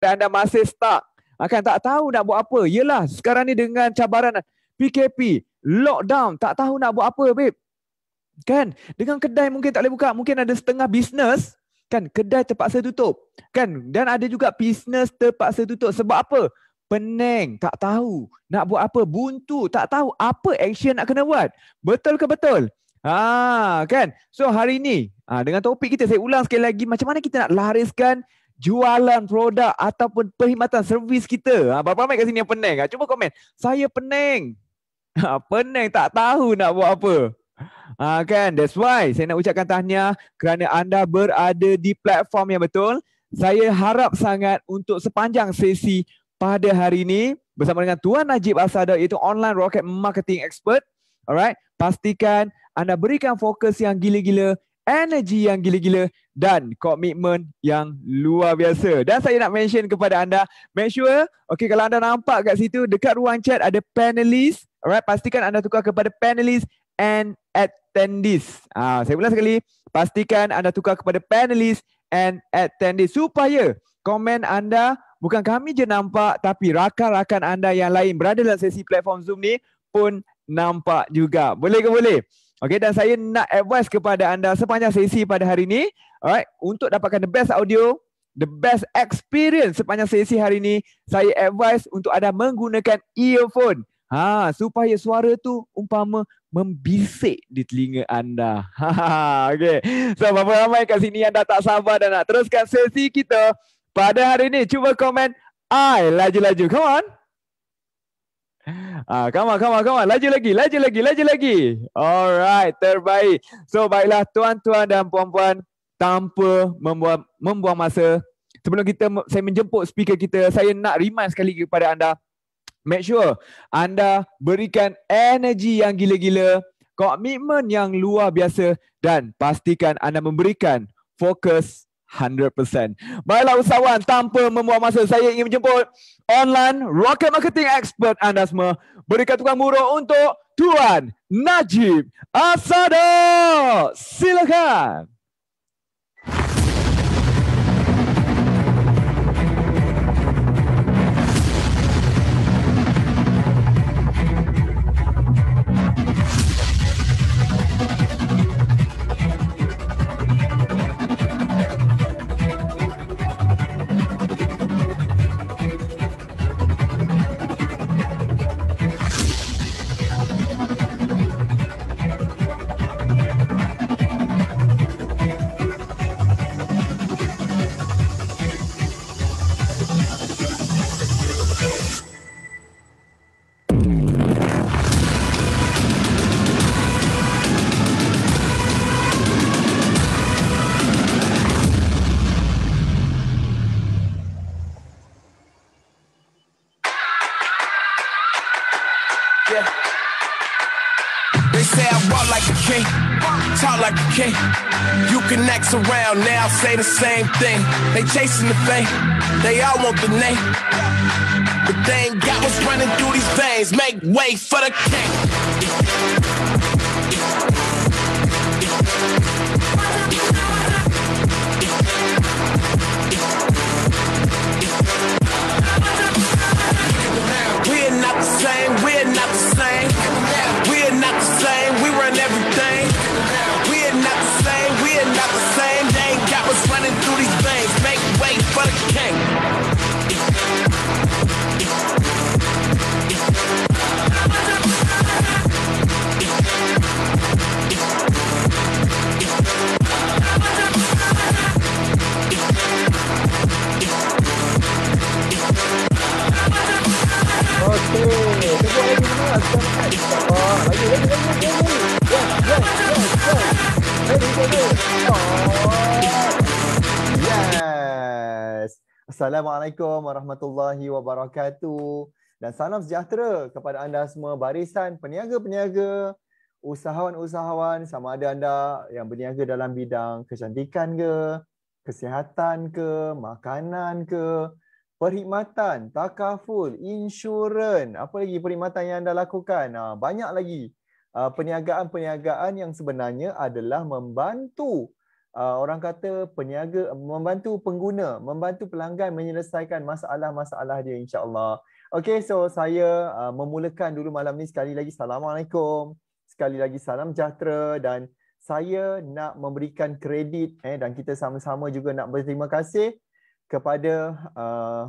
dan anda masih stuck. Akan tak tahu nak buat apa. Yelah sekarang ni dengan cabaran PKP, lockdown, tak tahu nak buat apa babe. Kan? Dengan kedai mungkin tak boleh buka. Mungkin ada setengah bisnes. Kan? Kedai terpaksa tutup. Kan? Dan ada juga bisnes terpaksa tutup. Sebab apa? Pening. Tak tahu. Nak buat apa? Buntu. Tak tahu apa action nak kena buat. Betul ke betul? Ha, kan? So hari ni, ha, dengan topik kita, saya ulang sekali lagi. Macam mana kita nak lariskan jualan produk ataupun perkhidmatan servis kita. Ha, berapa ramai kat sini yang pening? Ha, cuba komen. Saya pening. Ha, pening tak tahu nak buat apa. Ha, kan? That's why saya nak ucapkan tahniah kerana anda berada di platform yang betul. Saya harap sangat untuk sepanjang sesi pada hari ini bersama dengan Tuan Najib Asada iaitu online rocket marketing expert. Alright, pastikan anda berikan fokus yang gila-gila Energi yang gila-gila dan komitmen yang luar biasa. Dan saya nak mention kepada anda, make sure, okay, kalau anda nampak kat situ, dekat ruang chat ada panelis, alright, pastikan anda tukar kepada panelis and attendees. Ah, saya ulang sekali, pastikan anda tukar kepada panelis and attendees supaya komen anda bukan kami je nampak tapi rakan-rakan anda yang lain berada dalam sesi platform Zoom ni pun nampak juga. Boleh ke boleh? Okay, dan saya nak advice kepada anda sepanjang sesi pada hari ini, alright, untuk dapatkan the best audio, the best experience sepanjang sesi hari ini, saya advice untuk anda menggunakan earphone. Ha, supaya suara tu umpama membisik di telinga anda. Okay, ha, okey. So, berapa ramai kat sini yang dah tak sabar dan nak teruskan sesi kita pada hari ini. Cuba komen I laju-laju. Come on. Ah, uh, come on, come on, come on. Laju lagi, laju lagi, laju lagi. Alright, terbaik. So, baiklah tuan-tuan dan puan-puan tanpa membuang, membuang masa. Sebelum kita saya menjemput speaker kita, saya nak remind sekali kepada anda. Make sure anda berikan energi yang gila-gila, komitmen yang luar biasa dan pastikan anda memberikan fokus 100%. Baiklah usahawan, tanpa membuang masa, saya ingin menjemput online rocket marketing expert anda semua. Berikan tukang buruk untuk Tuan Najib Asadol. Silakan. nigga. They say I walk like a king, talk like a king. You can act around now, say the same thing. They chasing the fame, they all want the name. But they ain't got what's running through these veins. Make way for the king. We're not the same way Yes. Assalamualaikum warahmatullahi wabarakatuh dan salam sejahtera kepada anda semua barisan peniaga-peniaga, usahawan-usahawan sama ada anda yang berniaga dalam bidang kecantikan ke, kesihatan ke, makanan ke, perkhidmatan, takaful, insurans, apa lagi perkhidmatan yang anda lakukan? Ha, banyak lagi uh, perniagaan-perniagaan yang sebenarnya adalah membantu ah, orang kata peniaga membantu pengguna, membantu pelanggan menyelesaikan masalah-masalah dia insya-Allah. Okey, so saya memulakan dulu malam ni sekali lagi assalamualaikum. Sekali lagi salam sejahtera dan saya nak memberikan kredit eh dan kita sama-sama juga nak berterima kasih kepada uh,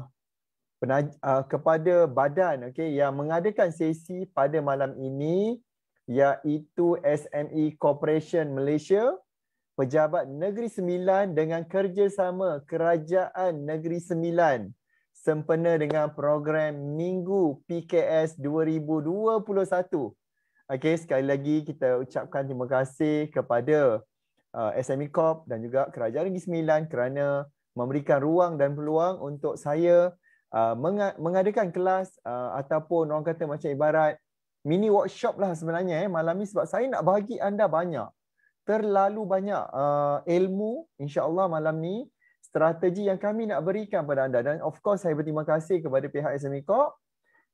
penaj- uh, kepada badan okey yang mengadakan sesi pada malam ini iaitu SME Corporation Malaysia Pejabat Negeri Sembilan dengan kerjasama Kerajaan Negeri Sembilan sempena dengan program Minggu PKS 2021. Okey sekali lagi kita ucapkan terima kasih kepada uh, SME Corp dan juga Kerajaan Negeri Sembilan kerana memberikan ruang dan peluang untuk saya uh, mengadakan kelas uh, ataupun orang kata macam ibarat mini workshop lah sebenarnya eh, malam ni sebab saya nak bagi anda banyak terlalu banyak uh, ilmu insyaAllah malam ni strategi yang kami nak berikan kepada anda dan of course saya berterima kasih kepada pihak SME Corp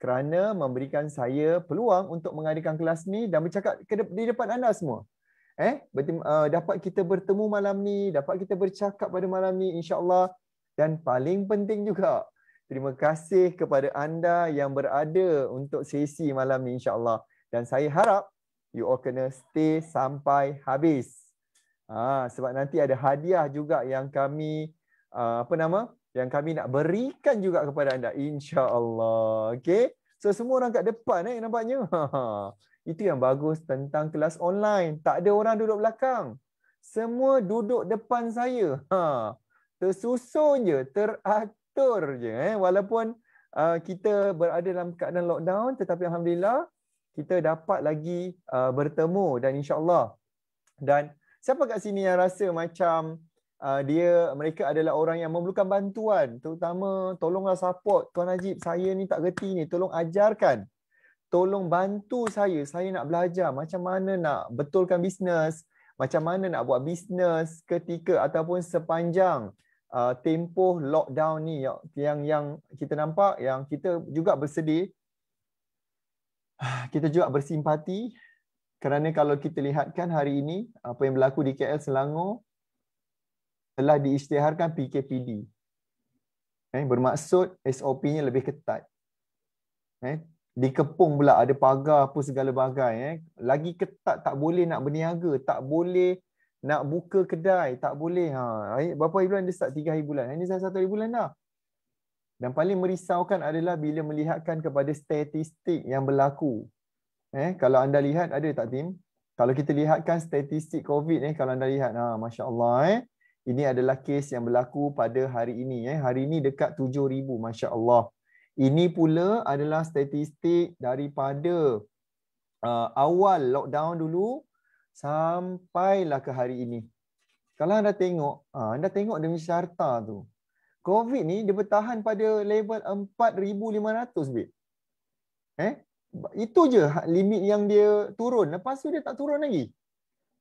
kerana memberikan saya peluang untuk mengadakan kelas ni dan bercakap di depan anda semua eh berarti uh, eh, dapat kita bertemu malam ni dapat kita bercakap pada malam ni insyaallah dan paling penting juga terima kasih kepada anda yang berada untuk sesi malam ni insyaallah dan saya harap you all kena stay sampai habis ha sebab nanti ada hadiah juga yang kami uh, apa nama yang kami nak berikan juga kepada anda insyaallah okey so semua orang kat depan eh nampaknya Itu yang bagus tentang kelas online. Tak ada orang duduk belakang. Semua duduk depan saya. Ha. Tersusun je, teratur je. Eh. Walaupun uh, kita berada dalam keadaan lockdown, tetapi Alhamdulillah, kita dapat lagi uh, bertemu dan insyaAllah. Dan siapa kat sini yang rasa macam uh, dia mereka adalah orang yang memerlukan bantuan. Terutama tolonglah support. Tuan Najib, saya ni tak reti ni. Tolong ajarkan tolong bantu saya saya nak belajar macam mana nak betulkan bisnes macam mana nak buat bisnes ketika ataupun sepanjang uh, tempoh lockdown ni yang, yang kita nampak yang kita juga bersedih kita juga bersimpati kerana kalau kita lihatkan hari ini apa yang berlaku di KL Selangor telah diisytiharkan PKPD. Eh, bermaksud SOP-nya lebih ketat. Eh, dikepung pula ada pagar apa segala bagai eh lagi ketat tak boleh nak berniaga tak boleh nak buka kedai tak boleh ha berapa hari bulan dia start 3 hari bulan ini saya 1 hari bulan dah dan paling merisaukan adalah bila melihatkan kepada statistik yang berlaku eh kalau anda lihat ada tak tim kalau kita lihatkan statistik covid ni eh, kalau anda lihat ha masya-Allah eh ini adalah kes yang berlaku pada hari ini eh hari ini dekat 7000 masya-Allah ini pula adalah statistik daripada uh, awal lockdown dulu sampailah ke hari ini. Kalau anda tengok, uh, anda tengok demi syarta tu. COVID ni dia bertahan pada level 4,500 bit. Eh? Itu je limit yang dia turun. Lepas tu dia tak turun lagi.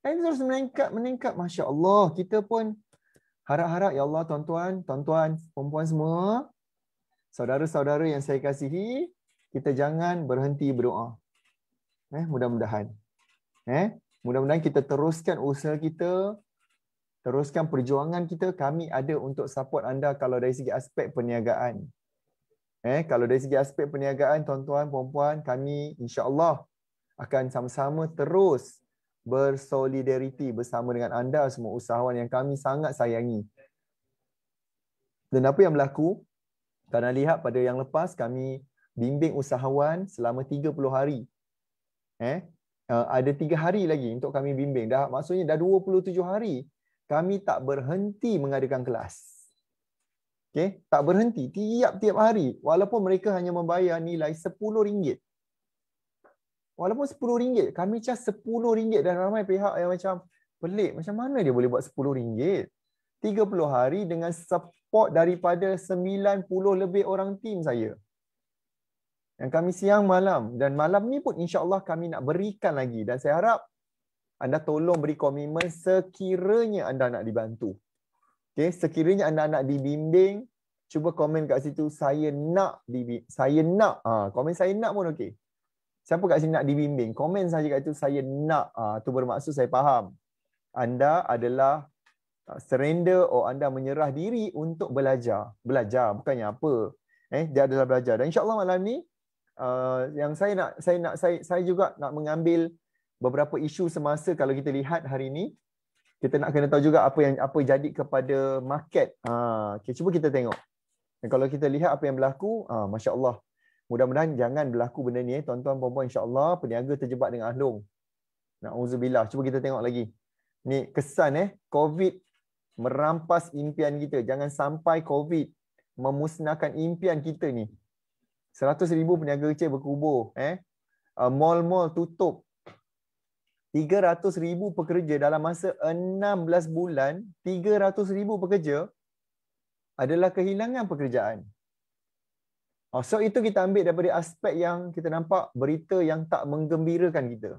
Dan terus meningkat, meningkat. Masya Allah, kita pun harap-harap ya Allah tuan-tuan, tuan-tuan, perempuan semua saudara-saudara yang saya kasihi, kita jangan berhenti berdoa. Eh, mudah-mudahan. Eh, mudah-mudahan kita teruskan usaha kita, teruskan perjuangan kita. Kami ada untuk support anda kalau dari segi aspek perniagaan. Eh, kalau dari segi aspek perniagaan, tuan-tuan, puan-puan, kami insya-Allah akan sama-sama terus bersolidariti bersama dengan anda semua usahawan yang kami sangat sayangi. Dan apa yang berlaku, Tanda lihat pada yang lepas kami bimbing usahawan selama 30 hari. Eh, eh ada 3 hari lagi untuk kami bimbing. Dah maksudnya dah 27 hari kami tak berhenti mengadakan kelas. Okay, tak berhenti tiap-tiap hari walaupun mereka hanya membayar nilai RM10. Walaupun RM10, kami charge RM10 dan ramai pihak yang macam pelik, macam mana dia boleh buat RM10? 30 hari dengan support daripada 90 lebih orang tim saya. Yang kami siang malam dan malam ni pun insya-Allah kami nak berikan lagi dan saya harap anda tolong beri komitmen sekiranya anda nak dibantu. Okey, sekiranya anda nak dibimbing, cuba komen kat situ saya nak dibimbing. saya nak. Ha, komen saya nak pun okey. Siapa kat sini nak dibimbing? Komen saja kat situ saya nak. Ah ha, tu bermaksud saya faham. Anda adalah surrender or anda menyerah diri untuk belajar. Belajar bukannya apa. Eh, dia adalah belajar. Dan insya-Allah malam ni uh, yang saya nak saya nak saya, saya juga nak mengambil beberapa isu semasa kalau kita lihat hari ini kita nak kena tahu juga apa yang apa jadi kepada market. Ha, okay, cuba kita tengok. Dan kalau kita lihat apa yang berlaku, ha, Masya Allah. Mudah-mudahan jangan berlaku benda ni. Eh. Tuan-tuan, puan-puan, insya Allah peniaga terjebak dengan ahlung. Na'udzubillah. Cuba kita tengok lagi. Ni kesan eh. COVID merampas impian kita. Jangan sampai COVID memusnahkan impian kita ni. 100 ribu peniaga kecil berkubur. Eh? Uh, mall-mall tutup. 300 ribu pekerja dalam masa 16 bulan, 300 ribu pekerja adalah kehilangan pekerjaan. Oh, so itu kita ambil daripada aspek yang kita nampak berita yang tak menggembirakan kita.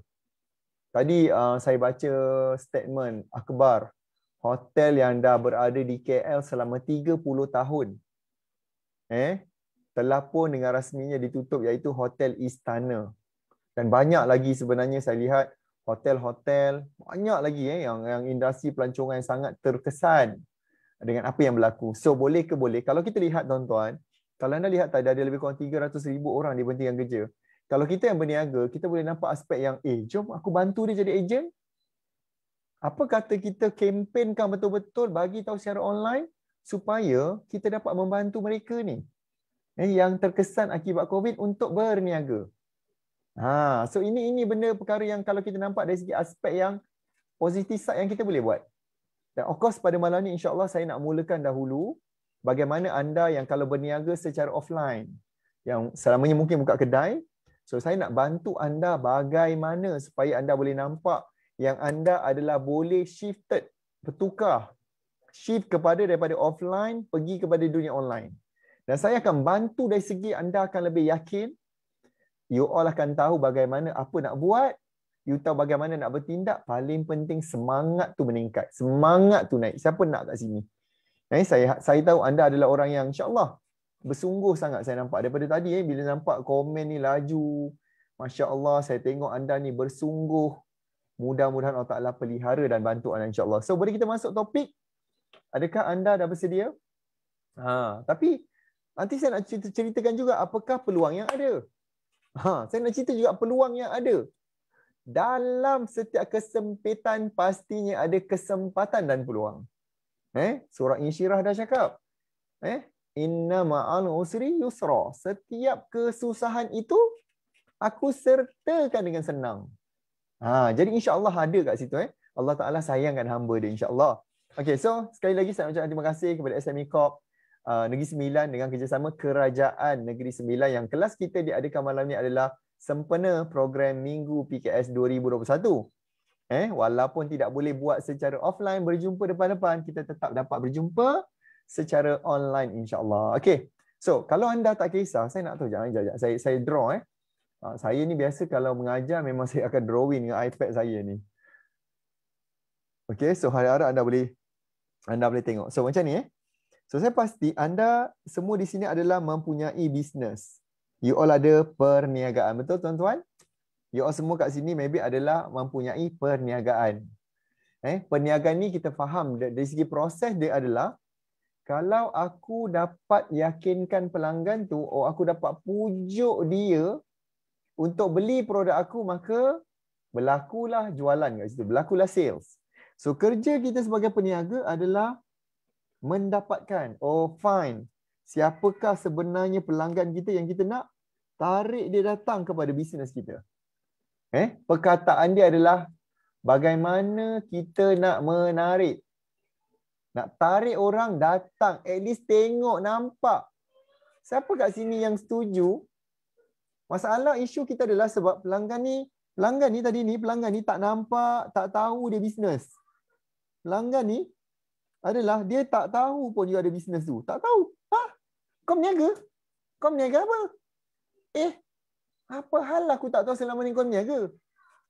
Tadi uh, saya baca statement akhbar hotel yang dah berada di KL selama 30 tahun eh telah pun dengan rasminya ditutup iaitu Hotel Istana. Dan banyak lagi sebenarnya saya lihat hotel-hotel banyak lagi eh yang yang industri pelancongan yang sangat terkesan dengan apa yang berlaku. So boleh ke boleh kalau kita lihat tuan-tuan, kalau anda lihat tadi ada lebih kurang 300,000 orang di diberhentikan kerja. Kalau kita yang berniaga, kita boleh nampak aspek yang eh jom aku bantu dia jadi ejen, apa kata kita kempenkan betul-betul bagi tahu secara online supaya kita dapat membantu mereka ni eh, yang terkesan akibat COVID untuk berniaga. Ha, so ini ini benda perkara yang kalau kita nampak dari segi aspek yang positif side yang kita boleh buat. Dan of course pada malam ni insyaAllah saya nak mulakan dahulu bagaimana anda yang kalau berniaga secara offline yang selamanya mungkin buka kedai. So saya nak bantu anda bagaimana supaya anda boleh nampak yang anda adalah boleh shifted, bertukar, shift kepada daripada offline pergi kepada dunia online. Dan saya akan bantu dari segi anda akan lebih yakin, you all akan tahu bagaimana apa nak buat, you tahu bagaimana nak bertindak, paling penting semangat tu meningkat, semangat tu naik. Siapa nak kat sini? Eh, saya saya tahu anda adalah orang yang Insya Allah bersungguh sangat saya nampak daripada tadi eh, bila nampak komen ni laju Masya Allah, saya tengok anda ni bersungguh mudah-mudahan Allah Ta'ala pelihara dan bantu anda insyaAllah. So, boleh kita masuk topik? Adakah anda dah bersedia? Ha, tapi, nanti saya nak ceritakan juga apakah peluang yang ada. Ha, saya nak cerita juga peluang yang ada. Dalam setiap kesempitan pastinya ada kesempatan dan peluang. Eh, surah Insyirah dah cakap. Eh, Inna ma'al usri yusra. Setiap kesusahan itu, aku sertakan dengan senang. Ha, jadi insya-Allah ada kat situ eh. Allah Taala sayangkan hamba dia insya-Allah. Okay, so sekali lagi saya ucapkan terima kasih kepada SME Corp uh, Negeri Sembilan dengan kerjasama Kerajaan Negeri Sembilan yang kelas kita diadakan malam ni adalah sempena program Minggu PKS 2021. Eh, walaupun tidak boleh buat secara offline berjumpa depan-depan, kita tetap dapat berjumpa secara online insya-Allah. Okey. So, kalau anda tak kisah, saya nak tahu jangan jangan saya saya draw eh. Ah, saya ni biasa kalau mengajar memang saya akan drawing dengan iPad saya ni. Okay, so harap-harap anda boleh anda boleh tengok. So macam ni eh. So saya pasti anda semua di sini adalah mempunyai bisnes. You all ada perniagaan, betul tuan-tuan? You all semua kat sini maybe adalah mempunyai perniagaan. Eh, perniagaan ni kita faham dari segi proses dia adalah kalau aku dapat yakinkan pelanggan tu, oh aku dapat pujuk dia untuk beli produk aku maka berlakulah jualan kat situ berlakulah sales so kerja kita sebagai peniaga adalah mendapatkan oh fine siapakah sebenarnya pelanggan kita yang kita nak tarik dia datang kepada bisnes kita eh perkataan dia adalah bagaimana kita nak menarik nak tarik orang datang at least tengok nampak siapa kat sini yang setuju Masalah isu kita adalah sebab pelanggan ni, pelanggan ni tadi ni, pelanggan ni tak nampak, tak tahu dia bisnes. Pelanggan ni adalah dia tak tahu pun you ada bisnes tu. Tak tahu. Ha? Kau meniaga? Kau meniaga apa? Eh, apa hal aku tak tahu selama ni kau meniaga?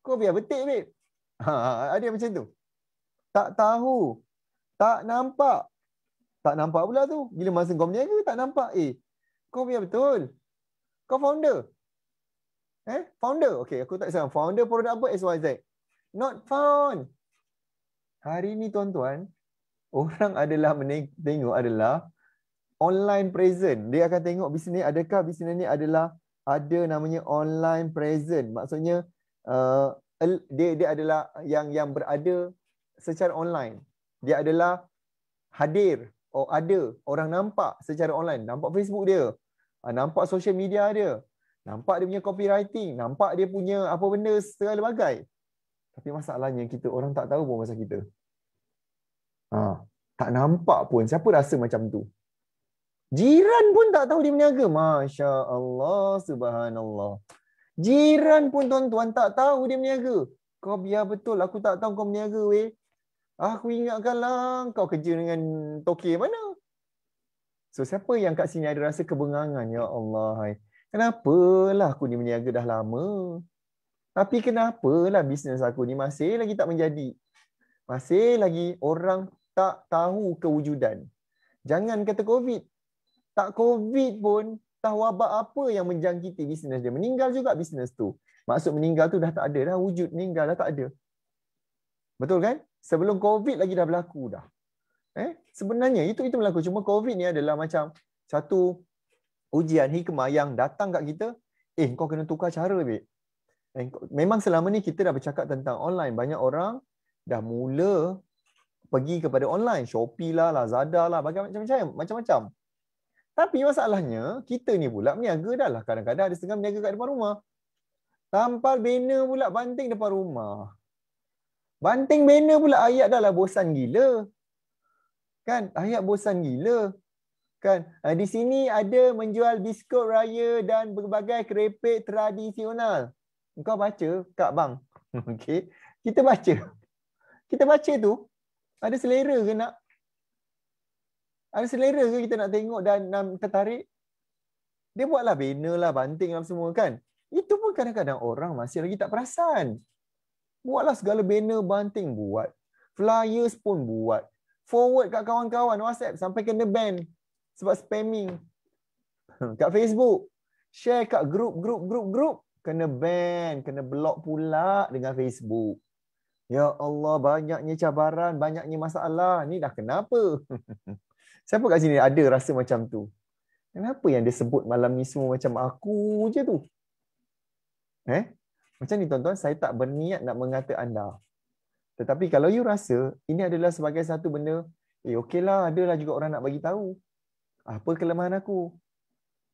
Kau biar betik, babe. Ha, ha, ha, ada yang macam tu. Tak tahu. Tak nampak. Tak nampak pula tu. Bila masa kau meniaga, tak nampak. Eh, kau biar betul. Kau founder. Eh, founder. Okay, aku tak salah. Founder produk apa XYZ? Not found. Hari ni tuan-tuan, orang adalah meneng- tengok adalah online present. Dia akan tengok bisnes ni adakah bisnes ni adalah ada namanya online present. Maksudnya uh, dia dia adalah yang yang berada secara online. Dia adalah hadir atau ada orang nampak secara online. Nampak Facebook dia. Ah, nampak social media dia. Nampak dia punya copywriting, nampak dia punya apa benda segala bagai. Tapi masalahnya kita orang tak tahu pun masa kita. Ha, tak nampak pun siapa rasa macam tu. Jiran pun tak tahu dia berniaga. Masya Allah, subhanallah. Jiran pun tuan-tuan tak tahu dia berniaga. Kau biar betul, aku tak tahu kau berniaga weh. Aku ingatkan lah kau kerja dengan toke mana. So siapa yang kat sini ada rasa kebengangan? Ya Allah, hai kenapalah aku ni berniaga dah lama. Tapi kenapalah bisnes aku ni masih lagi tak menjadi. Masih lagi orang tak tahu kewujudan. Jangan kata COVID. Tak COVID pun tahu wabak apa yang menjangkiti bisnes dia. Meninggal juga bisnes tu. Maksud meninggal tu dah tak ada dah. Wujud meninggal dah tak ada. Betul kan? Sebelum COVID lagi dah berlaku dah. Eh, sebenarnya itu itu berlaku. Cuma COVID ni adalah macam satu ujian hikmah yang datang kat kita, eh kau kena tukar cara babe. Eh, memang selama ni kita dah bercakap tentang online. Banyak orang dah mula pergi kepada online. Shopee lah, Lazada lah, macam-macam. macam-macam. Tapi masalahnya, kita ni pula meniaga dah lah. Kadang-kadang ada setengah meniaga kat depan rumah. Tampal banner pula banting depan rumah. Banting banner pula ayat dah lah bosan gila. Kan? Ayat bosan gila kan ah, di sini ada menjual biskut raya dan berbagai kerepek tradisional Kau baca kak bang okey kita baca kita baca tu ada selera ke nak ada selera ke kita nak tengok dan nak tertarik dia buatlah bina lah banting lah semua kan itu pun kadang-kadang orang masih lagi tak perasan buatlah segala bina banting buat flyers pun buat forward kat kawan-kawan WhatsApp sampai kena ban sebab spamming kat Facebook share kat group group group group kena ban kena block pula dengan Facebook ya Allah banyaknya cabaran banyaknya masalah ni dah kenapa siapa kat sini ada rasa macam tu kenapa yang dia sebut malam ni semua macam aku je tu eh macam ni tuan-tuan saya tak berniat nak mengata anda tetapi kalau you rasa ini adalah sebagai satu benda eh okeylah adalah juga orang nak bagi tahu apa kelemahan aku?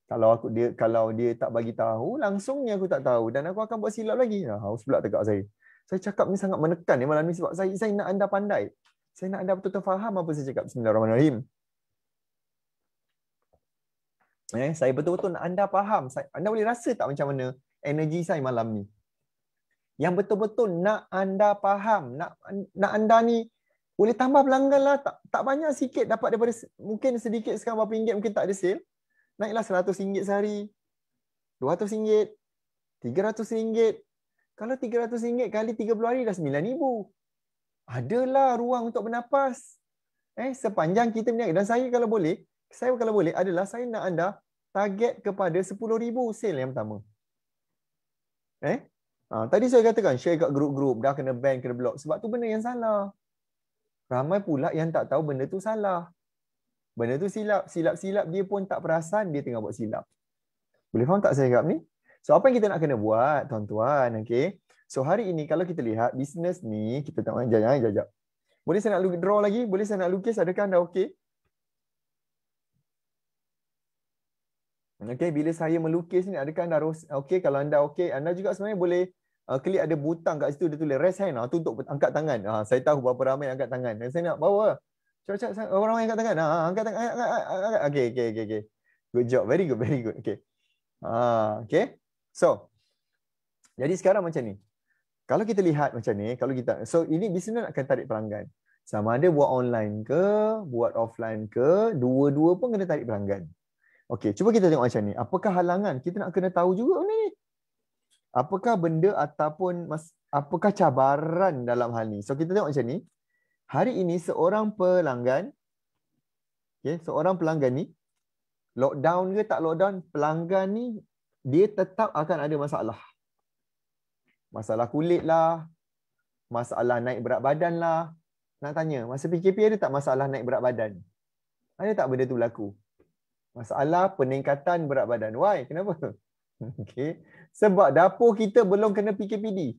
Kalau aku dia kalau dia tak bagi tahu, langsungnya aku tak tahu dan aku akan buat silap lagi. Ha, haus pula tegak saya. Saya cakap ni sangat menekan ni malam ni sebab saya saya nak anda pandai. Saya nak anda betul-betul faham apa saya cakap. Bismillahirrahmanirrahim. Eh, saya betul-betul nak anda faham. Saya, anda boleh rasa tak macam mana energi saya malam ni? Yang betul-betul nak anda faham, nak nak anda ni boleh tambah pelanggan lah tak, tak banyak sikit dapat daripada mungkin sedikit sekarang berapa ringgit mungkin tak ada sale naiklah RM100 sehari RM200 RM300 kalau RM300 kali 30 hari dah RM9,000 adalah ruang untuk bernafas eh sepanjang kita berniaga dan saya kalau boleh saya kalau boleh adalah saya nak anda target kepada 10,000 sale yang pertama eh ha, tadi saya katakan share kat grup-grup dah kena ban kena block sebab tu benda yang salah ramai pula yang tak tahu benda tu salah. Benda tu silap. Silap-silap dia pun tak perasan dia tengah buat silap. Boleh faham tak saya cakap ni? So apa yang kita nak kena buat tuan-tuan? Okay. So hari ini kalau kita lihat bisnes ni, kita tengok jangan jajak, jajak. Boleh saya nak draw lagi? Boleh saya nak lukis? Adakah anda okey? Okay, bila saya melukis ni, adakah anda okey? Kalau anda okey, anda juga sebenarnya boleh uh, ah, klik ada butang kat situ dia tulis rest hand ah uh, tu untuk angkat tangan ah uh, saya tahu berapa ramai yang angkat tangan saya nak bawa cepat-cepat orang ramai yang angkat tangan ah uh, angkat tangan angkat, angkat, angkat. Okay, okay, okay, okey good job very good very good okay. ah uh, okey so jadi sekarang macam ni kalau kita lihat macam ni kalau kita so ini bisnes nak akan tarik pelanggan sama ada buat online ke buat offline ke dua-dua pun kena tarik pelanggan Okey, cuba kita tengok macam ni. Apakah halangan? Kita nak kena tahu juga ni apakah benda ataupun mas, apakah cabaran dalam hal ni? So kita tengok macam ni. Hari ini seorang pelanggan okay, seorang pelanggan ni lockdown ke tak lockdown, pelanggan ni dia tetap akan ada masalah. Masalah kulit lah, masalah naik berat badan lah. Nak tanya, masa PKP ada tak masalah naik berat badan? Ada tak benda tu berlaku? Masalah peningkatan berat badan. Why? Kenapa? Okay. Sebab dapur kita belum kena PKPD.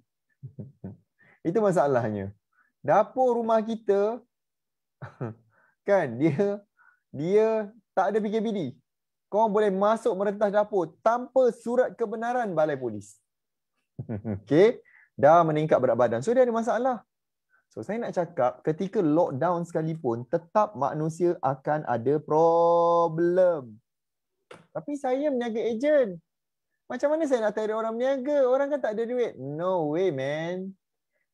Itu masalahnya. Dapur rumah kita kan dia dia tak ada PKPD. Kau boleh masuk merentas dapur tanpa surat kebenaran balai polis. Okey. Dah meningkat berat badan. So dia ada masalah. So saya nak cakap ketika lockdown sekalipun tetap manusia akan ada problem. Tapi saya meniaga ejen. Macam mana saya nak tarik orang berniaga? Orang kan tak ada duit. No way, man.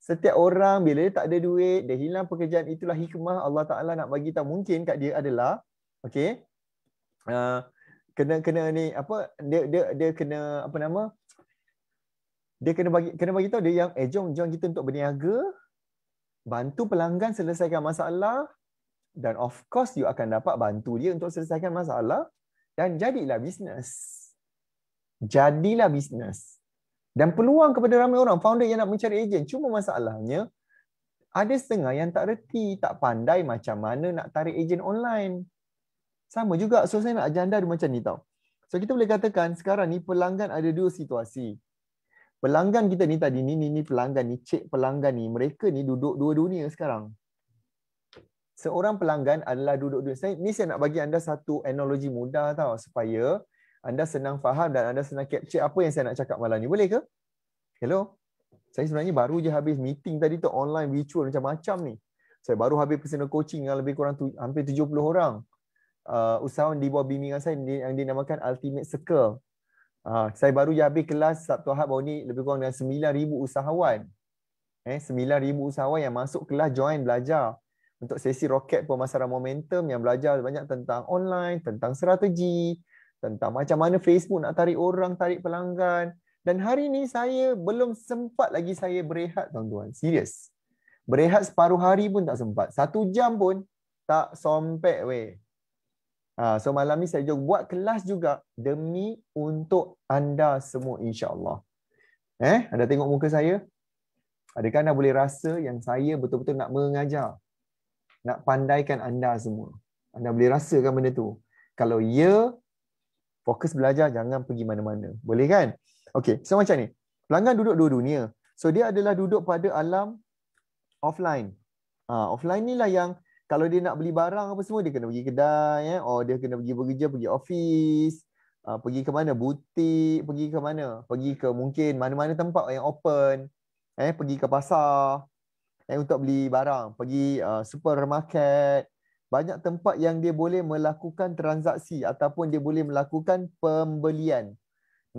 Setiap orang bila dia tak ada duit, dia hilang pekerjaan, itulah hikmah Allah Ta'ala nak bagi tahu. Mungkin kat dia adalah, okay, uh, kena kena ni apa dia dia dia kena apa nama dia kena bagi kena bagi tahu dia yang eh jom jom kita untuk berniaga bantu pelanggan selesaikan masalah dan of course you akan dapat bantu dia untuk selesaikan masalah dan jadilah bisnes jadilah bisnes dan peluang kepada ramai orang founder yang nak mencari ejen cuma masalahnya ada setengah yang tak reti tak pandai macam mana nak tarik ejen online sama juga so saya nak agenda dia macam ni tau so kita boleh katakan sekarang ni pelanggan ada dua situasi pelanggan kita ni tadi ni ni, ni pelanggan ni cik pelanggan ni mereka ni duduk dua dunia sekarang seorang pelanggan adalah duduk dunia. Ni saya nak bagi anda satu analogi mudah tau supaya anda senang faham dan anda senang capture apa yang saya nak cakap malam ni. Boleh ke? Hello? Saya sebenarnya baru je habis meeting tadi tu online virtual macam-macam ni. Saya baru habis personal coaching dengan lebih kurang tu, hampir 70 orang. Uh, usahawan di bawah bimbingan saya yang dinamakan Ultimate Circle. Uh, saya baru je habis kelas Sabtu Ahad baru ni lebih kurang dengan 9,000 usahawan. Eh, 9,000 usahawan yang masuk kelas join belajar untuk sesi roket pemasaran momentum yang belajar banyak tentang online, tentang strategi, tentang macam mana Facebook nak tarik orang, tarik pelanggan. Dan hari ini saya belum sempat lagi saya berehat tuan-tuan. Serius. Berehat separuh hari pun tak sempat. Satu jam pun tak sompek weh. Ha, so malam ni saya juga buat kelas juga demi untuk anda semua insyaAllah. Eh, anda tengok muka saya? Adakah anda boleh rasa yang saya betul-betul nak mengajar? Nak pandaikan anda semua? Anda boleh rasakan benda tu? Kalau ya, fokus belajar jangan pergi mana-mana boleh kan okey so macam ni pelanggan duduk dua dunia so dia adalah duduk pada alam offline ah uh, offline inilah yang kalau dia nak beli barang apa semua dia kena pergi kedai eh or dia kena pergi bekerja pergi office uh, pergi ke mana butik pergi ke mana pergi ke mungkin mana-mana tempat yang open eh pergi ke pasar eh untuk beli barang pergi uh, supermarket banyak tempat yang dia boleh melakukan transaksi ataupun dia boleh melakukan pembelian.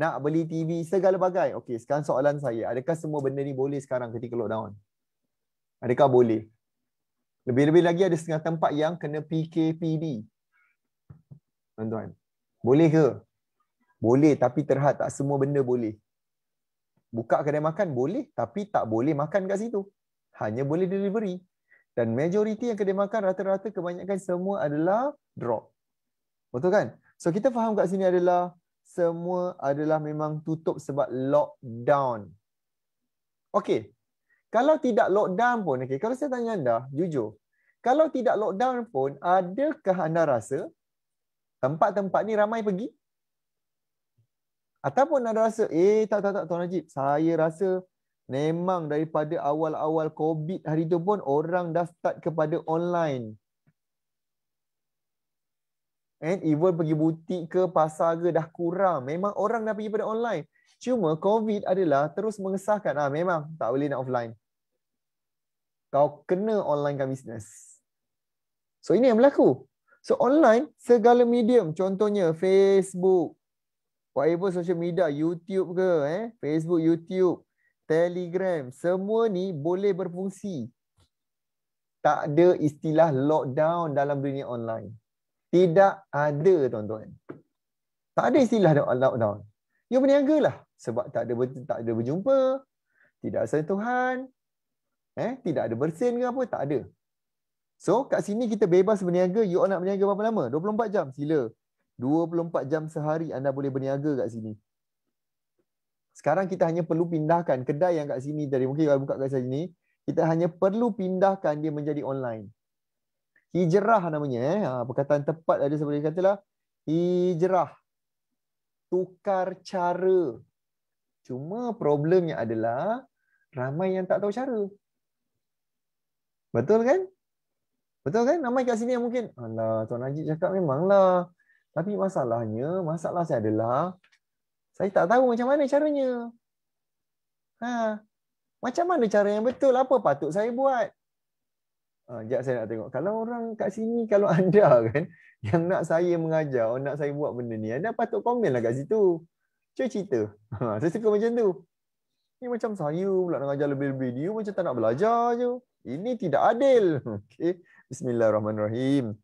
Nak beli TV segala bagai. Okey, sekarang soalan saya, adakah semua benda ni boleh sekarang ketika lockdown? Adakah boleh? Lebih-lebih lagi ada setengah tempat yang kena PKPD. Tuan-tuan, boleh ke? Boleh tapi terhad tak semua benda boleh. Buka kedai makan boleh tapi tak boleh makan kat situ. Hanya boleh delivery dan majoriti yang kena makan rata-rata kebanyakan semua adalah drop. Betul kan? So kita faham kat sini adalah semua adalah memang tutup sebab lockdown. Okey. Kalau tidak lockdown pun, okay. kalau saya tanya anda jujur, kalau tidak lockdown pun, adakah anda rasa tempat-tempat ni ramai pergi? Ataupun anda rasa, eh tak tak tak Tuan Najib, saya rasa memang daripada awal-awal COVID hari tu pun orang dah start kepada online. And even pergi butik ke pasar ke dah kurang. Memang orang dah pergi pada online. Cuma COVID adalah terus mengesahkan. Ah, memang tak boleh nak offline. Kau kena online kan bisnes. So ini yang berlaku. So online segala medium. Contohnya Facebook. Whatever social media. YouTube ke. eh Facebook, YouTube. Telegram, semua ni boleh berfungsi. Tak ada istilah lockdown dalam dunia online. Tidak ada tuan-tuan. Tak ada istilah lockdown. You ya berniagalah sebab tak ada tak ada berjumpa, tidak ada sentuhan, eh tidak ada bersin ke apa, tak ada. So kat sini kita bebas berniaga, you nak berniaga berapa lama? 24 jam, sila. 24 jam sehari anda boleh berniaga kat sini. Sekarang kita hanya perlu pindahkan kedai yang kat sini dari Mungkin kalau buka kat sini, kita hanya perlu pindahkan dia menjadi online. Hijrah namanya. Eh? Ha, perkataan tepat ada seperti katalah. Hijrah. Tukar cara. Cuma problemnya adalah ramai yang tak tahu cara. Betul kan? Betul kan? Ramai kat sini yang mungkin. Alah, Tuan Najib cakap memanglah. Tapi masalahnya, masalah saya adalah saya tak tahu macam mana caranya. Ha. Macam mana cara yang betul? Apa patut saya buat? Ha, sekejap saya nak tengok. Kalau orang kat sini, kalau anda kan, yang nak saya mengajar, nak saya buat benda ni, anda patut komen lah kat situ. Cuma cerita. Ha, saya suka macam tu. Ini macam saya pula nak ajar lebih-lebih. You macam tak nak belajar je. Ini tidak adil. Okay. Bismillahirrahmanirrahim.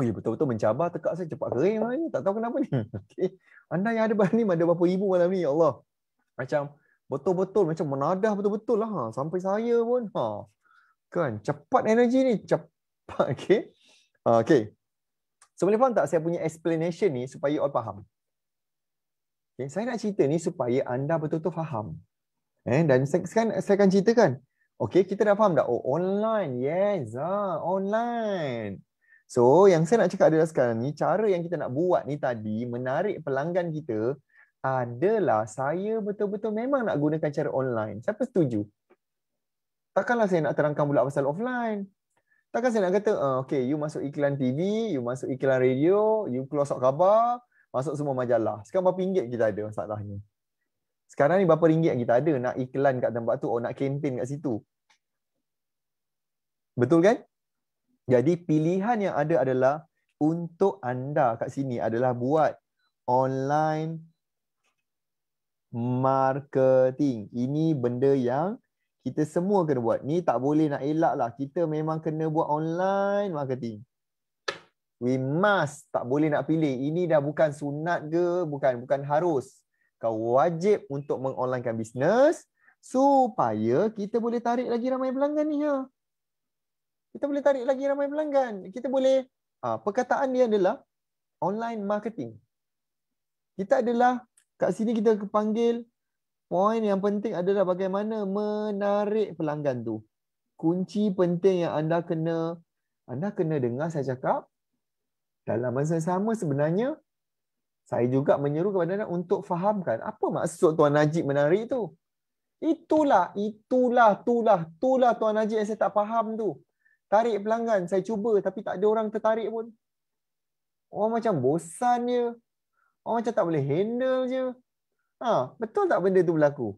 Oh, ya, betul-betul mencabar tekak saya cepat kering lah ni. Tak tahu kenapa ni. Okay. Anda yang ada bahan ni, ada berapa ribu malam ni, ya Allah. Macam betul-betul, macam menadah betul-betul lah. Ha. Sampai saya pun. Ha. Kan, cepat energi ni. Cepat, okay. Ha, okay. So, boleh faham tak saya punya explanation ni supaya all faham? Okay. Saya nak cerita ni supaya anda betul-betul faham. Eh, dan sekarang saya akan ceritakan. Okay, kita dah faham dah. Oh, online. Yes, ha, online. So yang saya nak cakap adalah sekarang ni cara yang kita nak buat ni tadi menarik pelanggan kita adalah saya betul-betul memang nak gunakan cara online. Siapa setuju? Takkanlah saya nak terangkan pula pasal offline. Takkan saya nak kata, uh, okay, you masuk iklan TV, you masuk iklan radio, you keluar sok khabar, masuk semua majalah. Sekarang berapa ringgit kita ada masalahnya? Sekarang ni berapa ringgit kita ada nak iklan kat tempat tu atau oh, nak kempen kat situ? Betul kan? Jadi pilihan yang ada adalah untuk anda kat sini adalah buat online marketing. Ini benda yang kita semua kena buat. Ni tak boleh nak elak lah. Kita memang kena buat online marketing. We must. Tak boleh nak pilih. Ini dah bukan sunat ke. Bukan. Bukan harus. Kau wajib untuk mengonlinekan bisnes supaya kita boleh tarik lagi ramai pelanggan ni. Ya kita boleh tarik lagi ramai pelanggan. Kita boleh uh, perkataan dia adalah online marketing. Kita adalah kat sini kita panggil poin yang penting adalah bagaimana menarik pelanggan tu. Kunci penting yang anda kena anda kena dengar saya cakap dalam masa yang sama sebenarnya saya juga menyeru kepada anda untuk fahamkan apa maksud Tuan Najib menarik tu. Itulah, itulah, itulah, itulah Tuan Najib yang saya tak faham tu tarik pelanggan. Saya cuba tapi tak ada orang tertarik pun. Orang macam bosan je. Orang macam tak boleh handle je. Ha, betul tak benda tu berlaku?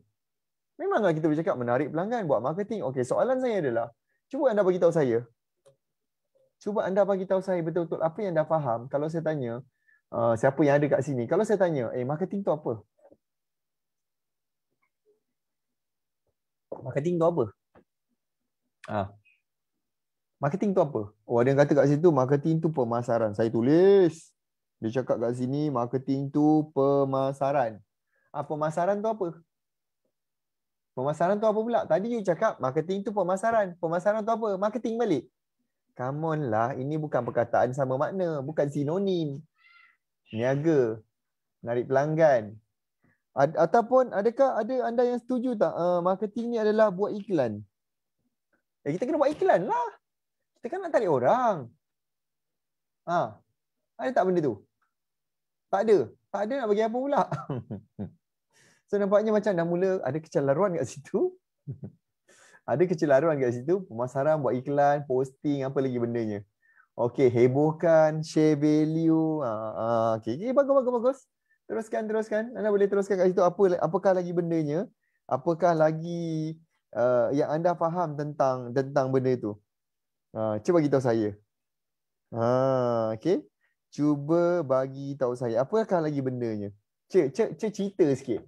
Memanglah kita bercakap menarik pelanggan, buat marketing. Okey, soalan saya adalah, cuba anda bagi tahu saya. Cuba anda bagi tahu saya betul-betul apa yang anda faham. Kalau saya tanya, uh, siapa yang ada kat sini? Kalau saya tanya, eh marketing tu apa? Marketing tu apa? Ah, marketing tu apa? Oh ada yang kata kat situ marketing tu pemasaran. Saya tulis. Dia cakap kat sini marketing tu pemasaran. Ah pemasaran tu apa? Pemasaran tu apa pula? Tadi you cakap marketing tu pemasaran. Pemasaran tu apa? Marketing balik. Come on lah, ini bukan perkataan sama makna, bukan sinonim. Niaga, narik pelanggan. A- ataupun adakah ada anda yang setuju tak uh, marketing ni adalah buat iklan? Eh, kita kena buat iklan lah. Kita kan nak tarik orang. Ha. Ada tak benda tu? Tak ada. Tak ada nak bagi apa pula. so nampaknya macam dah mula ada kecelaruan kat situ. ada kecelaruan kat situ. Pemasaran, buat iklan, posting, apa lagi bendanya. Okay, hebohkan, share value. Ha, ha. okay, okay bagus, bagus, bagus. Teruskan, teruskan. Anda boleh teruskan kat situ. Apa, apakah lagi bendanya? Apakah lagi uh, yang anda faham tentang tentang benda itu? Ha, cuba bagi tahu saya. Ha, ah, okay. Cuba bagi tahu saya. Apa akan lagi bendanya? Cik, cik, cik cerita sikit.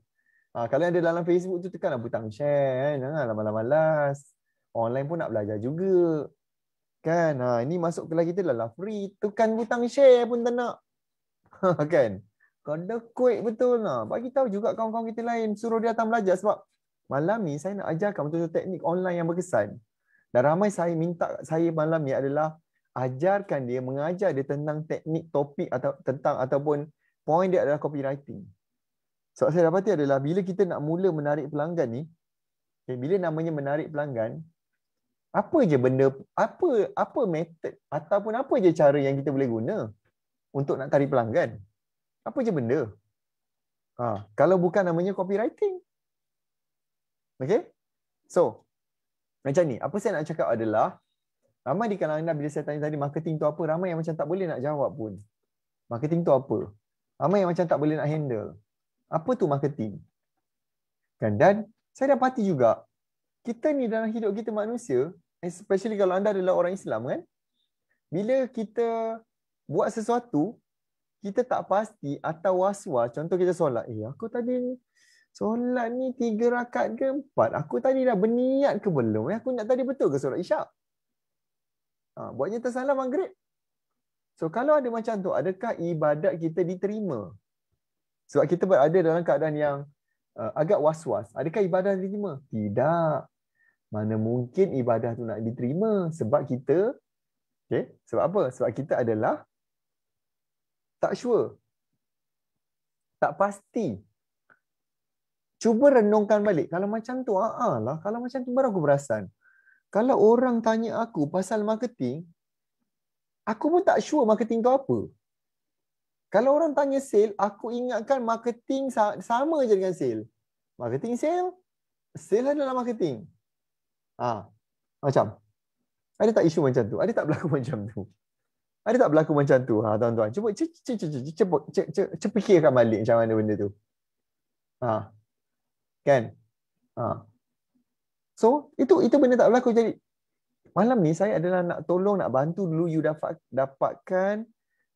Ha, kalau ada dalam Facebook tu tekanlah butang share. Kan? Ha, lama-lama malas. Online pun nak belajar juga. Kan? Ha, ini masuk kelas kita lah free. Tekan butang share pun tak nak. Ha, kan? Kau quick betul lah. Bagi tahu juga kawan-kawan kita lain. Suruh dia datang belajar sebab malam ni saya nak ajarkan betul-betul teknik online yang berkesan. Dan ramai saya minta saya malam ni adalah ajarkan dia, mengajar dia tentang teknik topik atau tentang ataupun point dia adalah copywriting. so, saya dapati adalah bila kita nak mula menarik pelanggan ni, okay, bila namanya menarik pelanggan, apa je benda, apa apa method ataupun apa je cara yang kita boleh guna untuk nak tarik pelanggan? Apa je benda? Ha, kalau bukan namanya copywriting. Okay? So, macam ni, apa saya nak cakap adalah ramai di kalangan anda bila saya tanya tadi marketing tu apa, ramai yang macam tak boleh nak jawab pun. Marketing tu apa? Ramai yang macam tak boleh nak handle. Apa tu marketing? Kan? Dan saya dapati juga kita ni dalam hidup kita manusia, especially kalau anda adalah orang Islam kan, bila kita buat sesuatu, kita tak pasti atau waswa Contoh kita solat, eh aku tadi solat ni tiga rakaat ke empat? Aku tadi dah berniat ke belum? Eh? Aku nak tadi betul ke solat isyak? Ha, buatnya tersalah maghrib. So kalau ada macam tu, adakah ibadat kita diterima? Sebab kita berada dalam keadaan yang uh, agak was-was. Adakah ibadat diterima? Tidak. Mana mungkin ibadat tu nak diterima sebab kita okay? sebab apa? Sebab kita adalah tak sure. Tak pasti cuba renungkan balik kalau macam tu aah lah kalau macam tu baru aku perasan kalau orang tanya aku pasal marketing aku pun tak sure marketing tu apa kalau orang tanya sale aku ingatkan marketing sama je dengan sale marketing sale sale adalah marketing ha macam ada tak isu macam tu ada tak berlaku macam tu ada tak berlaku macam tu ha tuan-tuan cuba cepat cepat cepat cepat fikirkan balik macam mana benda tu ha kan ha. so itu itu benda tak berlaku jadi malam ni saya adalah nak tolong nak bantu dulu you dapat dapatkan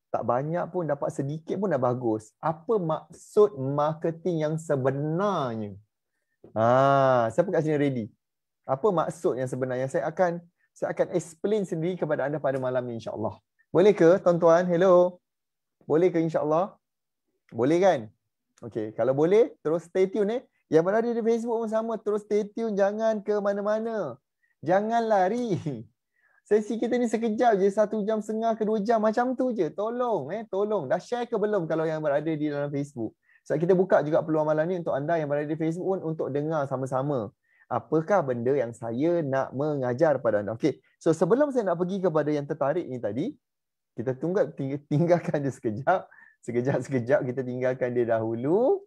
tak banyak pun dapat sedikit pun dah bagus apa maksud marketing yang sebenarnya ha siapa kat sini ready apa maksud yang sebenarnya saya akan saya akan explain sendiri kepada anda pada malam ni insyaallah boleh ke tuan-tuan hello boleh ke insyaallah boleh kan okey kalau boleh terus stay tune eh yang berada di Facebook pun sama. Terus stay tune. Jangan ke mana-mana. Jangan lari. Sesi kita ni sekejap je. Satu jam setengah ke dua jam. Macam tu je. Tolong. eh Tolong. Dah share ke belum kalau yang berada di dalam Facebook? Sebab so, kita buka juga peluang malam ni untuk anda yang berada di Facebook pun untuk dengar sama-sama. Apakah benda yang saya nak mengajar pada anda. Okay. So sebelum saya nak pergi kepada yang tertarik ni tadi. Kita tunggu tinggalkan dia sekejap. Sekejap-sekejap kita tinggalkan dia dahulu.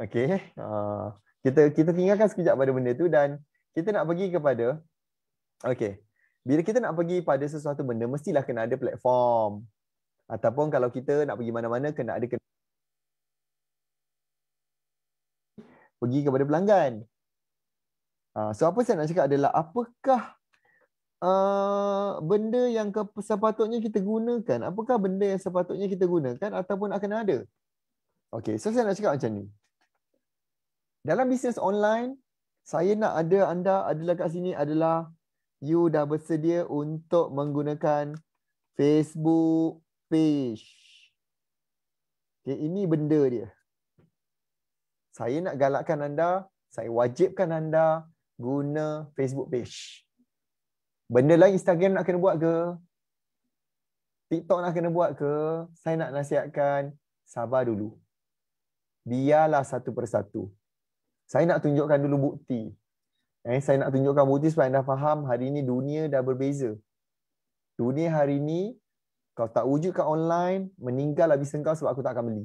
Okay, Uh, ah, kita kita tinggalkan sekejap pada benda tu dan kita nak pergi kepada okay. Bila kita nak pergi pada sesuatu benda mestilah kena ada platform. Ataupun kalau kita nak pergi mana-mana kena ada kena... pergi kepada pelanggan. Uh, so apa saya nak cakap adalah apakah Uh, benda yang ke sepatutnya kita gunakan Apakah benda yang sepatutnya kita gunakan Ataupun akan ada Okay, so saya nak cakap macam ni dalam bisnes online, saya nak ada anda adalah kat sini adalah you dah bersedia untuk menggunakan Facebook page. Okay, ini benda dia. Saya nak galakkan anda, saya wajibkan anda guna Facebook page. Benda lain Instagram nak kena buat ke? TikTok nak kena buat ke? Saya nak nasihatkan, sabar dulu. Biarlah satu persatu saya nak tunjukkan dulu bukti. Eh, saya nak tunjukkan bukti supaya anda faham hari ini dunia dah berbeza. Dunia hari ini, kau tak wujud kat online, meninggal lebih bisa kau sebab aku tak akan beli.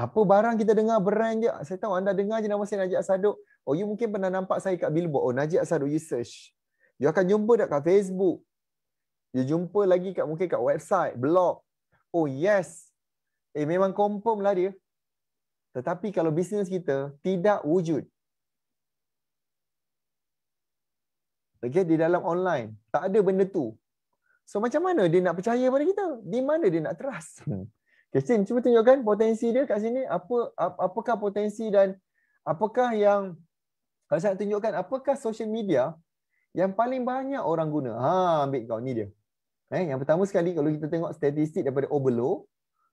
Apa barang kita dengar brand je, saya tahu anda dengar je nama saya Najib Asaduk. Oh, you mungkin pernah nampak saya kat billboard. Oh, Najib Asaduk, you search. You akan jumpa dekat kat Facebook. You jumpa lagi kat mungkin kat website, blog. Oh, yes. Eh, memang confirm lah dia. Tetapi kalau bisnes kita tidak wujud. Okay, di dalam online. Tak ada benda tu. So macam mana dia nak percaya pada kita? Di mana dia nak trust? Okay, Sin, cuba tunjukkan potensi dia kat sini. Apa, apakah potensi dan apakah yang kalau saya tunjukkan apakah social media yang paling banyak orang guna? Ha, ambil kau. Ni dia. Eh, yang pertama sekali kalau kita tengok statistik daripada Overlow,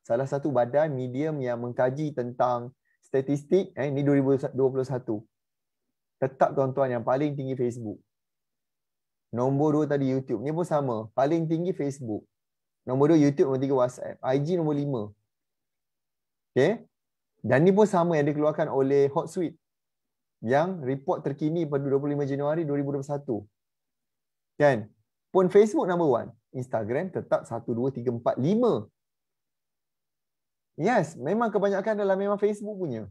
salah satu badan medium yang mengkaji tentang statistik eh ini 2021 tetap tuan-tuan yang paling tinggi Facebook nombor dua tadi YouTube ni pun sama paling tinggi Facebook nombor dua YouTube nombor tiga WhatsApp IG nombor lima okay dan ni pun sama yang dikeluarkan oleh Hotsuite yang report terkini pada 25 Januari 2021 kan pun Facebook number one Instagram tetap 1, 2, 3, 4, Yes, memang kebanyakan adalah memang Facebook punya.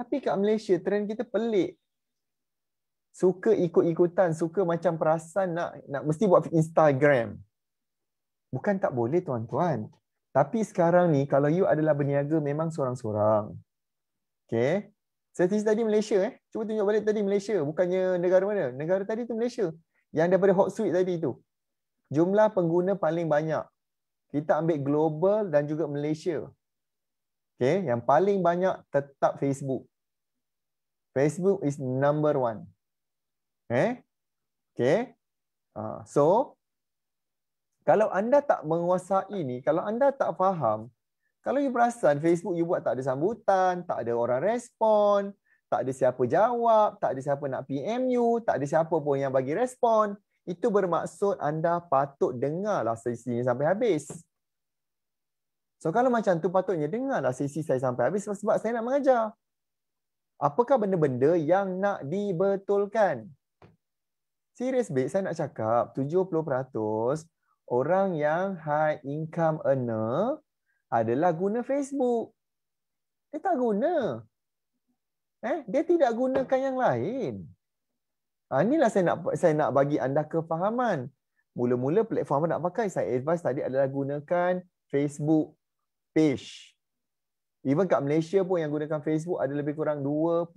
Tapi kat Malaysia, trend kita pelik. Suka ikut-ikutan, suka macam perasan nak nak mesti buat Instagram. Bukan tak boleh tuan-tuan. Tapi sekarang ni, kalau you adalah berniaga memang seorang-seorang. Okay. Statistik tadi Malaysia eh. Cuba tunjuk balik tadi Malaysia. Bukannya negara mana. Negara tadi tu Malaysia. Yang daripada hot suite tadi tu. Jumlah pengguna paling banyak kita ambil global dan juga Malaysia. Okay, yang paling banyak tetap Facebook. Facebook is number one. Eh, okay. okay. Uh, so, kalau anda tak menguasai ini, kalau anda tak faham, kalau you perasan Facebook you buat tak ada sambutan, tak ada orang respon, tak ada siapa jawab, tak ada siapa nak PM you, tak ada siapa pun yang bagi respon, itu bermaksud anda patut dengarlah sesi ini sampai habis. So kalau macam tu patutnya dengarlah sesi saya sampai habis sebab saya nak mengajar. Apakah benda-benda yang nak dibetulkan? Serius babe, saya nak cakap 70% orang yang high income earner adalah guna Facebook. Dia tak guna. Eh, dia tidak gunakan yang lain. Ha, inilah saya nak saya nak bagi anda kefahaman. Mula-mula platform anda nak pakai, saya advise tadi adalah gunakan Facebook page. Even kat Malaysia pun yang gunakan Facebook ada lebih kurang 26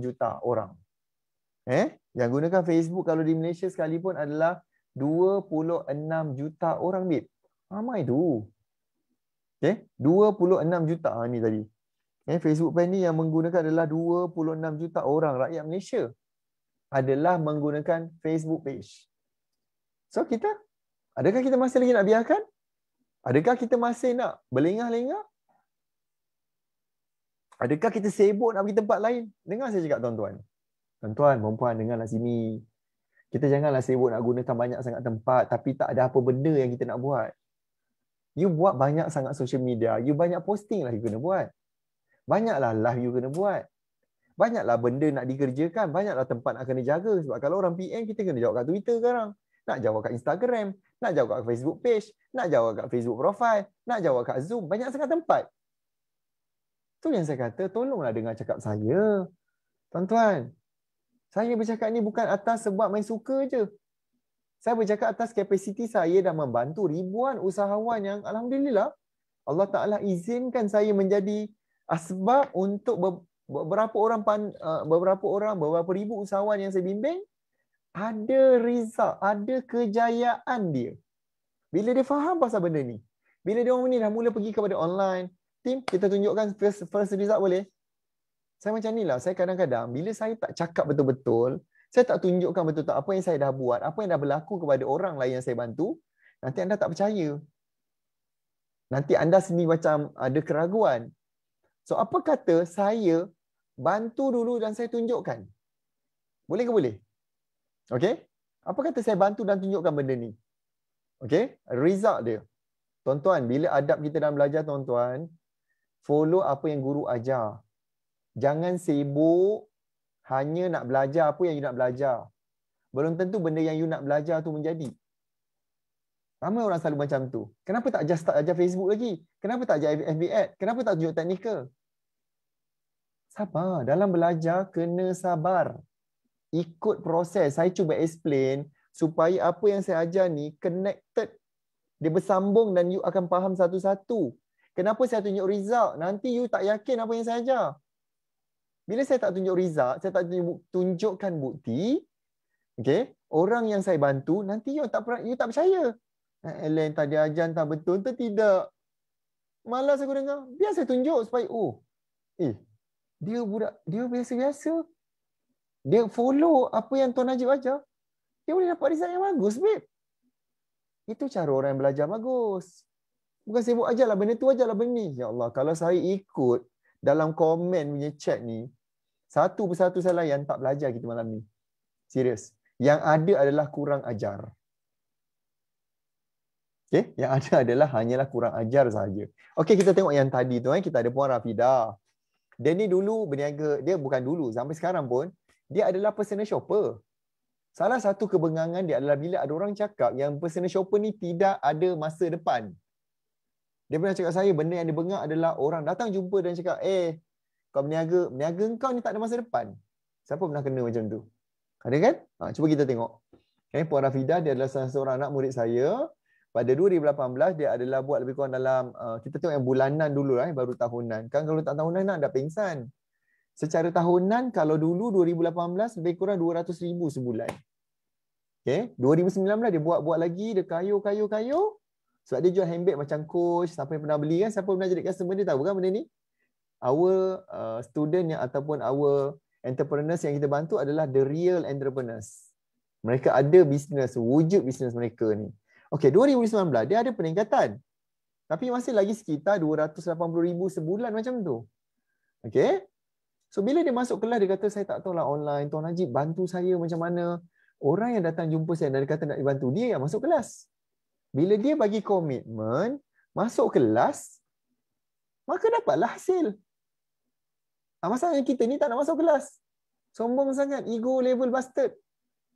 juta orang. Eh, Yang gunakan Facebook kalau di Malaysia sekali pun adalah 26 juta orang, Bip. Ramai tu. Okay? 26 juta ah, ni tadi. Eh, Facebook page ni yang menggunakan adalah 26 juta orang rakyat Malaysia adalah menggunakan Facebook page. So kita, adakah kita masih lagi nak biarkan? Adakah kita masih nak berlengah-lengah? Adakah kita sibuk nak pergi tempat lain? Dengar saya cakap tuan-tuan. Tuan-tuan, perempuan, dengarlah sini. Kita janganlah sibuk nak gunakan banyak sangat tempat tapi tak ada apa benda yang kita nak buat. You buat banyak sangat social media. You banyak posting lah you kena buat. Banyaklah live you kena buat banyaklah benda nak dikerjakan, banyaklah tempat nak kena jaga. Sebab kalau orang PM, kita kena jawab kat Twitter sekarang. Nak jawab kat Instagram, nak jawab kat Facebook page, nak jawab kat Facebook profile, nak jawab kat Zoom. Banyak sangat tempat. Tu yang saya kata, tolonglah dengar cakap saya. Tuan-tuan, saya bercakap ni bukan atas sebab main suka je. Saya bercakap atas kapasiti saya dan membantu ribuan usahawan yang Alhamdulillah Allah Ta'ala izinkan saya menjadi asbab untuk beberapa orang pan, uh, beberapa orang beberapa ribu usahawan yang saya bimbing ada result, ada kejayaan dia. Bila dia faham pasal benda ni. Bila dia orang ni dah mula pergi kepada online, team kita tunjukkan first, first result boleh. Saya macam ni lah, saya kadang-kadang bila saya tak cakap betul-betul, saya tak tunjukkan betul-betul apa yang saya dah buat, apa yang dah berlaku kepada orang lain yang saya bantu, nanti anda tak percaya. Nanti anda sendiri macam ada keraguan. So apa kata saya bantu dulu dan saya tunjukkan. Boleh ke boleh? Okey. Apa kata saya bantu dan tunjukkan benda ni? Okey, result dia. Tuan-tuan, bila adab kita dalam belajar tuan-tuan, follow apa yang guru ajar. Jangan sibuk hanya nak belajar apa yang you nak belajar. Belum tentu benda yang you nak belajar tu menjadi. Ramai orang selalu macam tu. Kenapa tak ajar start ajar Facebook lagi? Kenapa tak ajar FB ad? Kenapa tak tunjuk teknikal? Sabar. Dalam belajar, kena sabar. Ikut proses. Saya cuba explain supaya apa yang saya ajar ni connected. Dia bersambung dan you akan faham satu-satu. Kenapa saya tunjuk result? Nanti you tak yakin apa yang saya ajar. Bila saya tak tunjuk result, saya tak tunjukkan bukti, okay? orang yang saya bantu, nanti you tak, pernah, you tak percaya. Alan eh, tak ajar tak betul atau tidak. Malas aku dengar. Biar saya tunjuk supaya, oh, eh, dia budak dia biasa-biasa dia follow apa yang Tuan Najib ajar dia boleh dapat result yang bagus babe itu cara orang yang belajar bagus bukan sibuk ajarlah benda tu ajarlah benda ni ya Allah kalau saya ikut dalam komen punya chat ni satu persatu saya layan tak belajar kita malam ni serius yang ada adalah kurang ajar Okay. Yang ada adalah hanyalah kurang ajar sahaja. Okay, kita tengok yang tadi tu. Eh. Kita ada Puan Rafidah. Dia ni dulu berniaga, dia bukan dulu, sampai sekarang pun, dia adalah personal shopper. Salah satu kebengangan dia adalah bila ada orang cakap yang personal shopper ni tidak ada masa depan. Dia pernah cakap saya, benda yang dia bengang adalah orang datang jumpa dan cakap, eh, kau berniaga, berniaga kau ni tak ada masa depan. Siapa pernah kena macam tu? Ada kan? Ha, cuba kita tengok. Okay, Puan Rafidah, dia adalah salah seorang anak murid saya pada 2018 dia adalah buat lebih kurang dalam uh, kita tengok yang bulanan dulu eh baru tahunan kan kalau tak tahunan nak ada pingsan. secara tahunan kalau dulu 2018 lebih kurang 200,000 sebulan okey 2019 dia buat buat lagi dia kayu kayu kayu sebab dia jual handbag macam coach siapa yang pernah beli kan siapa pernah jadi customer dia tahu kan benda ni our uh, student yang ataupun our entrepreneurs yang kita bantu adalah the real entrepreneurs mereka ada bisnes wujud bisnes mereka ni Okey, 2019 dia ada peningkatan. Tapi masih lagi sekitar 280,000 sebulan macam tu. Okey. So bila dia masuk kelas dia kata saya tak tahu lah online Tuan Najib bantu saya macam mana. Orang yang datang jumpa saya dan dia kata nak dibantu dia yang masuk kelas. Bila dia bagi komitmen masuk kelas maka dapatlah hasil. Ah masalahnya kita ni tak nak masuk kelas. Sombong sangat, ego level bastard.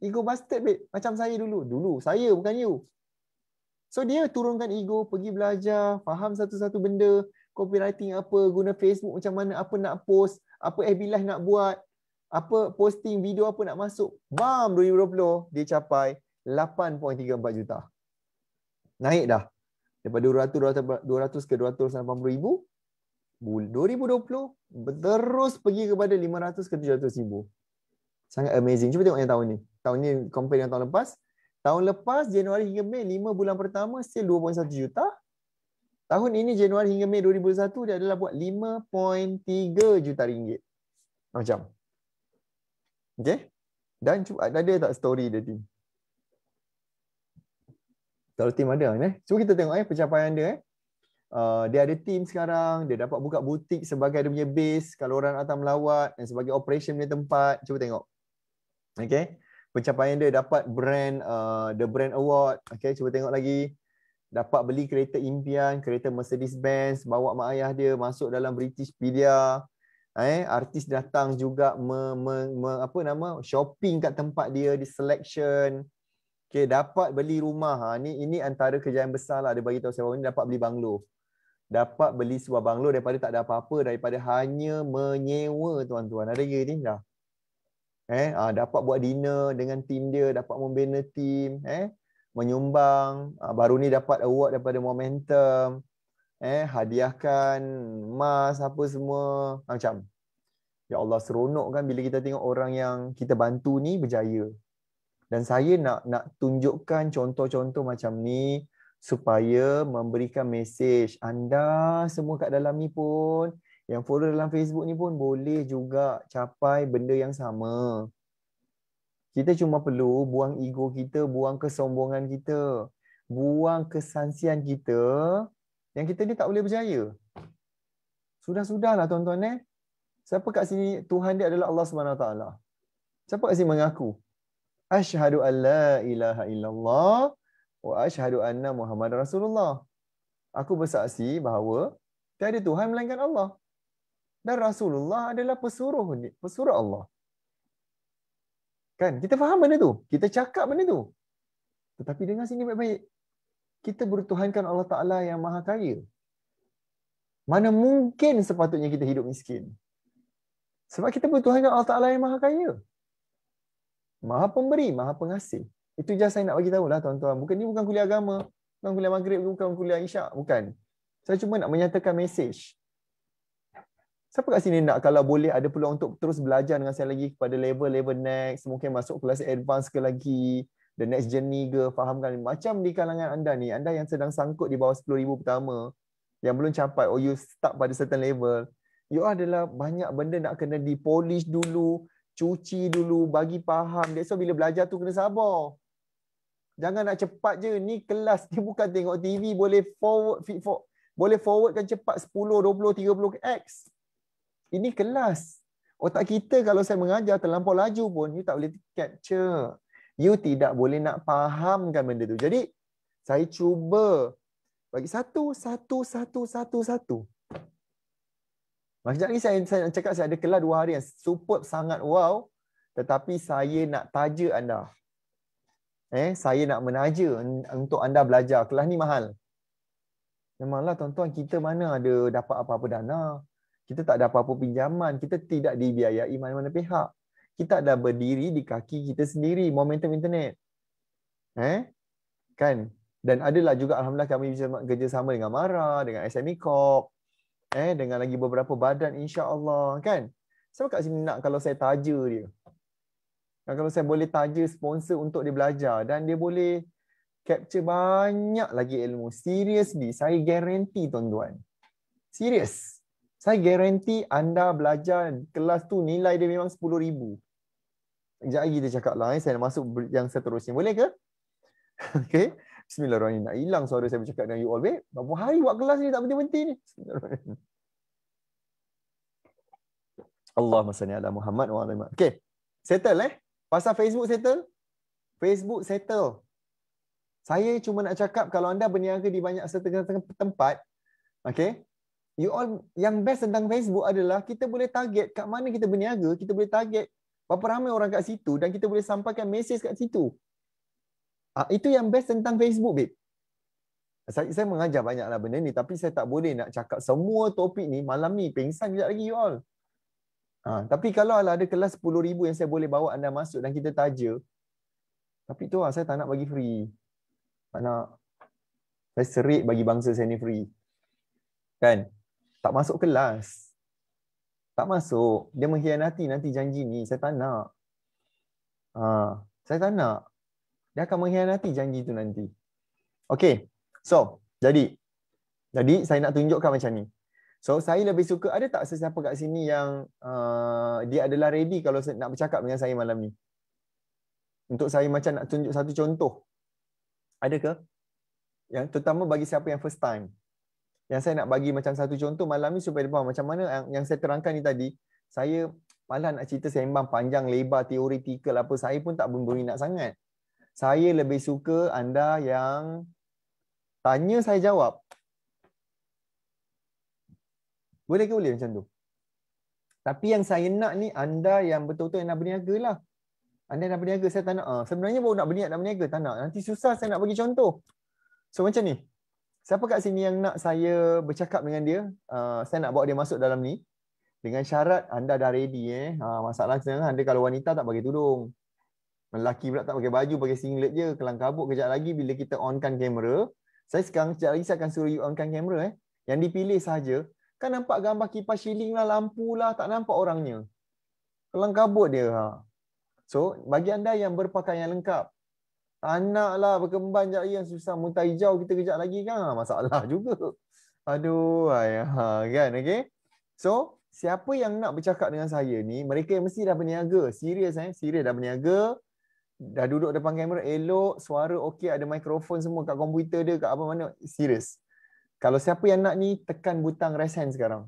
Ego bastard babe. macam saya dulu. Dulu saya bukan you. So dia turunkan ego, pergi belajar, faham satu-satu benda, copywriting apa, guna Facebook macam mana, apa nak post, apa FB live nak buat, apa posting video apa nak masuk. Bam 2020 dia capai 8.34 juta. Naik dah. Daripada 200 200 ke 280 ribu. 2020 terus pergi kepada 500 ke 700 ribu. Sangat amazing. Cuba tengok yang tahun ni. Tahun ni compare dengan tahun lepas. Tahun lepas Januari hingga Mei 5 bulan pertama sel 2.1 juta. Tahun ini Januari hingga Mei 2021 dia adalah buat 5.3 juta ringgit. Macam. Okey. Dan cuba ada tak story dia team? Kalau tim ada eh. Cuba kita tengok eh pencapaian dia eh. Uh, dia ada team sekarang, dia dapat buka butik sebagai dia punya base kalau orang datang melawat dan sebagai operation punya tempat. Cuba tengok. okay? pencapaian dia dapat brand uh, the brand award okey cuba tengok lagi dapat beli kereta impian kereta Mercedes Benz bawa mak ayah dia masuk dalam British Pedia eh artis datang juga me, me, me, apa nama shopping kat tempat dia di selection okey dapat beli rumah ha ni ini antara kejayaan besar lah dia bagi tahu saya ini dapat beli banglo dapat beli sebuah banglo daripada tak ada apa-apa daripada hanya menyewa tuan-tuan ada ke ni dah eh ah, dapat buat dinner dengan team dia dapat membina team eh menyumbang ah, baru ni dapat award daripada momentum eh hadiahkan emas apa semua ah, macam ya Allah seronok kan bila kita tengok orang yang kita bantu ni berjaya dan saya nak nak tunjukkan contoh-contoh macam ni supaya memberikan mesej anda semua kat dalam ni pun yang follow dalam Facebook ni pun boleh juga capai benda yang sama. Kita cuma perlu buang ego kita, buang kesombongan kita, buang kesansian kita yang kita ni tak boleh berjaya. Sudah-sudahlah tuan-tuan eh. Siapa kat sini Tuhan dia adalah Allah Subhanahu taala. Siapa kat sini mengaku? Asyhadu alla ilaha illallah wa asyhadu anna Muhammad Rasulullah. Aku bersaksi bahawa tiada Tuhan melainkan Allah dan Rasulullah adalah pesuruh pesuruh Allah. Kan? Kita faham benda tu. Kita cakap benda tu. Tetapi dengar sini baik-baik. Kita bertuhankan Allah Ta'ala yang maha kaya. Mana mungkin sepatutnya kita hidup miskin. Sebab kita bertuhankan Allah Ta'ala yang maha kaya. Maha pemberi, maha pengasih. Itu je saya nak bagi tahu lah tuan-tuan. Bukan ni bukan kuliah agama. Bukan kuliah maghrib, bukan kuliah isyak. Bukan. Saya cuma nak menyatakan message siapa kat sini nak kalau boleh ada peluang untuk terus belajar dengan saya lagi kepada level-level next, mungkin masuk kelas advance ke lagi, the next journey ke, fahamkan macam di kalangan anda ni, anda yang sedang sangkut di bawah 10,000 pertama, yang belum capai or you stuck pada certain level, you adalah banyak benda nak kena dipolish dulu, cuci dulu, bagi faham. That's why bila belajar tu kena sabar. Jangan nak cepat je. Ni kelas ni bukan tengok TV boleh forward feed forward. Boleh forwardkan cepat 10, 20, 30 X. Ini kelas. Otak kita kalau saya mengajar terlampau laju pun, you tak boleh capture. You tidak boleh nak fahamkan benda tu. Jadi, saya cuba bagi satu, satu, satu, satu, satu. Macam ni saya, saya nak cakap saya ada kelas dua hari yang superb sangat wow. Tetapi saya nak taja anda. Eh, saya nak menaja untuk anda belajar. Kelas ni mahal. Memanglah tuan-tuan kita mana ada dapat apa-apa dana kita tak ada apa-apa pinjaman, kita tidak dibiayai mana-mana pihak. Kita dah berdiri di kaki kita sendiri, momentum internet. Eh? Kan? Dan adalah juga Alhamdulillah kami bisa kerjasama dengan MARA, dengan SME Corp, eh? dengan lagi beberapa badan insyaAllah. Kan? Siapa kat sini nak kalau saya taja dia? Dan kalau saya boleh taja sponsor untuk dia belajar dan dia boleh capture banyak lagi ilmu. Seriously, saya guarantee tuan-tuan. Serius saya garanti anda belajar kelas tu nilai dia memang 10,000. Sekejap lagi dia cakap lah. Eh, saya nak masuk yang seterusnya. Boleh ke? Okay. Bismillahirrahmanirrahim. Nak hilang suara saya bercakap dengan you all. Babe, berapa hari buat kelas ni tak berhenti-henti ni? Allah salli ala Muhammad Okay. Settle eh. Pasal Facebook settle. Facebook settle. Saya cuma nak cakap kalau anda berniaga di banyak setengah tempat, okay, you all yang best tentang Facebook adalah kita boleh target kat mana kita berniaga, kita boleh target berapa ramai orang kat situ dan kita boleh sampaikan message kat situ. Ah itu yang best tentang Facebook babe. Saya saya mengajar banyaklah benda ni tapi saya tak boleh nak cakap semua topik ni malam ni pengsan juga lagi you all. Ha, tapi kalau lah ada kelas 10,000 yang saya boleh bawa anda masuk dan kita taja, tapi tu lah, saya tak nak bagi free. Tak nak. Saya serik bagi bangsa saya ni free. Kan? tak masuk kelas. Tak masuk. Dia mengkhianati nanti janji ni. Saya tak nak. Ha, saya tak nak. Dia akan mengkhianati janji tu nanti. Okay. So, jadi. Jadi, saya nak tunjukkan macam ni. So, saya lebih suka. Ada tak sesiapa kat sini yang uh, dia adalah ready kalau nak bercakap dengan saya malam ni? Untuk saya macam nak tunjuk satu contoh. Adakah? Yang terutama bagi siapa yang first time yang saya nak bagi macam satu contoh malam ni supaya dia macam mana yang, yang saya terangkan ni tadi saya malah nak cerita sembang panjang lebar teoretikal apa saya pun tak berminat nak sangat saya lebih suka anda yang tanya saya jawab boleh ke boleh macam tu tapi yang saya nak ni anda yang betul-betul yang nak berniaga lah anda nak berniaga saya tak nak ah, sebenarnya baru nak berniat nak berniaga tak nak nanti susah saya nak bagi contoh so macam ni siapa kat sini yang nak saya bercakap dengan dia, uh, saya nak bawa dia masuk dalam ni dengan syarat anda dah ready eh. Ha, masalah sebenarnya anda kalau wanita tak pakai tudung. Lelaki pula tak pakai baju, pakai singlet je. Kelang kabut kejap lagi bila kita onkan kamera. Saya sekarang sekejap lagi saya akan suruh you onkan kamera eh. Yang dipilih saja Kan nampak gambar kipas shilling lah, lampu lah. Tak nampak orangnya. Kelang kabut dia. Ha. So bagi anda yang berpakaian lengkap. Anak lah berkembang jap yang susah muntah hijau kita kejap lagi kan ah, masalah juga. Aduh ayah ha, kan Okay. So siapa yang nak bercakap dengan saya ni mereka yang mesti dah berniaga serius eh serius dah berniaga dah duduk depan kamera elok suara okey ada mikrofon semua kat komputer dia kat apa mana serius. Kalau siapa yang nak ni tekan butang raise hand sekarang.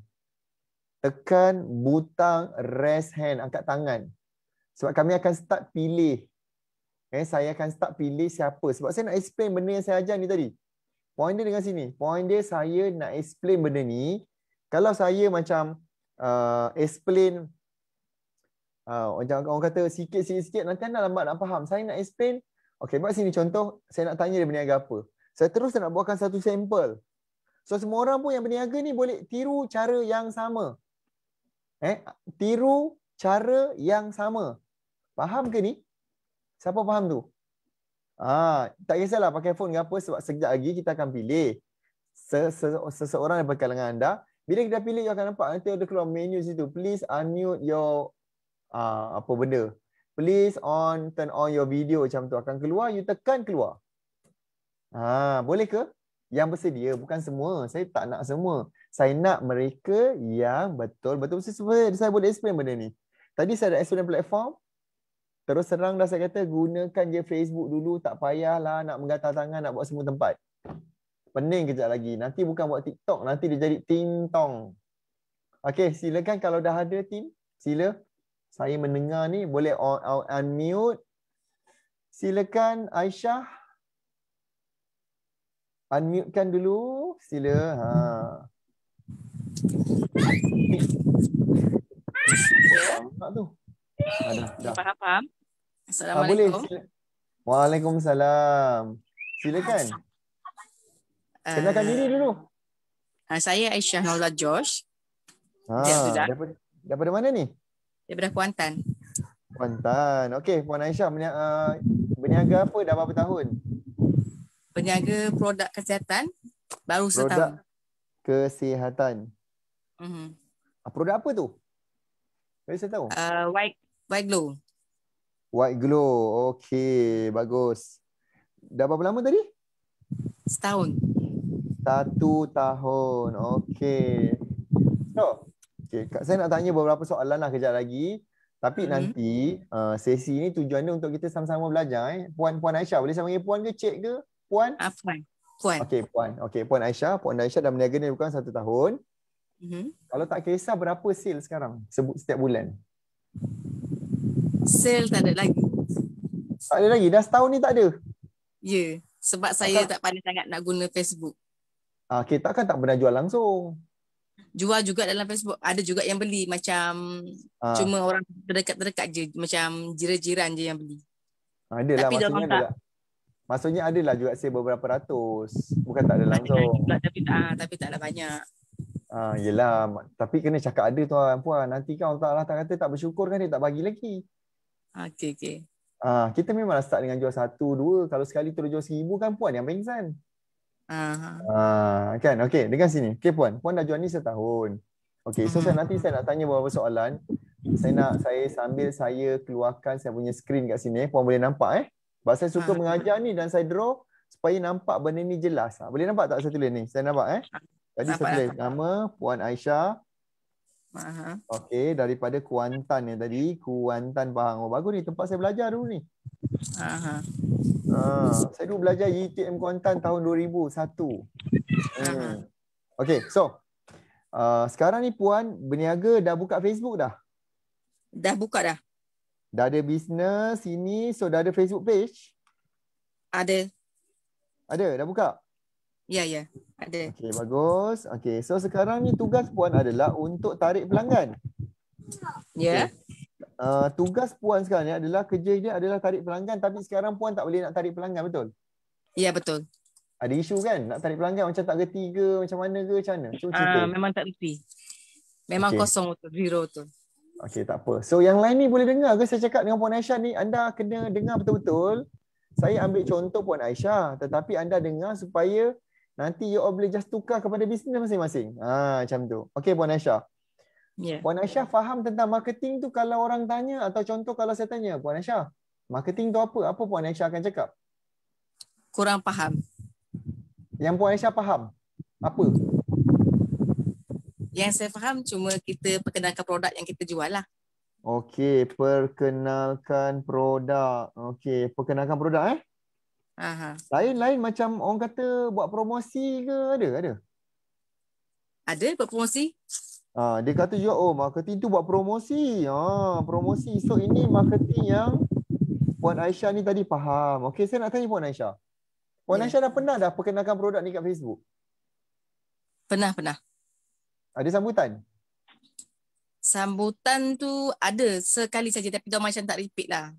Tekan butang raise hand angkat tangan. Sebab kami akan start pilih Eh, saya akan start pilih siapa. Sebab saya nak explain benda yang saya ajar ni tadi. Point dia dengan sini. Point dia saya nak explain benda ni. Kalau saya macam uh, explain. Uh, macam orang kata sikit-sikit-sikit. Nanti anda lambat nak faham. Saya nak explain. Okay, buat sini contoh. Saya nak tanya dia berniaga apa. Saya terus nak buatkan satu sampel. So, semua orang pun yang berniaga ni boleh tiru cara yang sama. Eh, Tiru cara yang sama. Faham ke ni? Siapa faham tu? Ah, tak kisahlah pakai phone ke apa sebab sekejap lagi kita akan pilih seseorang daripada kalangan anda. Bila kita pilih, you akan nampak nanti ada keluar menu situ. Please unmute your uh, apa benda. Please on turn on your video macam tu. Akan keluar, you tekan keluar. Ah, boleh ke? Yang bersedia, bukan semua. Saya tak nak semua. Saya nak mereka yang betul-betul Saya boleh explain benda ni. Tadi saya ada explain platform, Terus terang dah saya kata gunakan je Facebook dulu tak payahlah nak menggatal tangan nak buat semua tempat. Pening kejap lagi. Nanti bukan buat TikTok, nanti dia jadi Tong Okey, silakan kalau dah ada tim sila. Saya mendengar ni boleh on, on, unmute. Silakan Aisyah. Unmutekan dulu, sila. Ha. Apa tu? Ada, dah. Faham, faham. Assalamualaikum. Ah, Waalaikumsalam. Silakan. Uh, diri dulu. Uh, saya Aisyah Nola Josh. Ha, daripada, daripada mana ni? Daripada Kuantan. Kuantan. Okey, Puan Aisyah berniaga, berniaga apa dah berapa tahun? Berniaga produk kesihatan baru setahun. Produk kesihatan. Mhm. Uh, produk apa tu? Saya tahu. Uh, white white glow. White glow. Okay, bagus. Dah berapa lama tadi? Setahun. Satu tahun. Okay. So, okay. Kak, saya nak tanya beberapa soalan lah kejap lagi. Tapi mm-hmm. nanti uh, sesi ni tujuan dia untuk kita sama-sama belajar. Eh. Puan Puan Aisyah, boleh sama-sama Puan ke Cik ke? Puan? Uh, Puan. Puan. Okay, Puan. Okay, Puan Aisyah. Puan Aisyah dah berniaga ni bukan satu tahun. Mm-hmm. Kalau tak kisah, berapa sale sekarang sebut setiap bulan? sale tak ada lagi. Tak ada lagi? Dah setahun ni tak ada? Ya. Yeah, sebab tak saya tak, tak pandai sangat nak guna Facebook. Ah, okay, takkan tak pernah jual langsung? Jual juga dalam Facebook. Ada juga yang beli macam ah. cuma orang terdekat-terdekat je. Macam jiran-jiran je yang beli. Ah, ada lah. Maksudnya ada lah. Maksudnya ada lah juga sale beberapa ratus. Bukan tak ada langsung. Pula, tapi tak, ah, tapi tak ada banyak. Ah, yelah. Tapi kena cakap ada tuan puan. Nanti kau Allah tak kata tak bersyukur kan dia tak bagi lagi. Okay, okay. Ah, kita memang start dengan jual satu, dua. Kalau sekali terus jual seribu kan puan yang pengsan. Ah, uh-huh. uh, kan? okay. dengan sini. Okey puan, puan dah jual ni setahun. Okay, so saya hmm. nanti saya nak tanya beberapa soalan. Saya nak saya sambil saya keluarkan saya punya screen kat sini. Eh. Puan boleh nampak eh. Sebab saya suka uh-huh. mengajar ni dan saya draw supaya nampak benda ni jelas. Ah, boleh nampak tak saya tulis ni? Saya nampak eh. Jadi saya tulis nama Puan Aisyah. Uh-huh. Okey, daripada Kuantan yang tadi, Kuantan Pahang. Oh, bagus ni tempat saya belajar dulu ni. Uh-huh. Ah, saya dulu belajar UTM e Kuantan tahun 2001. Uh-huh. Hmm. Okey, so uh, sekarang ni Puan berniaga dah buka Facebook dah? Dah buka dah. Dah ada bisnes sini, so dah ada Facebook page? Ada. Ada, dah buka? Ya, ya. Ada. Okey, bagus. Okey, so sekarang ni tugas puan adalah untuk tarik pelanggan. Ya. Okay. Uh, eh, tugas puan sekarang ni adalah kerja dia adalah tarik pelanggan tapi sekarang puan tak boleh nak tarik pelanggan, betul? Ya, betul. Ada isu kan? Nak tarik pelanggan macam tak reti ke? Macam mana ke? Macam mana? Uh, memang tak reti. Memang okay. kosong tu. Zero tu. Okey, tak apa. So yang lain ni boleh dengar ke saya cakap dengan Puan Aisyah ni? Anda kena dengar betul-betul. Saya ambil contoh Puan Aisyah. Tetapi anda dengar supaya Nanti you all boleh just tukar kepada bisnes masing-masing. Ha, macam tu. Okay Puan Aisyah. Yeah. Puan Aisyah faham tentang marketing tu kalau orang tanya atau contoh kalau saya tanya Puan Aisyah, marketing tu apa? Apa Puan Aisyah akan cakap? Kurang faham. Yang Puan Aisyah faham? Apa? Yang saya faham cuma kita perkenalkan produk yang kita jual lah. Okey, perkenalkan produk. Okey, perkenalkan produk eh. Lain-lain macam orang kata buat promosi ke ada? Ada. Ada buat promosi? Ah, dia kata juga oh marketing tu buat promosi. Ah, promosi. So ini marketing yang Puan Aisyah ni tadi faham. okay saya nak tanya Puan Aisyah. Puan yeah. Aisyah dah pernah dah perkenalkan produk ni kat Facebook? Pernah, pernah. Ada sambutan? Sambutan tu ada sekali saja tapi dia macam tak repeat lah.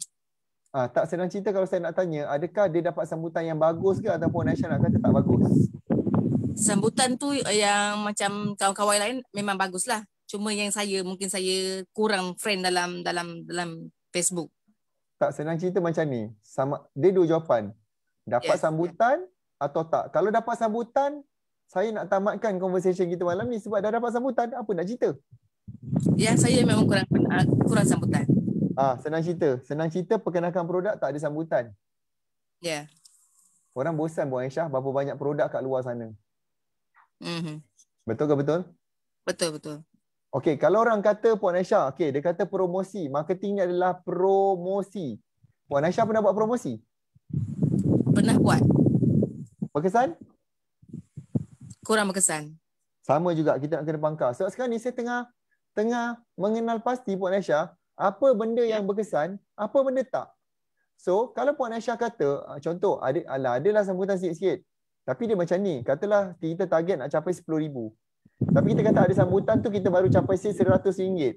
Ah, tak senang cerita kalau saya nak tanya, adakah dia dapat sambutan yang bagus ke ataupun Aisyah nak kata tak bagus? Sambutan tu eh, yang macam kawan-kawan lain memang bagus lah. Cuma yang saya, mungkin saya kurang friend dalam dalam dalam Facebook. Tak senang cerita macam ni. Sama, dia dua jawapan. Dapat yes. sambutan atau tak? Kalau dapat sambutan, saya nak tamatkan conversation kita malam ni sebab dah dapat sambutan, apa nak cerita? Ya, saya memang kurang kurang sambutan. Ah, senang cerita. Senang cerita perkenalkan produk tak ada sambutan. Ya. Yeah. Orang bosan Bu Aisyah berapa banyak produk kat luar sana. Mm-hmm. Betul ke betul? Betul betul. Okey, kalau orang kata Puan Aisyah, okey, dia kata promosi, marketing ni adalah promosi. Puan Aisyah pernah buat promosi? Pernah buat. Berkesan? Kurang berkesan. Sama juga kita nak kena pangkal. Sebab sekarang ni saya tengah tengah mengenal pasti Puan Aisyah, apa benda ya. yang berkesan, apa benda tak. So, kalau Puan Aisyah kata, ah, contoh, ada, ala, adalah lah sambutan sikit-sikit. Tapi dia macam ni, katalah kita target nak capai RM10,000. Tapi kita kata ada sambutan tu, kita baru capai RM100.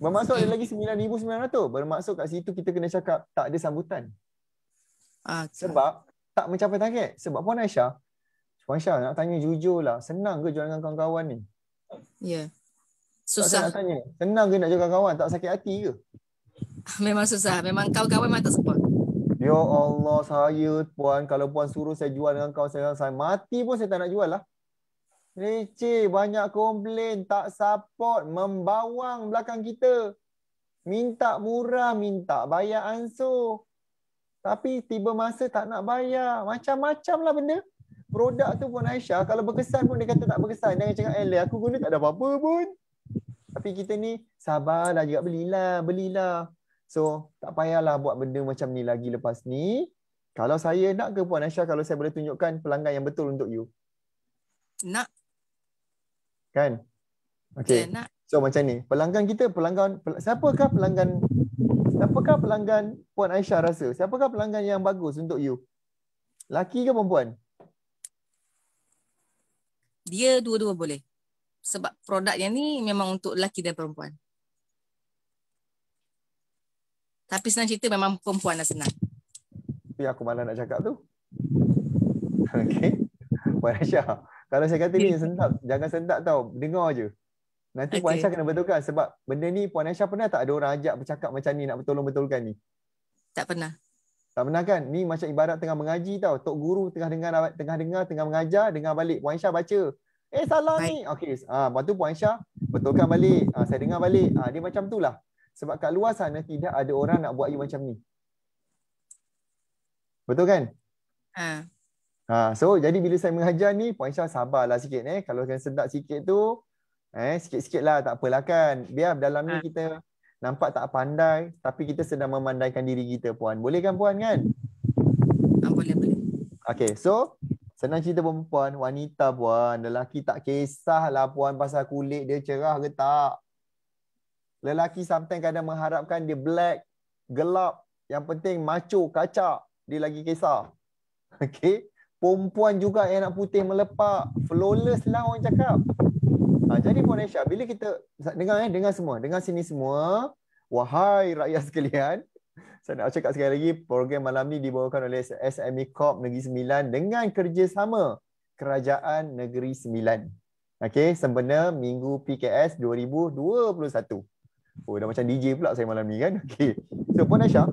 Bermaksud ada lagi RM9,900. Bermaksud kat situ kita kena cakap tak ada sambutan. Ah, Sebab tak mencapai target. Sebab Puan Aisyah, Puan Aisyah nak tanya jujur lah, senang ke jual dengan kawan-kawan ni? Ya. Yeah susah. Tak tanya. Senang ke nak jaga kawan tak sakit hati ke? Memang susah. Memang kau kawan memang tak support. Ya Allah, saya puan kalau puan suruh saya jual dengan kau saya saya mati pun saya tak nak jual lah. Leceh, banyak komplain, tak support, membawang belakang kita. Minta murah, minta bayar ansur. Tapi tiba masa tak nak bayar. Macam-macam lah benda. Produk tu pun Aisyah, kalau berkesan pun dia kata tak berkesan. Jangan cakap, eh aku guna tak ada apa-apa pun. Tapi kita ni sabarlah juga belilah, belilah. So tak payahlah buat benda macam ni lagi lepas ni. Kalau saya nak ke Puan Aisyah kalau saya boleh tunjukkan pelanggan yang betul untuk you? Nak. Kan? Okay. Ya, so macam ni, pelanggan kita, pelanggan, pel- siapakah pelanggan, siapakah pelanggan Puan Aisyah rasa? Siapakah pelanggan yang bagus untuk you? Laki ke perempuan? Dia dua-dua boleh sebab produk yang ni memang untuk lelaki dan perempuan. Tapi senang cerita memang perempuan lah senang. Tapi aku mana nak cakap tu? Okay. Puan Aisyah, kalau saya kata okay. ni sentak, jangan sentak tau. Dengar je. Nanti Puan Aisyah okay. kena betulkan sebab benda ni Puan Aisyah pernah tak ada orang ajak bercakap macam ni nak betul-betulkan ni? Tak pernah. Tak pernah kan? Ni macam ibarat tengah mengaji tau. Tok guru tengah dengar tengah dengar tengah mengajar dengar balik Puan Aisyah baca. Eh salah Hai. ni. Okey. Ah ha, waktu Puan Syah betulkan balik. Ha, saya dengar balik. Ha, dia macam itulah. Sebab kat luar sana tidak ada orang nak buat you macam ni. Betul kan? Ha. Ha, so jadi bila saya mengajar ni Puan Syah sabarlah sikit eh. Kalau kan sedap sikit tu eh sikit-sikitlah tak apalah kan. Biar dalam ha. ni kita nampak tak pandai tapi kita sedang memandaikan diri kita puan. Boleh kan puan kan? Ha, boleh boleh. Okey, so Senang cerita perempuan, wanita puan, lelaki tak kisahlah puan pasal kulit dia cerah ke tak. Lelaki sometimes kadang mengharapkan dia black, gelap, yang penting macho, kacak, dia lagi kisah. Okay? Perempuan juga yang nak putih melepak, flawless lah orang cakap. Ha, jadi Puan Aisyah, bila kita, dengar eh, dengar semua, dengar sini semua, wahai rakyat sekalian, saya nak cakap sekali lagi, program malam ni dibawakan oleh SME Corp Negeri Sembilan dengan kerjasama Kerajaan Negeri Sembilan. Okay, sempena Minggu PKS 2021. Oh, dah macam DJ pula saya malam ni kan. Okay, So, Puan Aisyah,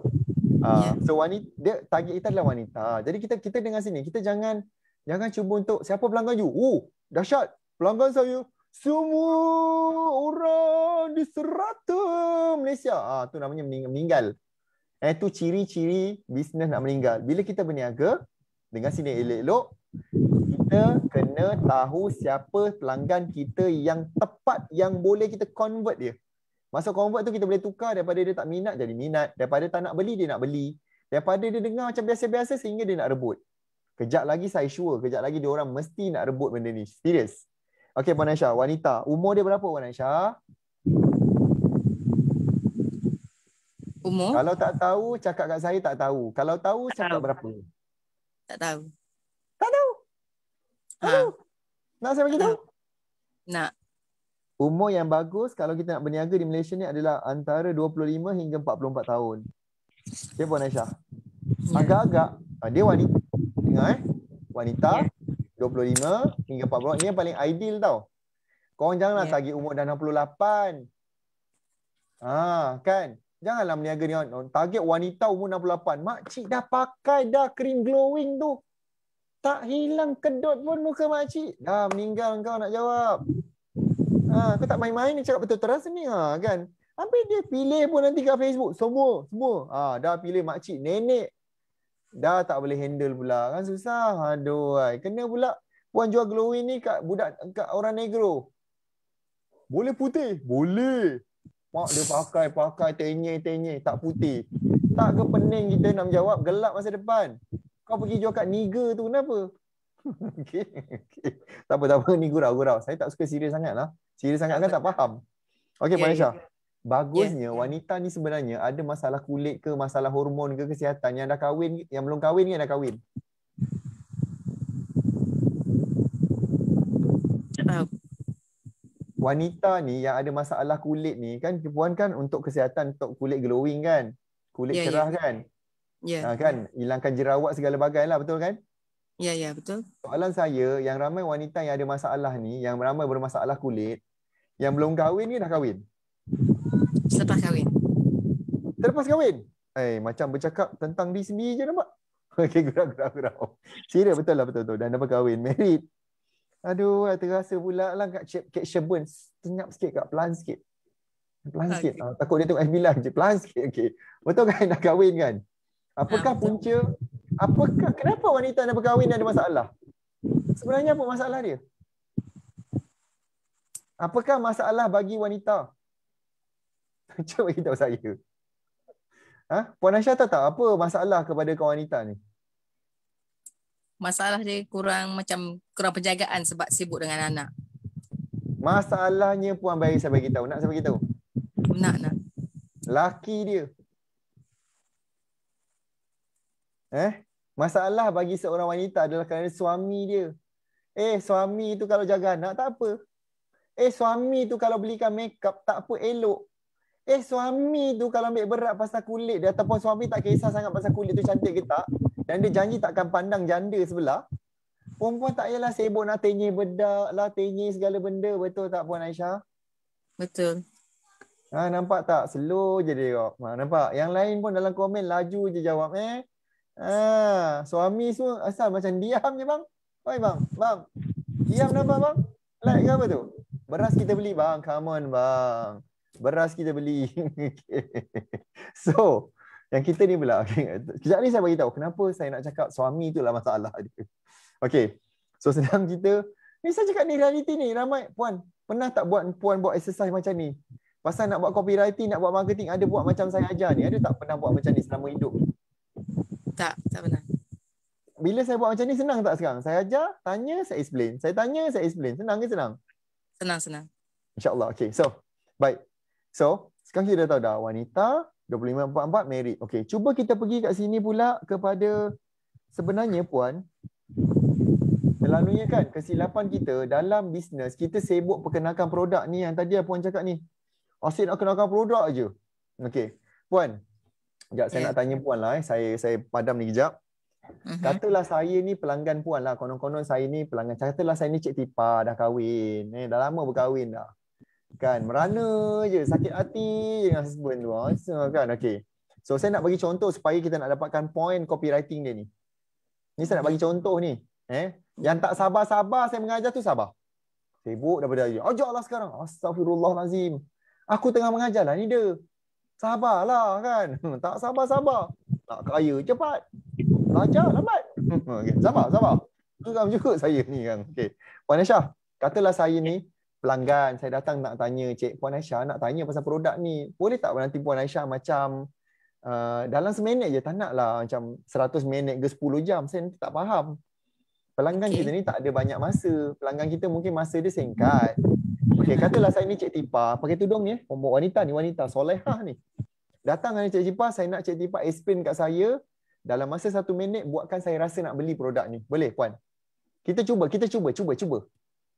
uh, so wanita, dia, target kita adalah wanita. Jadi, kita kita dengan sini. Kita jangan jangan cuba untuk siapa pelanggan you. Oh, dahsyat. Pelanggan saya. Semua orang di serata Malaysia. Ah, uh, tu namanya meninggal. Itu eh, ciri-ciri bisnes nak meninggal. Bila kita berniaga, dengan sini elok-elok, kita kena tahu siapa pelanggan kita yang tepat yang boleh kita convert dia. Masa convert tu kita boleh tukar daripada dia tak minat jadi minat. Daripada tak nak beli, dia nak beli. Daripada dia dengar macam biasa-biasa sehingga dia nak rebut. Kejap lagi saya sure. Kejap lagi dia orang mesti nak rebut benda ni. Serius. Okay Puan Aisyah, wanita. Umur dia berapa Puan Aisyah? Umur? Kalau tak tahu, cakap kat saya tak tahu. Kalau tahu, tak cakap tahu. berapa? Tak tahu. Tak tahu? Ha. Tahu? Nak saya bagi Nak. Umur yang bagus kalau kita nak berniaga di Malaysia ni adalah antara 25 hingga 44 tahun. Okay, Puan Aisyah. Ya. Agak-agak. Ha, dia wanita. Dengar eh. Wanita. Yeah. 25 hingga 44. Ini yang paling ideal tau. Korang janganlah yeah. target umur dah 68. Ah, kan? Janganlah meniaga ni on. Target wanita umur 68. Makcik dah pakai dah cream glowing tu. Tak hilang kedut pun muka makcik. Dah meninggal kau nak jawab. Ha, kau tak main-main ni cakap betul terasa ni. Ha, kan? Tapi dia pilih pun nanti kat Facebook. Semua. semua. Ha, dah pilih makcik. Nenek. Dah tak boleh handle pula. Kan susah. Aduh. Hai. Kena pula puan jual glowing ni kat budak kat orang negro. Boleh putih? Boleh. Mak dia pakai, pakai, tenye, tenye, tak putih. Tak ke pening kita nak menjawab gelap masa depan? Kau pergi jual kat niga tu, kenapa? okay, okay. Tak apa, tak apa. Ni gurau, gurau. Saya tak suka serius sangat lah. Serius sangat kan tak faham. Okay, yeah, Manisha. Bagusnya yeah. Ya. wanita ni sebenarnya ada masalah kulit ke, masalah hormon ke, kesihatan. Yang dah kahwin, yang belum kahwin ni yang dah kahwin. wanita ni yang ada masalah kulit ni kan perempuan kan untuk kesihatan untuk kulit glowing kan kulit yeah, ya. cerah yeah. kan ya yeah. ha, kan hilangkan jerawat segala bagailah betul kan ya yeah, ya yeah, betul soalan saya yang ramai wanita yang ada masalah ni yang ramai bermasalah kulit yang belum kahwin ni dah kahwin selepas kahwin selepas kahwin eh macam bercakap tentang diri sendiri je nampak okey gurau gurau gurau serius betul lah betul betul dan dah berkahwin married Aduh, aku terasa pula lah kat Cik Kate Sherburn. Tengap sikit kat pelan sikit. Pelan okay. Ah, sikit. Ha, takut dia tengok FB live je. Pelan sikit. Okay. Betul kan nak kahwin kan? Apakah ah, punca? Apakah Kenapa wanita nak berkahwin dan ada masalah? Sebenarnya apa masalah dia? Apakah masalah bagi wanita? Cuba kita tahu saya. Ha? Puan Aisyah tahu tak apa masalah kepada kawan wanita ni? masalah dia kurang macam kurang penjagaan sebab sibuk dengan anak. Masalahnya puan bayi saya bagi tahu. Nak saya bagi tahu? Nak nak. Laki dia. Eh? Masalah bagi seorang wanita adalah kerana suami dia. Eh, suami tu kalau jaga anak tak apa. Eh, suami tu kalau belikan makeup tak apa elok. Eh, suami tu kalau ambil berat pasal kulit dia ataupun suami tak kisah sangat pasal kulit tu cantik ke tak, dan dia janji tak akan pandang janda sebelah. Puan tak payahlah sibuk nak tenyih bedak lah, tenyih segala benda. Betul tak Puan Aisyah? Betul. Ha, nampak tak? Slow je dia. Ha, nampak? Yang lain pun dalam komen laju je jawab eh. Ha, suami semua asal macam diam je bang. Oi bang, bang. Diam nampak bang? Like ke apa tu? Beras kita beli bang. Come on bang. Beras kita beli. Okay. so, yang kita ni pula. Okay. Kejap ni saya bagi tahu kenapa saya nak cakap suami lah masalah dia. Okay. So sedang kita. Ni saya cakap ni realiti ni. Ramai puan. Pernah tak buat puan buat exercise macam ni? Pasal nak buat copywriting, nak buat marketing, ada buat macam saya ajar ni. Ada tak pernah buat macam ni selama hidup? Tak, tak pernah. Bila saya buat macam ni, senang tak sekarang? Saya ajar, tanya, saya explain. Saya tanya, saya explain. Senang ke senang? Senang, senang. InsyaAllah. Okay, so. Baik. So, sekarang kita dah tahu dah. Wanita, 2544 merit. Okey, cuba kita pergi kat sini pula kepada sebenarnya puan selalunya kan kesilapan kita dalam bisnes kita sibuk perkenalkan produk ni yang tadi puan cakap ni. Asyik nak kenalkan produk aje. Okey, puan. Sekejap saya nak tanya puan lah eh. Saya saya padam ni kejap. Mhm. Katalah saya ni pelanggan puan lah. Konon-konon saya ni pelanggan. Katalah saya ni cik tipa dah kahwin. Eh, dah lama berkahwin dah kan merana je sakit hati dengan husband tu ha kan okey so saya nak bagi contoh supaya kita nak dapatkan point copywriting dia ni ni saya nak bagi hmm. contoh ni eh yang tak sabar-sabar saya mengajar tu sabar sibuk daripada dia ajaklah sekarang astagfirullahalazim aku tengah mengajar lah ni dia sabarlah kan tak sabar-sabar tak kaya cepat belajar lambat okay. sabar sabar tu dalam cukup saya ni kan okey Wanesha katalah saya ni pelanggan saya datang nak tanya Cik Puan Aisyah nak tanya pasal produk ni boleh tak nanti Puan Aisyah macam uh, dalam seminit je tak nak lah macam 100 minit ke 10 jam saya nanti tak faham pelanggan okay. kita ni tak ada banyak masa pelanggan kita mungkin masa dia singkat okey katalah saya ni Cik Tipa pakai tudung ya pembawa eh. wanita ni wanita solehah ni datang dengan Cik Tipa saya nak Cik Tipa explain kat saya dalam masa satu minit buatkan saya rasa nak beli produk ni boleh Puan kita cuba kita cuba cuba cuba, cuba.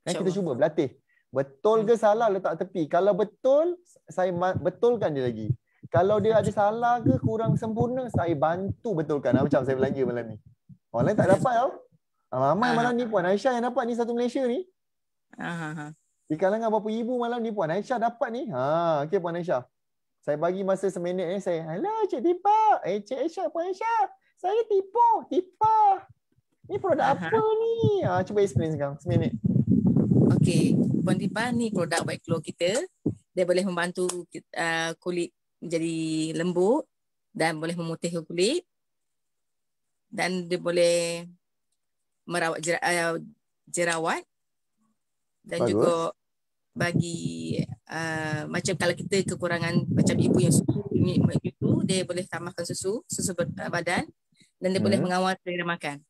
Kan, kita cuba berlatih Betul hmm. ke salah letak tepi? Kalau betul, saya betulkan dia lagi. Kalau dia ada salah ke kurang sempurna, saya bantu betulkan. Macam saya belanja malam ni. Orang lain tak dapat tau. Ah, ramai ah. malam ni Puan Aisyah yang dapat ni satu Malaysia ni. Ah, Di kalangan berapa ibu malam ni Puan Aisyah dapat ni. Ha, okay Puan Aisyah. Saya bagi masa seminit ni, saya, Hello Cik Tipa. Eh Aisyah, Puan Aisyah. Saya tipu, tipa. Ini produk apa ni? Ha, cuba explain sekarang, seminit. Okay. Puan Tipah ni produk white claw kita. Dia boleh membantu uh, kulit jadi lembut dan boleh memutihkan kulit. Dan dia boleh merawat uh, jerawat dan Bagus. juga bagi uh, macam kalau kita kekurangan macam ibu yang susu itu dia boleh tambahkan susu susu ber, uh, badan dan dia hmm. boleh mengawal selera makan.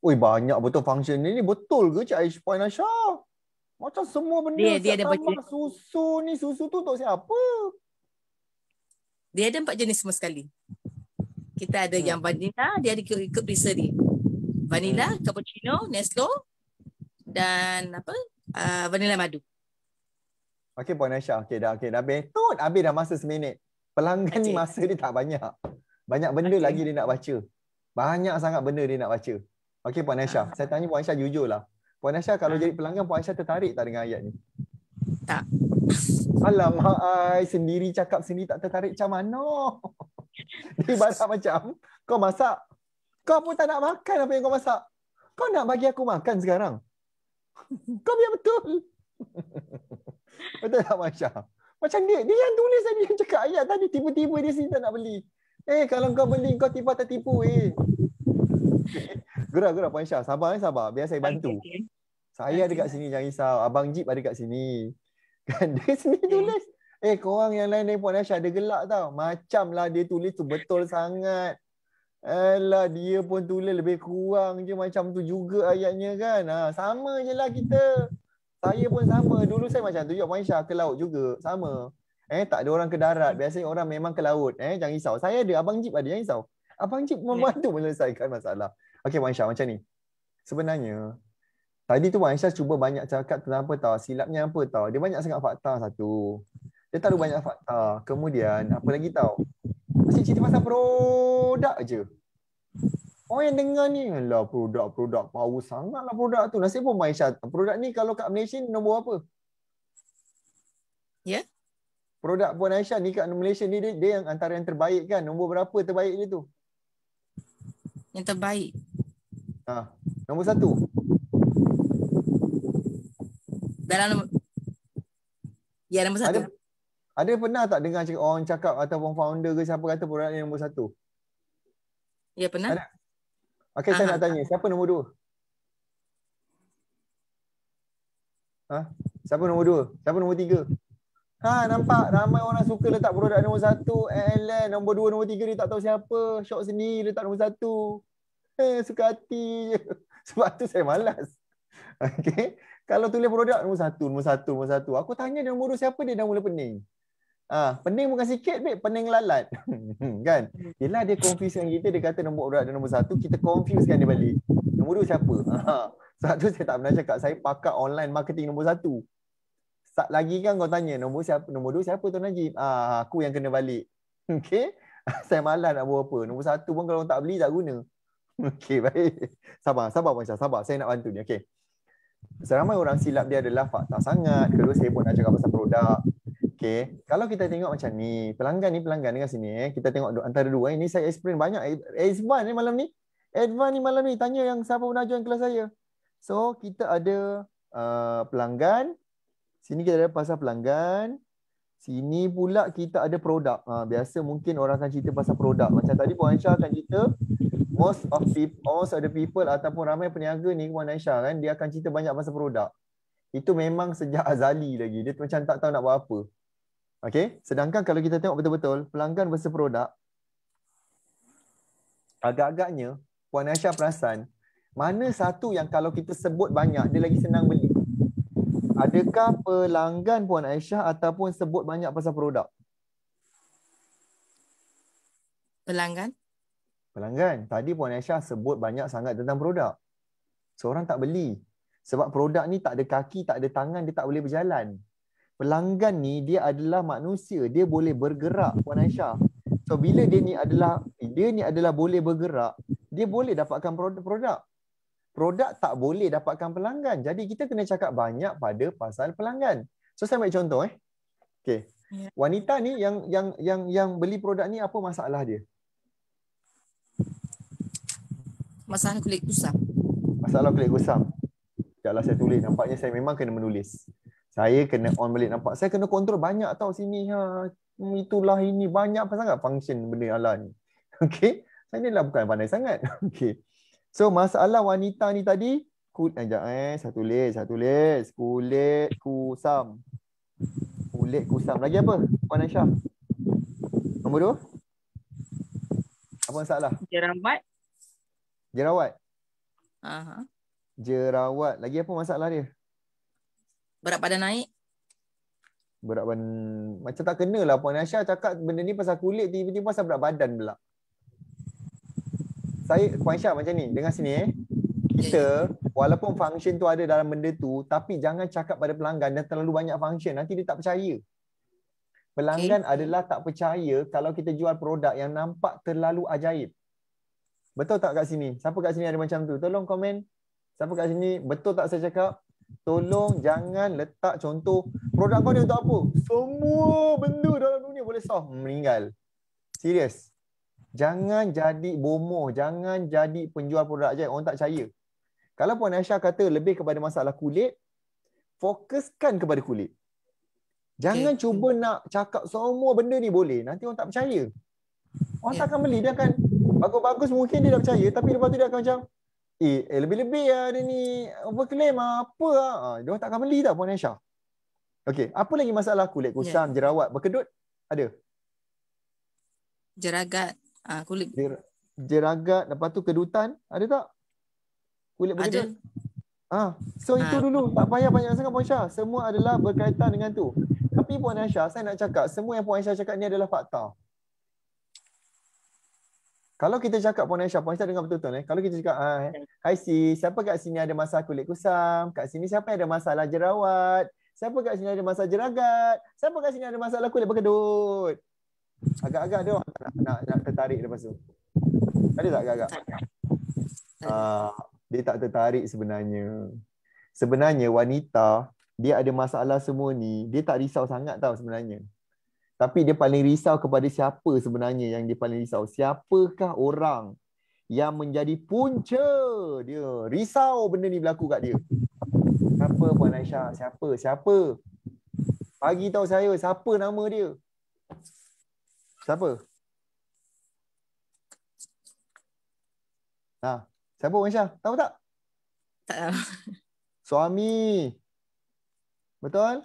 Ui banyak betul function ni ni betul ke Cik Aisyah Point Aisyah? Macam semua benda dia, dia ada tambah baca. susu ni, susu tu untuk siapa? Dia ada empat jenis semua sekali. Kita ada hmm. yang vanilla, dia ada ikut, ikut perisa dia. Vanilla, hmm. cappuccino, nestle dan apa? Uh, vanilla madu. Okey, Puan Aisyah. Okey, dah, Okey, dah habis. Tut, habis dah masa seminit. Pelanggan ni masa ni tak banyak. Banyak benda okay. lagi dia nak baca. Banyak sangat benda dia nak baca. Okey, Puan Aisyah. Uh. Saya tanya Puan Aisyah jujur lah. Puan Aisyah kalau hmm. jadi pelanggan Puan Aisyah tertarik tak dengan ayat ni? Tak. Alamak, ai sendiri cakap sendiri tak tertarik macam mana? Dia basah macam kau masak. Kau pun tak nak makan apa yang kau masak. Kau nak bagi aku makan sekarang? Kau biar betul. Betul tak Masya? Macam dia, dia yang tulis tadi yang cakap ayat tadi. Tiba-tiba dia sini tak nak beli. Eh, kalau kau beli, kau tiba tak tipu. Eh gerak gerak Puan Syah. Sabar eh sabar. Biar saya bantu. Okay, okay. Saya ada kat lah. sini jangan risau. Abang Jeep ada kat sini. Kan dia sini okay. tulis. Eh korang yang lain dari Puan Syah ada gelak tau. Macamlah dia tulis tu betul sangat. Alah dia pun tulis lebih kurang je macam tu juga ayatnya kan. Ha, sama je lah kita. Saya pun sama. Dulu saya macam tu. Ya Puan Syah ke laut juga. Sama. Eh tak ada orang ke darat. Biasanya orang memang ke laut. Eh jangan risau. Saya ada. Abang Jeep ada. Jangan risau. Abang Cik membantu menyelesaikan masalah. Okay, Wan Syah macam ni. Sebenarnya tadi tu Wan Syah cuba banyak cakap tentang apa tahu silapnya apa tahu. Dia banyak sangat fakta satu. Dia tahu hmm. banyak fakta. Kemudian apa lagi tahu? masih cerita pasal produk aje. Orang yang dengar ni lah produk-produk power sangat lah produk tu. Nasib pun Wan Syah. Produk ni kalau kat Malaysia nombor apa? Ya. Yeah. Produk Puan Aisyah ni kat Malaysia ni dia, dia yang antara yang terbaik kan. Nombor berapa terbaik dia tu? Yang terbaik. Ha. Nombor satu. Dalam nombor... Ya, nombor satu. Ada, ada pernah tak dengar cakap orang cakap ataupun founder ke siapa kata produk yang nombor satu? Ya, pernah. Ada? Okay, Aha. saya nak tanya. Siapa nombor dua? Ha? Siapa nombor dua? Siapa nombor tiga? Ha, nampak ramai orang suka letak produk nombor satu. Eh, nombor dua, nombor tiga dia tak tahu siapa. Shock sendiri letak nombor satu. Eh, suka hati je. Sebab tu saya malas. Okay. Kalau tulis produk, nombor satu, nombor satu, nombor satu. Aku tanya dia nombor siapa, dia dah mula pening. Ah, pening bukan sikit, babe. pening lalat. kan? Yelah dia confuse dengan kita, dia kata nombor produk dan nombor satu, kita confuse kan dia balik. Nombor dua siapa? Ha. Sebab tu saya tak pernah cakap, saya pakar online marketing nombor satu. Tak lagi kan kau tanya, nombor siapa? Nombor dua siapa Tuan Najib? Ah, aku yang kena balik. Okay? saya malas nak buat apa. Nombor satu pun kalau orang tak beli, tak guna. Okey, baik. Sabar, sabar Puan Syah. Sabar, saya nak bantu ni. Okey. Seramai orang silap dia adalah fakta sangat. Kedua, saya pun nak cakap pasal produk. Okey. Kalau kita tengok macam ni, pelanggan ni, pelanggan dengan sini. Eh. Kita tengok antara dua. Ini eh, saya explain banyak. Advan eh, ni malam ni. Advan ni malam ni. Tanya yang siapa pun ajuan kelas saya. So, kita ada uh, pelanggan. Sini kita ada pasal pelanggan. Sini pula kita ada produk. Ha, biasa mungkin orang akan cerita pasal produk. Macam tadi Puan Aisyah akan cerita most of people, most of the people ataupun ramai peniaga ni Wan Aisyah kan dia akan cerita banyak pasal produk. Itu memang sejak azali lagi. Dia macam tak tahu nak buat apa. Okay. Sedangkan kalau kita tengok betul-betul pelanggan pasal produk agak-agaknya Wan Aisyah perasan mana satu yang kalau kita sebut banyak dia lagi senang beli. Adakah pelanggan Puan Aisyah ataupun sebut banyak pasal produk? Pelanggan? Pelanggan, tadi Puan Aisyah sebut banyak sangat tentang produk. Seorang tak beli. Sebab produk ni tak ada kaki, tak ada tangan, dia tak boleh berjalan. Pelanggan ni dia adalah manusia, dia boleh bergerak Puan Aisyah. So bila dia ni adalah dia ni adalah boleh bergerak, dia boleh dapatkan produk-produk. Produk tak boleh dapatkan pelanggan. Jadi kita kena cakap banyak pada pasal pelanggan. So saya ambil contoh eh. Okey. Ya. Wanita ni yang yang yang yang beli produk ni apa masalah dia? masalah kulit kusam? Masalah kulit kusam. Sekejap saya tulis. Nampaknya saya memang kena menulis. Saya kena on balik nampak. Saya kena kontrol banyak tau sini. Ha. Hmm, itulah ini. Banyak apa sangat function benda Allah ni. Okay. Saya ni lah bukan pandai sangat. Okay. So masalah wanita ni tadi. Kut, sekejap eh, eh. Saya tulis. Saya tulis. Kulit kusam. Kulit kusam. Lagi apa? Puan Aisyah. Nombor dua. Apa masalah? Jerambat. Jerawat. Aha. Jerawat. Lagi apa masalah dia? Berat badan naik. Berat badan macam tak kena lah Puan Aisyah cakap benda ni pasal kulit tiba-tiba pasal berat badan pula. Saya Puan Aisyah macam ni, dengar sini eh. Kita walaupun function tu ada dalam benda tu tapi jangan cakap pada pelanggan dan terlalu banyak function nanti dia tak percaya. Pelanggan okay. adalah tak percaya kalau kita jual produk yang nampak terlalu ajaib. Betul tak kat sini? Siapa kat sini ada macam tu? Tolong komen. Siapa kat sini betul tak saya cakap? Tolong jangan letak contoh produk kau ni untuk apa? Semua benda dalam dunia boleh sah meninggal. Serius. Jangan jadi bomoh, jangan jadi penjual produk je orang tak percaya. Kalau Puan Aisyah kata lebih kepada masalah kulit, fokuskan kepada kulit. Jangan okay. cuba nak cakap semua benda ni boleh. Nanti orang tak percaya. Orang yeah. takkan beli. Dia akan, Bagus-bagus mungkin dia dah percaya tapi lepas tu dia akan macam eh, eh lebih-lebih ah dia ni overclaim ah apa ah. Ha, dia orang tak akan beli tak Puan Aisyah. Okey, apa lagi masalah kulit kusam, yeah. jerawat, berkedut? Ada. Jeragat, uh, kulit Jer- jeragat lepas tu kedutan ada tak kulit berkedut ah ha. so itu ah. dulu tak payah banyak sangat puan Syah semua adalah berkaitan dengan tu tapi puan Aisyah saya nak cakap semua yang puan Aisyah cakap ni adalah fakta kalau kita cakap Puan Aisyah, Puan Aisyah dengar betul-betul eh. Kalau kita cakap, ah, eh, ya. hai si, siapa kat sini ada masalah kulit kusam? Kat sini siapa ada masalah jerawat? Siapa kat sini ada masalah jeragat? Siapa kat sini ada masalah kulit berkedut? Agak-agak dia orang nak, nak, nak tertarik lepas tu. Ada tak agak-agak? Ah, dia tak tertarik sebenarnya. Sebenarnya wanita, dia ada masalah semua ni, dia tak risau sangat tau sebenarnya tapi dia paling risau kepada siapa sebenarnya yang dia paling risau siapakah orang yang menjadi punca dia risau benda ni berlaku kat dia siapa puan Aisyah siapa siapa bagi tahu saya siapa nama dia siapa ha siapa puan Aisyah tahu tak tak tahu suami betul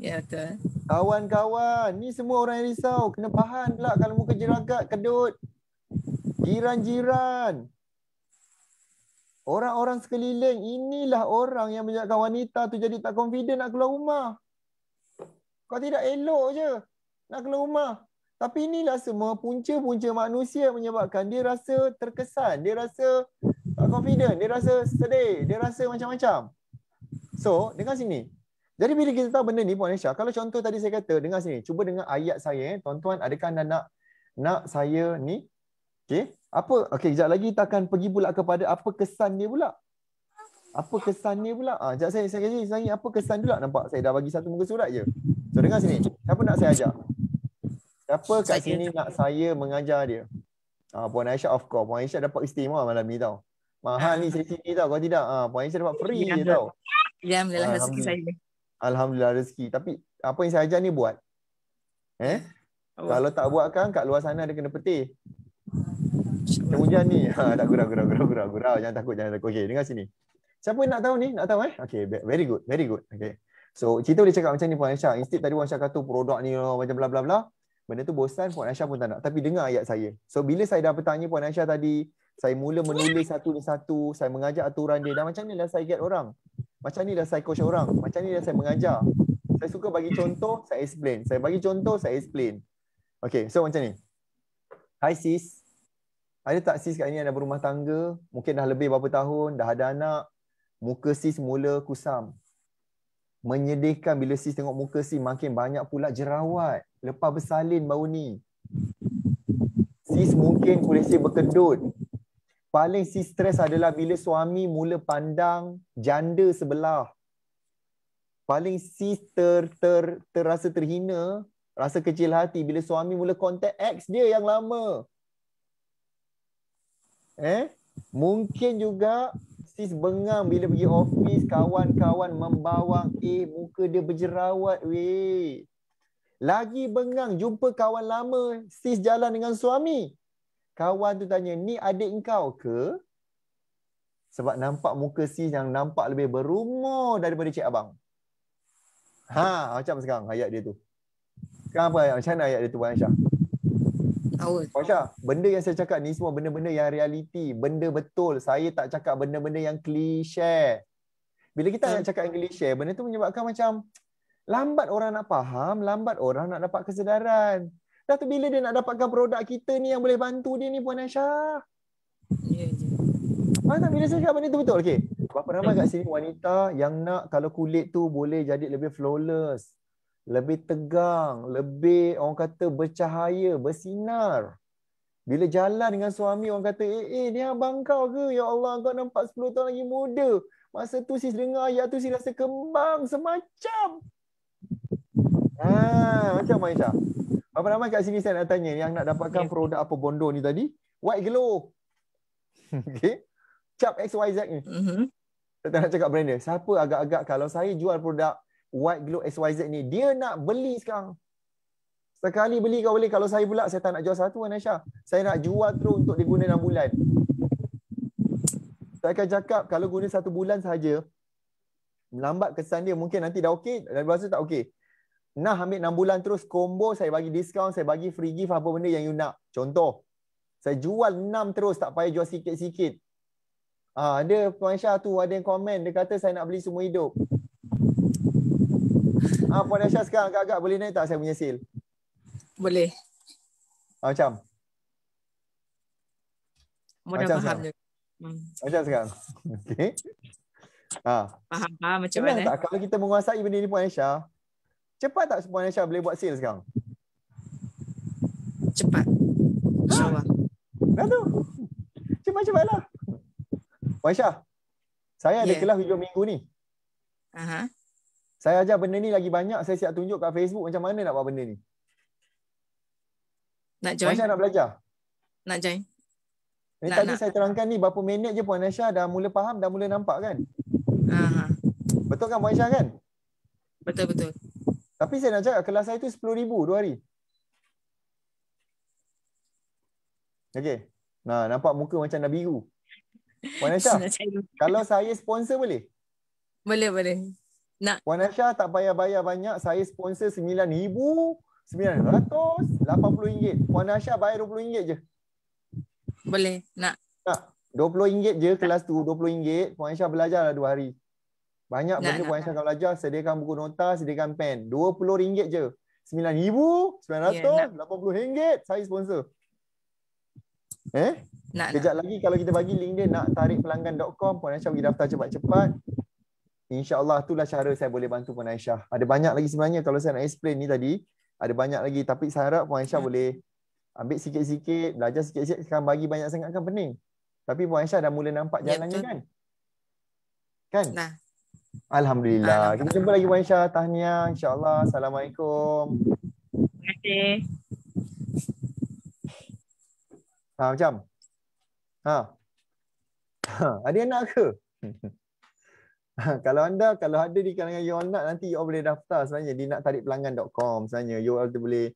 Ya betul. Kawan-kawan, ni semua orang yang risau. Kena bahan pula kalau muka jeragat, kedut. Jiran-jiran. Orang-orang sekeliling, inilah orang yang menjadikan wanita tu jadi tak confident nak keluar rumah. Kau tidak elok je nak keluar rumah. Tapi inilah semua punca-punca manusia menyebabkan dia rasa terkesan. Dia rasa tak confident. Dia rasa sedih. Dia rasa macam-macam. So, dengar sini. Jadi bila kita tahu benda ni Puan Aisyah, kalau contoh tadi saya kata, dengar sini, cuba dengar ayat saya, eh. tuan-tuan adakah anda nak, nak saya ni? Okay. Apa? Okay, sekejap lagi kita akan pergi pula kepada apa kesan dia pula. Apa kesan dia pula? Ah, ha, saya, saya kasi, saya apa kesan dia dulu nampak? Saya dah bagi satu muka surat je. So, dengar sini. Siapa nak saya ajar? Siapa kat sini nak saya mengajar dia? Ah, ha, Puan Aisyah, of course. Puan Aisyah dapat istimewa malam ni tau. Mahal ni sesi ni tau. Kalau tidak, ah, ha, Puan Aisyah dapat free je tau. Ya, melalui rezeki saya. Alhamdulillah rezeki. Tapi apa yang saya ajar ni buat. Eh? Allah. Kalau tak buat kan kat luar sana dia kena petih. Kemudian ni, ha, tak gurau, gurau, gurau, gurau, gurau. Jangan takut, jangan takut. Okey, dengar sini. Siapa yang nak tahu ni? Nak tahu eh? Okey, very good, very good. Okey. So, cerita boleh cakap macam ni Puan Aisyah. Instead tadi Puan Aisyah kata produk ni oh, macam bla bla bla. Benda tu bosan Puan Aisyah pun tak nak. Tapi dengar ayat saya. So, bila saya dah bertanya Puan Aisyah tadi, saya mula menulis satu demi satu, saya mengajak aturan dia dan macam ni lah saya get orang macam ni dah saya coach orang macam ni dah saya mengajar saya suka bagi contoh saya explain saya bagi contoh saya explain Okay, so macam ni hi sis ada tak sis kat ni ada berumah tangga mungkin dah lebih berapa tahun dah ada anak muka sis mula kusam menyedihkan bila sis tengok muka sis makin banyak pula jerawat lepas bersalin baru ni sis mungkin kulit sis berkedut Paling si stres adalah bila suami mula pandang janda sebelah. Paling si ter, ter, terasa terhina, rasa kecil hati bila suami mula kontak ex dia yang lama. Eh, mungkin juga sis bengang bila pergi ofis kawan-kawan membawang eh muka dia berjerawat weh. Lagi bengang jumpa kawan lama sis jalan dengan suami kawan tu tanya, ni adik kau ke? Sebab nampak muka si yang nampak lebih berumur daripada cik abang. Ha, macam sekarang ayat dia tu. Sekarang apa ayat? Macam mana ayat dia tu, Puan Aisyah? Aisyah, benda yang saya cakap ni semua benda-benda yang realiti. Benda betul. Saya tak cakap benda-benda yang klise. Bila kita hmm. nak cakap yang klise, benda tu menyebabkan macam lambat orang nak faham, lambat orang nak dapat kesedaran. Dah bila dia nak dapatkan produk kita ni yang boleh bantu dia ni Puan Aisyah? Ya yeah, je. Ah, bila saya cakap benda tu betul? okay? Berapa ramai yeah. kat sini wanita yang nak kalau kulit tu boleh jadi lebih flawless, lebih tegang, lebih orang kata bercahaya, bersinar. Bila jalan dengan suami orang kata, "Eh, eh ni abang kau ke? Ya Allah, kau nampak 10 tahun lagi muda." Masa tu sis dengar ayat tu sis rasa kembang semacam. Ha, ah, macam Aisyah apa nama kat sini saya nak tanya yang nak dapatkan ya. produk apa bondo ni tadi? White glow. Okay. Cap XYZ ni. Mhm. Saya tak nak cakap brand dia. Siapa agak-agak kalau saya jual produk white glow XYZ ni, dia nak beli sekarang. Sekali beli kau boleh. Kalau saya pula, saya tak nak jual satu kan Aisyah. Saya nak jual terus untuk diguna 6 bulan. Saya akan cakap kalau guna satu bulan sahaja, melambat kesan dia mungkin nanti dah okey dan biasa tak okey nah ambil 6 bulan terus combo saya bagi diskaun, saya bagi free gift apa benda yang you nak. Contoh, saya jual 6 terus tak payah jual sikit-sikit. Ah, ha, ada Puan Syah tu ada yang komen dia kata saya nak beli semua hidup. Ah, ha, Puan Syah sekarang agak-agak boleh naik tak saya punya sale? Boleh. Ha, macam? Macam sekarang. Hmm. macam sekarang. Okay. Ha. Ah. Faham, faham macam Kenapa mana? Eh? Tak? Kalau kita menguasai benda ni pun Aisyah, Cepat tak Puan Aisyah boleh buat sales sekarang? Cepat. InsyaAllah. Ha? Cepat-cepatlah. Puan Aisyah, saya ada yeah. kelas hujung minggu ni. Uh-huh. Saya ajar benda ni lagi banyak. Saya siap tunjuk kat Facebook macam mana nak buat benda ni. Nak join? Puan Aisyah nak belajar? Nak join. Nak, tadi nak. saya terangkan ni berapa minit je Puan Aisyah dah mula faham, dah mula nampak kan? Uh-huh. Betul kan Puan Aisyah kan? Betul-betul. Tapi saya nak cakap kelas saya tu 10,000 dua hari. Okay. Nah, nampak muka macam dah biru. Puan Aisha, kalau saya sponsor boleh? Boleh, boleh. Nak. Puan Aisha tak bayar bayar banyak, saya sponsor RM9,000. RM980. Puan Aisha bayar RM20 je. Boleh, nak. Nak. RM20 je kelas tu, RM20. Puan Aisha belajar dah dua hari. Banyak nah, benda nah, Puan Aisyah nah. akan belajar. Sediakan buku nota, sediakan pen. RM20 je. RM9,980 yeah, nah. saya sponsor. Eh? Nah, Kejap nah. lagi kalau kita bagi link dia nak tarik pelanggan.com Puan Aisyah pergi daftar cepat-cepat. InsyaAllah itulah cara saya boleh bantu Puan Aisyah. Ada banyak lagi sebenarnya kalau saya nak explain ni tadi. Ada banyak lagi tapi saya harap Puan Aisyah hmm. boleh ambil sikit-sikit, belajar sikit-sikit. Sekarang bagi banyak sangat kan pening. Tapi Puan Aisyah dah mula nampak ya, jalannya yep, kan? Kan? Nah. Alhamdulillah. Alhamdulillah. Kita jumpa lagi Wan Syah. Tahniah. InsyaAllah. Assalamualaikum. Terima kasih. Ha, macam? Ha. ha. Ada anak nak ke? Ha, kalau anda kalau ada di kalangan you all nak nanti you all boleh daftar sebenarnya di nak tarik pelanggan.com sebenarnya you all boleh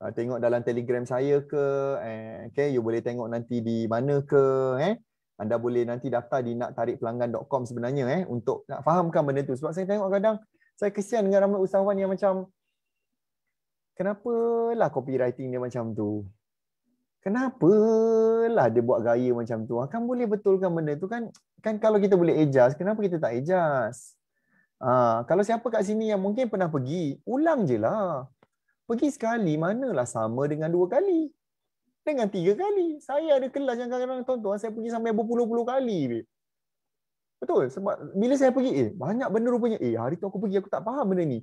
uh, tengok dalam telegram saya ke eh, okay you boleh tengok nanti di mana ke eh anda boleh nanti daftar di naktarikpelanggan.com sebenarnya eh untuk nak fahamkan benda tu sebab saya tengok kadang saya kesian dengan ramai usahawan yang macam kenapa lah copywriting dia macam tu Kenapa lah dia buat gaya macam tu kan boleh betulkan benda tu kan kan kalau kita boleh adjust kenapa kita tak adjust ha, kalau siapa kat sini yang mungkin pernah pergi ulang je lah pergi sekali manalah sama dengan dua kali dengan tiga kali. Saya ada kelas yang kadang-kadang tuan-tuan, saya pergi sampai berpuluh-puluh kali. Betul? Sebab bila saya pergi, eh, banyak benda rupanya. Eh, hari tu aku pergi, aku tak faham benda ni.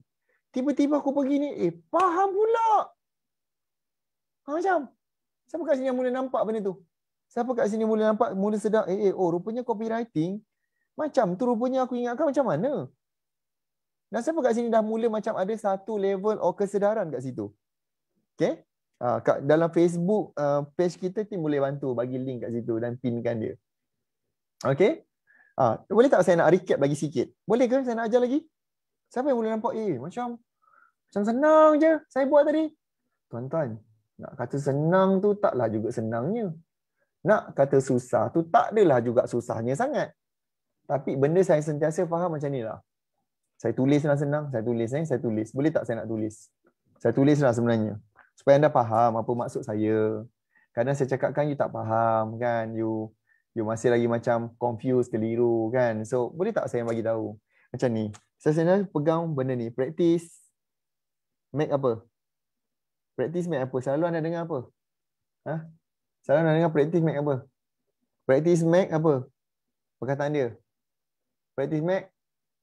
Tiba-tiba aku pergi ni, eh, faham pula. Ha, macam? Siapa kat sini yang mula nampak benda tu? Siapa kat sini mula nampak, mula sedar, eh, eh, oh, rupanya copywriting. Macam tu rupanya aku ingatkan macam mana? Dan siapa kat sini dah mula macam ada satu level of kesedaran kat situ? Okay? Ah dalam Facebook uh, page kita team boleh bantu bagi link kat situ dan pinkan dia. Okey? Ah boleh tak saya nak recap bagi sikit? Boleh ke saya nak ajar lagi? Siapa yang boleh nampak eh macam macam senang je saya buat tadi. Tuan-tuan, nak kata senang tu taklah juga senangnya. Nak kata susah tu tak adalah juga susahnya sangat. Tapi benda saya sentiasa faham macam ni lah. Saya tulis senang-senang, saya tulis eh, saya tulis. Boleh tak saya nak tulis? Saya tulis lah sebenarnya supaya anda faham apa maksud saya. Kadang saya cakapkan you tak faham kan, you you masih lagi macam confused, keliru kan. So boleh tak saya bagi tahu macam ni. Saya sebenarnya pegang benda ni, practice make apa? Practice make apa? Selalu anda dengar apa? Ha? Selalu anda dengar practice make apa? Practice make apa? Perkataan dia. Practice make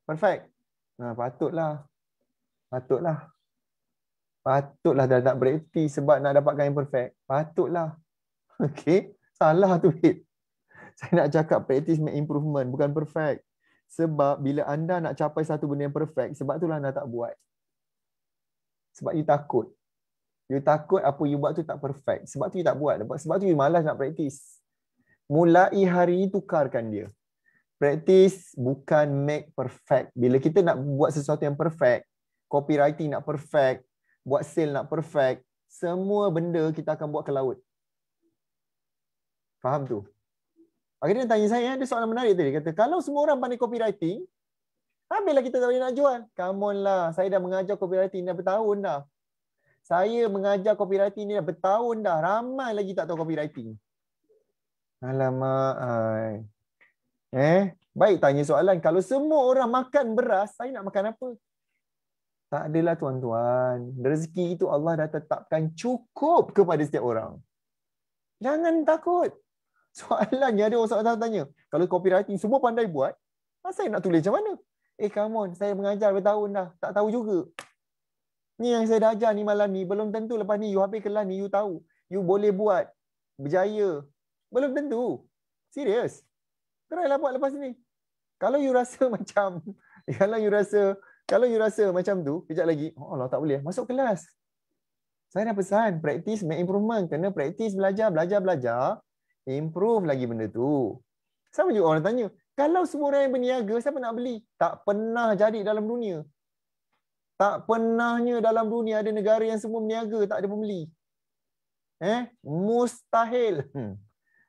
perfect. Nah, ha, patutlah. Patutlah. Patutlah dah tak berhenti sebab nak dapatkan yang perfect. Patutlah. Okay. Salah tu, Fit. Saya nak cakap practice make improvement, bukan perfect. Sebab bila anda nak capai satu benda yang perfect, sebab itulah anda tak buat. Sebab you takut. You takut apa you buat tu tak perfect. Sebab tu you tak buat. Sebab tu you malas nak practice. Mulai hari ini tukarkan dia. Practice bukan make perfect. Bila kita nak buat sesuatu yang perfect, copywriting nak perfect, buat sale nak perfect, semua benda kita akan buat ke laut. Faham tu? Akhirnya dia tanya saya, eh, ada soalan menarik tadi. Dia kata, kalau semua orang pandai copywriting, ambillah kita tak boleh nak jual. Come on lah, saya dah mengajar copywriting ni dah bertahun dah. Saya mengajar copywriting ni dah bertahun dah. Ramai lagi tak tahu copywriting. Alamak. Ay. Eh, Baik tanya soalan. Kalau semua orang makan beras, saya nak makan apa? Tak adalah tuan-tuan. Rezeki itu Allah dah tetapkan cukup kepada setiap orang. Jangan takut. Soalannya ada orang soalan tanya. Kalau copywriting semua pandai buat, saya nak tulis macam mana? Eh, come on. Saya mengajar bertahun dah. Tak tahu juga. Ni yang saya dah ajar ni malam ni. Belum tentu lepas ni you habis kelas ni, you tahu. You boleh buat. Berjaya. Belum tentu. Serius. Try lah buat lepas ni. Kalau you rasa macam, kalau you rasa kalau you rasa macam tu, kejap lagi, oh Allah tak boleh, masuk kelas. Saya dah pesan, praktis make improvement. Kena praktis, belajar, belajar, belajar. Improve lagi benda tu. Sama juga orang tanya, kalau semua orang yang berniaga, siapa nak beli? Tak pernah jadi dalam dunia. Tak pernahnya dalam dunia ada negara yang semua berniaga, tak ada pembeli. Eh, Mustahil. Hmm.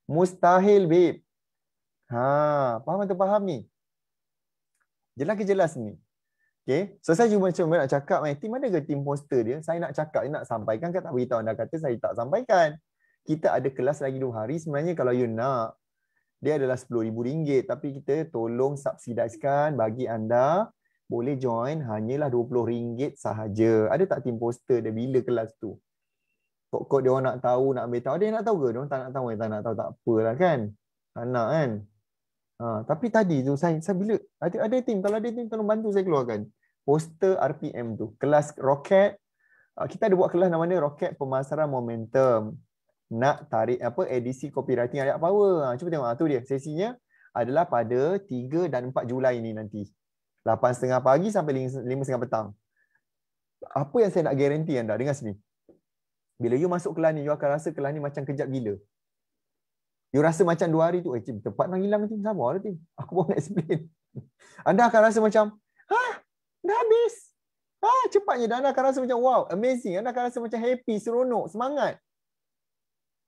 Mustahil, babe. Ha, faham atau faham ni? Jelas ke jelas ni? Okay. So saya cuma cuma nak cakap my eh, team mana ke team poster dia? Saya nak cakap, saya nak sampaikan kan tak beritahu anda kata saya tak sampaikan. Kita ada kelas lagi 2 hari sebenarnya kalau you nak dia adalah RM10,000 tapi kita tolong subsidiskan bagi anda boleh join hanyalah RM20 sahaja. Ada tak team poster dia bila kelas tu? Kok-kok dia orang nak tahu, nak ambil tahu. Ada yang nak tahu ke? Dia orang tak nak tahu, tak nak tahu tak apalah kan. Tak nak kan. Ha, tapi tadi tu saya, saya bila ada, ada team, kalau ada team tolong bantu saya keluarkan poster RPM tu kelas roket uh, kita ada buat kelas namanya roket pemasaran momentum nak tarik apa edisi copywriting ayat power ha cuba tengok ha, tu dia sesinya adalah pada 3 dan 4 Julai ini nanti 8.30 pagi sampai 5.30 petang apa yang saya nak garanti anda dengar sini bila you masuk kelas ni you akan rasa kelas ni macam kejap gila You rasa macam dua hari tu, eh tempat nak hilang ni sabarlah lah Aku boleh explain. Anda akan rasa macam, dah habis. Ha, cepatnya dan anda akan rasa macam wow, amazing. Anda akan rasa macam happy, seronok, semangat.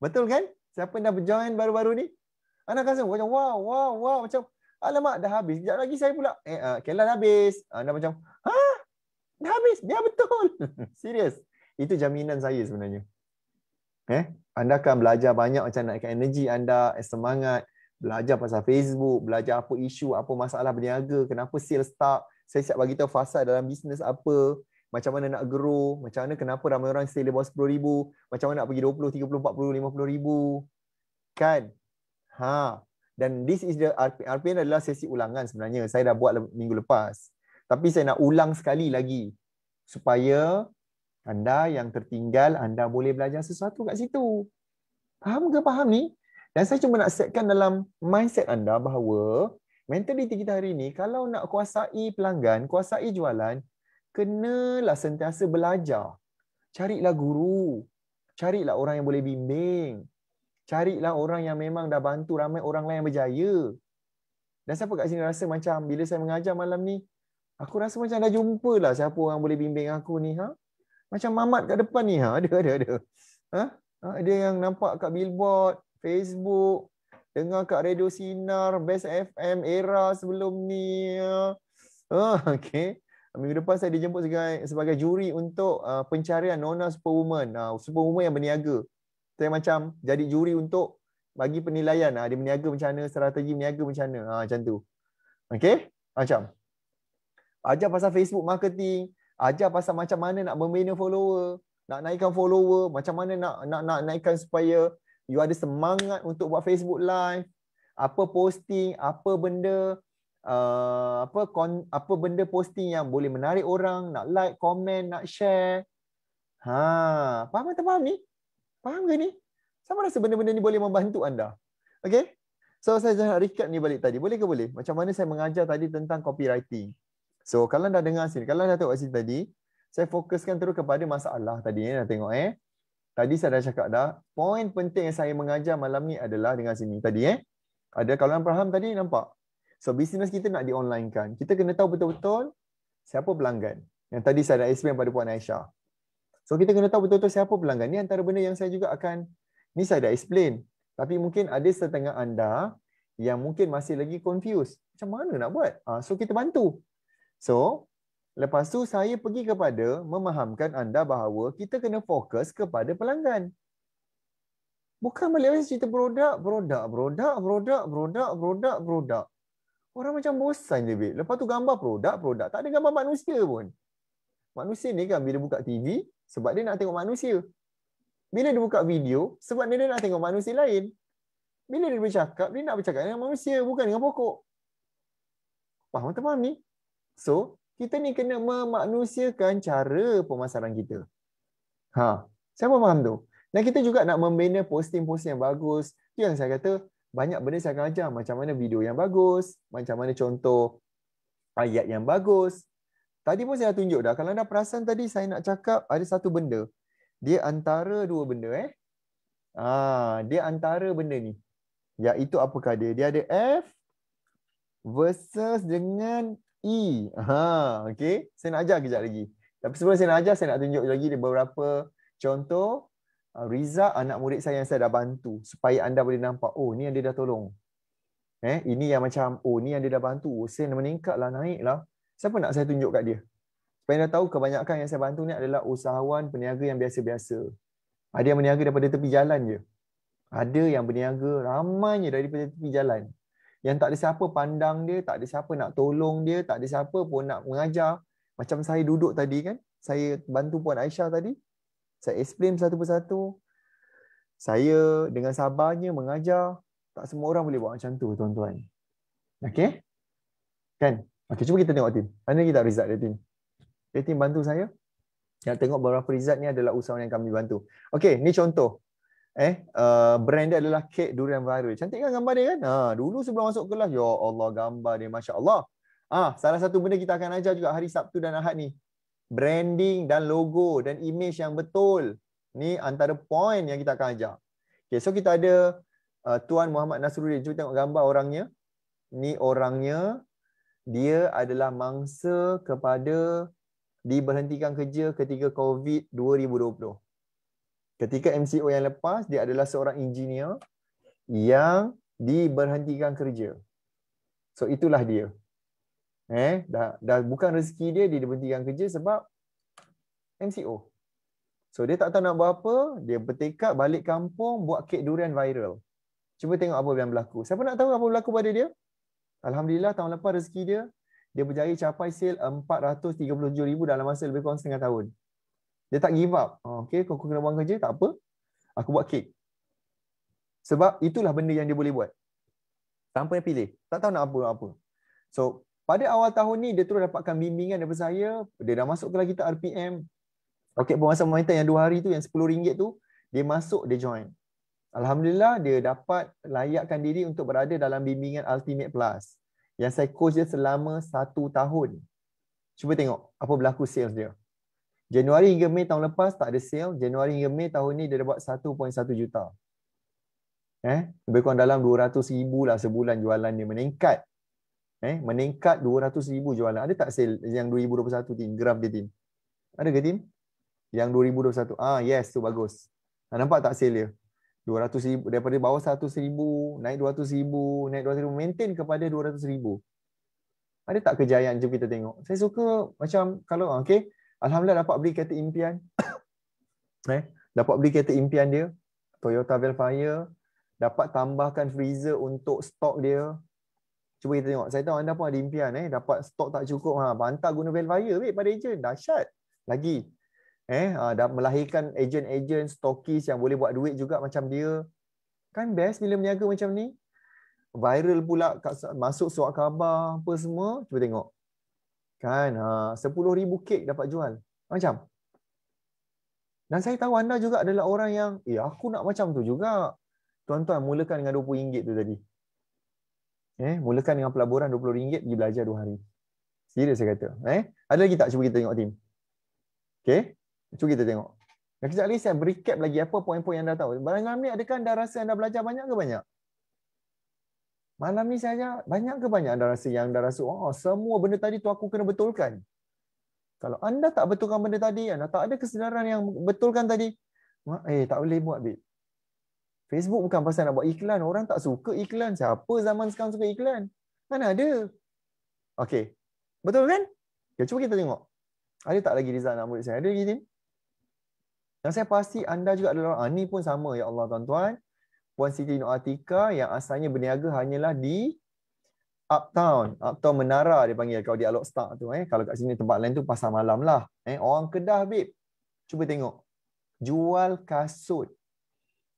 Betul kan? Siapa yang dah berjoin baru-baru ni? Anda akan rasa macam wow, wow, wow. Macam, alamak, dah habis. Sekejap lagi saya pula. Eh, uh, ah, kelas dah habis. Anda ah, macam, ha? Dah habis? Dia ya, betul. Serius. Itu jaminan saya sebenarnya. Eh? Anda akan belajar banyak macam naikkan energi anda, eh, semangat. Belajar pasal Facebook, belajar apa isu, apa masalah berniaga, kenapa sales stop saya siap bagi tahu fasa dalam bisnes apa, macam mana nak grow, macam mana kenapa ramai orang stay lebih 10 ribu, macam mana nak pergi 20, 30, 40, 50 ribu. Kan? Ha. Dan this is the RP, RPN adalah sesi ulangan sebenarnya. Saya dah buat minggu lepas. Tapi saya nak ulang sekali lagi supaya anda yang tertinggal, anda boleh belajar sesuatu kat situ. Faham ke faham ni? Dan saya cuma nak setkan dalam mindset anda bahawa mentaliti kita hari ini kalau nak kuasai pelanggan, kuasai jualan, kenalah sentiasa belajar. Carilah guru, carilah orang yang boleh bimbing. Carilah orang yang memang dah bantu ramai orang lain yang berjaya. Dan siapa kat sini rasa macam bila saya mengajar malam ni, aku rasa macam dah jumpa lah siapa orang boleh bimbing aku ni. Ha? Macam mamat kat depan ni. Ha? Ada, ada, ada. Ha? Ha? Ada yang nampak kat billboard, Facebook, Dengar kat Radio Sinar, Best FM, Era sebelum ni. Uh, ya. ha, okay. Minggu depan saya dijemput sebagai, sebagai juri untuk uh, pencarian Nona Superwoman. Uh, Superwoman yang berniaga. Saya macam jadi juri untuk bagi penilaian. Uh, dia berniaga macam mana, strategi berniaga macam mana. Uh, macam tu. Okay? Macam. Ajar pasal Facebook marketing. Ajar pasal macam mana nak membina follower. Nak naikkan follower. Macam mana nak, nak, nak naikkan supaya you ada semangat untuk buat Facebook live, apa posting, apa benda uh, apa kon, apa benda posting yang boleh menarik orang nak like, komen, nak share. Ha, faham tak faham ni? Faham ke ni? Sama rasa benda-benda ni boleh membantu anda. Okay? So saya dah recap ni balik tadi. Boleh ke boleh? Macam mana saya mengajar tadi tentang copywriting. So kalau anda dengar sini, kalau anda tengok sini tadi, saya fokuskan terus kepada masalah tadi ni. eh, tengok eh tadi saya dah cakap dah, poin penting yang saya mengajar malam ni adalah dengan sini tadi eh. Ada kalau orang faham tadi nampak. So bisnes kita nak di online Kita kena tahu betul-betul siapa pelanggan. Yang tadi saya dah explain pada Puan Aisyah. So kita kena tahu betul-betul siapa pelanggan. Ini antara benda yang saya juga akan, ni saya dah explain. Tapi mungkin ada setengah anda yang mungkin masih lagi confused. Macam mana nak buat? Ah, so kita bantu. So Lepas tu saya pergi kepada memahamkan anda bahawa kita kena fokus kepada pelanggan. Bukan balik lagi cerita produk, produk, produk, produk, produk, produk, produk. Orang macam bosan je, Bik. Lepas tu gambar produk, produk. Tak ada gambar manusia pun. Manusia ni kan bila buka TV, sebab dia nak tengok manusia. Bila dia buka video, sebab dia nak tengok manusia lain. Bila dia bercakap, dia nak bercakap dengan manusia, bukan dengan pokok. Faham tak faham ni? So, kita ni kena memanusiakan cara pemasaran kita. Ha, siapa faham tu? Dan kita juga nak membina posting-posting yang bagus. Itu yang saya kata, banyak benda saya akan ajar. Macam mana video yang bagus, macam mana contoh ayat yang bagus. Tadi pun saya tunjuk dah. Kalau anda perasan tadi, saya nak cakap ada satu benda. Dia antara dua benda. eh. Ah, ha, Dia antara benda ni. Iaitu apakah dia? Dia ada F versus dengan E. Ha, okay. Saya nak ajar kejap lagi. Tapi sebelum saya nak ajar, saya nak tunjuk lagi beberapa contoh. Uh, Riza anak murid saya yang saya dah bantu supaya anda boleh nampak oh ni yang dia dah tolong. Eh ini yang macam oh ni yang dia dah bantu. Oh, saya nak meningkat Usin meningkatlah naiklah. Siapa nak saya tunjuk kat dia? Supaya anda tahu kebanyakan yang saya bantu ni adalah usahawan peniaga yang biasa-biasa. Ada yang berniaga daripada tepi jalan je. Ada yang berniaga ramainya daripada tepi jalan yang tak ada siapa pandang dia, tak ada siapa nak tolong dia, tak ada siapa pun nak mengajar. Macam saya duduk tadi kan, saya bantu Puan Aisyah tadi, saya explain satu persatu. Saya dengan sabarnya mengajar, tak semua orang boleh buat macam tu tuan-tuan. Okay? Kan? Okay, cuba kita tengok tim. Mana kita result dia tim? Dia tim bantu saya? Yang tengok beberapa result ni adalah usahawan yang kami bantu. Okay, ni contoh eh uh, brand dia adalah kek durian viral. Cantik kan gambar dia kan? Ha, dulu sebelum masuk kelas, ya Allah gambar dia masya-Allah. Ah, ha, salah satu benda kita akan ajar juga hari Sabtu dan Ahad ni. Branding dan logo dan image yang betul. Ni antara point yang kita akan ajar. Okay, so kita ada uh, Tuan Muhammad Nasruddin. Cuba tengok gambar orangnya. Ni orangnya. Dia adalah mangsa kepada diberhentikan kerja ketika COVID 2020. Ketika MCO yang lepas, dia adalah seorang engineer yang diberhentikan kerja. So itulah dia. Eh, dah, dah bukan rezeki dia dia diberhentikan kerja sebab MCO. So dia tak tahu nak buat apa, dia bertekad balik kampung buat kek durian viral. Cuba tengok apa yang berlaku. Siapa nak tahu apa berlaku pada dia? Alhamdulillah tahun lepas rezeki dia dia berjaya capai sale 430,000 dalam masa lebih kurang setengah tahun. Dia tak give up. Oh, okay, kau kena buang kerja, tak apa. Aku buat kek. Sebab itulah benda yang dia boleh buat. Tanpa yang pilih. Tak tahu nak apa-apa. So, pada awal tahun ni, dia terus dapatkan bimbingan daripada saya. Dia dah masuk ke lagi kita RPM. Okay, pemasa pemerintah yang dua hari tu, yang sepuluh ringgit tu, dia masuk, dia join. Alhamdulillah, dia dapat layakkan diri untuk berada dalam bimbingan Ultimate Plus. Yang saya coach dia selama satu tahun. Cuba tengok apa berlaku sales dia. Januari hingga Mei tahun lepas tak ada sale. Januari hingga Mei tahun ni dia dapat 1.1 juta. Eh, lebih kurang dalam 200 ribu lah sebulan jualan dia meningkat. Eh, meningkat 200 ribu jualan. Ada tak sale yang 2021 tim? Graf dia tim? Ada ke tim? Yang 2021? Ah yes, tu bagus. Nah, nampak tak sale dia? 200 ribu, daripada bawah 100 ribu, naik 200 ribu, naik 200 ribu, maintain kepada 200 ribu. Ada tak kejayaan? Jom kita tengok. Saya suka macam kalau, okay, Alhamdulillah dapat beli kereta impian. eh, dapat beli kereta impian dia, Toyota Velfire, dapat tambahkan freezer untuk stok dia. Cuba kita tengok. Saya tahu anda pun ada impian eh, dapat stok tak cukup ha, bantah guna Velfire wei pada ejen, dahsyat. Lagi eh, ha, dah melahirkan ejen-ejen stokis yang boleh buat duit juga macam dia. Kan best bila berniaga macam ni? Viral pula masuk suat khabar apa semua. Cuba tengok. Kan? Ha, 10,000 kek dapat jual. Macam? Dan saya tahu anda juga adalah orang yang, eh aku nak macam tu juga. Tuan-tuan, mulakan dengan RM20 tu tadi. Eh, mulakan dengan pelaburan RM20, pergi belajar 2 hari. Serius saya kata. Eh, ada lagi tak? Cuba kita tengok tim. Okay? Cuba kita tengok. Dan kejap lagi saya recap lagi apa poin-poin yang anda tahu. Barang-barang ni adakah anda rasa anda belajar banyak ke banyak? Malam ni saya banyak ke banyak anda rasa yang anda rasa, oh, semua benda tadi tu aku kena betulkan. Kalau anda tak betulkan benda tadi, anda tak ada kesedaran yang betulkan tadi, eh, tak boleh buat, babe. Facebook bukan pasal nak buat iklan. Orang tak suka iklan. Siapa zaman sekarang suka iklan? Mana ada? okay Betul kan? Ya, cuba kita tengok. Ada tak lagi Rizal nak murid saya? Ada lagi, Tim? Yang saya pasti anda juga adalah orang. Ah, ni pun sama, ya Allah, tuan-tuan. Puan Siti Noatika yang asalnya berniaga hanyalah di uptown, uptown menara dia panggil kalau di Alok Star tu eh. Kalau kat sini tempat lain tu pasar malam lah. Eh, orang Kedah bib. Cuba tengok. Jual kasut.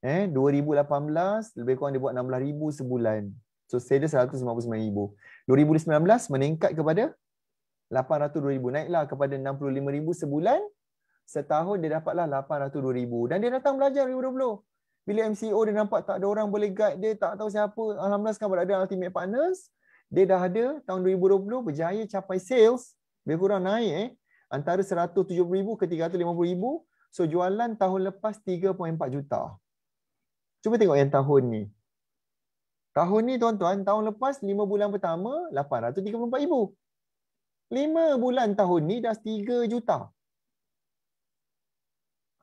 Eh, 2018 lebih kurang dia buat 16,000 sebulan. So sale dia 2019 meningkat kepada 800,000 Naiklah kepada 65,000 sebulan. Setahun dia dapatlah 800,000 Dan dia datang belajar 2020 bila MCO dia nampak tak ada orang boleh guide dia, tak tahu siapa, Alhamdulillah sekarang berada Ultimate Partners, dia dah ada tahun 2020 berjaya capai sales, lebih kurang naik eh, antara 170,000 ke 350,000, so jualan tahun lepas 3.4 juta. Cuba tengok yang tahun ni. Tahun ni tuan-tuan, tahun lepas 5 bulan pertama, 834,000. 5 bulan tahun ni dah 3 juta.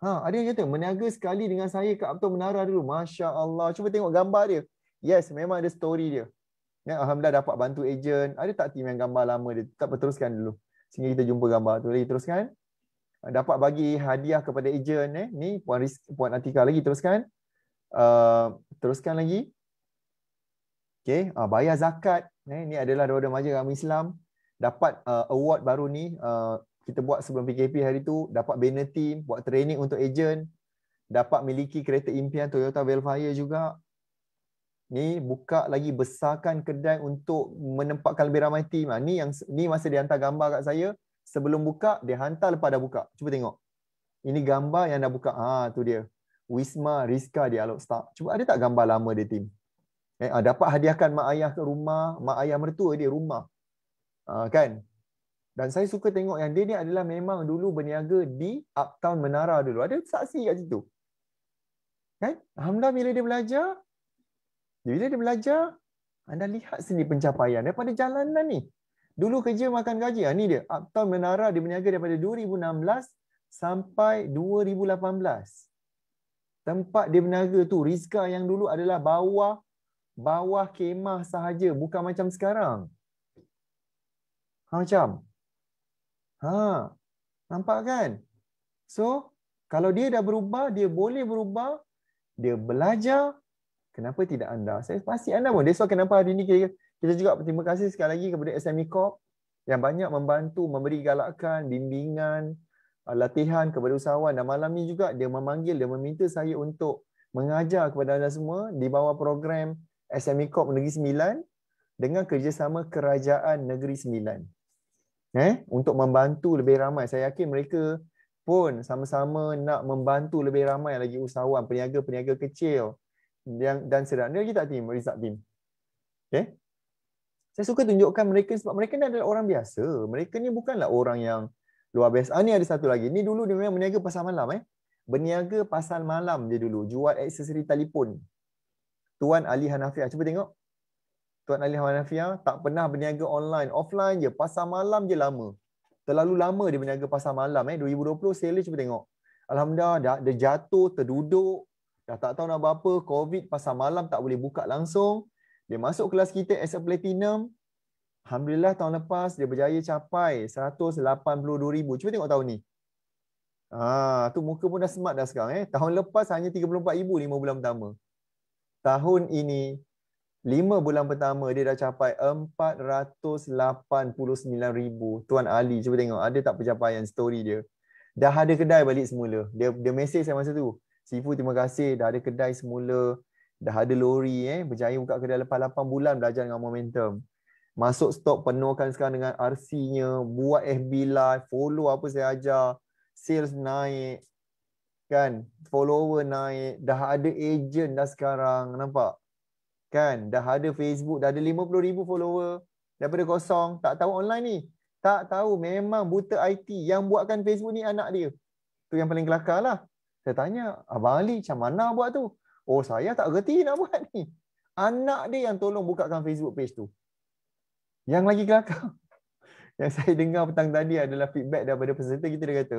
Ha, ada yang kata meniaga sekali dengan saya ke Abdul Menara dulu. Masya Allah. Cuba tengok gambar dia. Yes, memang ada story dia. Ya, Alhamdulillah dapat bantu ejen. Ada tak tim yang gambar lama dia? Tak teruskan dulu. Sehingga kita jumpa gambar tu. Lagi teruskan. Ha, dapat bagi hadiah kepada ejen. Eh. Ni Puan, Riz, Puan Atika lagi teruskan. Uh, teruskan lagi. Okay. Uh, bayar zakat. Eh. Ni adalah daripada majlis agama Islam. Dapat uh, award baru ni. Uh, kita buat sebelum PKP hari tu dapat banner team, buat training untuk agent, dapat miliki kereta impian Toyota Velfire juga. Ni buka lagi besarkan kedai untuk menempatkan lebih ramai team. Ha, ni yang ni masa dia hantar gambar kat saya sebelum buka, dia hantar lepas dah buka. Cuba tengok. Ini gambar yang dah buka. Ha tu dia. Wisma Rizka di Alok Star. Cuba ada tak gambar lama dia team? Eh, ha, dapat hadiahkan mak ayah ke rumah, mak ayah mertua dia rumah. Ha, kan? Dan saya suka tengok yang dia ni adalah memang dulu berniaga di Uptown Menara dulu. Ada saksi kat situ. Kan? Alhamdulillah bila dia belajar, bila dia belajar, anda lihat sendiri pencapaian daripada jalanan ni. Dulu kerja makan gaji. Ha, ni dia. Uptown Menara dia berniaga daripada 2016 sampai 2018. Tempat dia berniaga tu, Rizka yang dulu adalah bawah bawah kemah sahaja. Bukan macam sekarang. macam? Ha, nampak kan? So, kalau dia dah berubah, dia boleh berubah, dia belajar, kenapa tidak anda? Saya pasti anda pun. That's kenapa hari ini kita, kita juga berterima kasih sekali lagi kepada SME Corp yang banyak membantu, memberi galakan, bimbingan, uh, latihan kepada usahawan. Dan malam ini juga dia memanggil, dia meminta saya untuk mengajar kepada anda semua di bawah program SME Corp Negeri Sembilan dengan kerjasama Kerajaan Negeri Sembilan eh untuk membantu lebih ramai saya yakin mereka pun sama-sama nak membantu lebih ramai lagi usahawan peniaga-peniaga kecil yang dan sedang dia kita tak team result team okey eh? saya suka tunjukkan mereka sebab mereka ni adalah orang biasa mereka ni bukanlah orang yang luar biasa ah, ni ada satu lagi ni dulu dia memang berniaga pasal malam eh berniaga pasal malam dia dulu jual aksesori telefon tuan Ali Hanafi ah, cuba tengok Tuan Ali Hanafiah tak pernah berniaga online, offline je, pasar malam je lama. Terlalu lama dia berniaga pasar malam eh 2020 sales cuba tengok. Alhamdulillah dah dia jatuh terduduk dah tak tahu nak buat apa, COVID pasar malam tak boleh buka langsung. Dia masuk kelas kita as a platinum. Alhamdulillah tahun lepas dia berjaya capai 182,000. Cuba tengok tahun ni. Ah, tu muka pun dah smart dah sekarang eh. Tahun lepas hanya 34,000 5 bulan pertama. Tahun ini 5 bulan pertama dia dah capai 489 ribu. Tuan Ali, cuba tengok ada tak pencapaian story dia. Dah ada kedai balik semula. Dia, dia mesej saya masa tu. Sifu terima kasih dah ada kedai semula. Dah ada lori eh. Berjaya buka kedai lepas 8 bulan belajar dengan momentum. Masuk stok penuhkan sekarang dengan RC-nya. Buat FB live. Follow apa saya ajar. Sales naik. Kan? Follower naik. Dah ada agent dah sekarang. Nampak? kan dah ada Facebook dah ada 50000 follower daripada kosong tak tahu online ni tak tahu memang buta IT yang buatkan Facebook ni anak dia tu yang paling kelakar lah saya tanya abang Ali macam mana buat tu oh saya tak reti nak buat ni anak dia yang tolong bukakan Facebook page tu yang lagi kelakar yang saya dengar petang tadi adalah feedback daripada peserta kita dia kata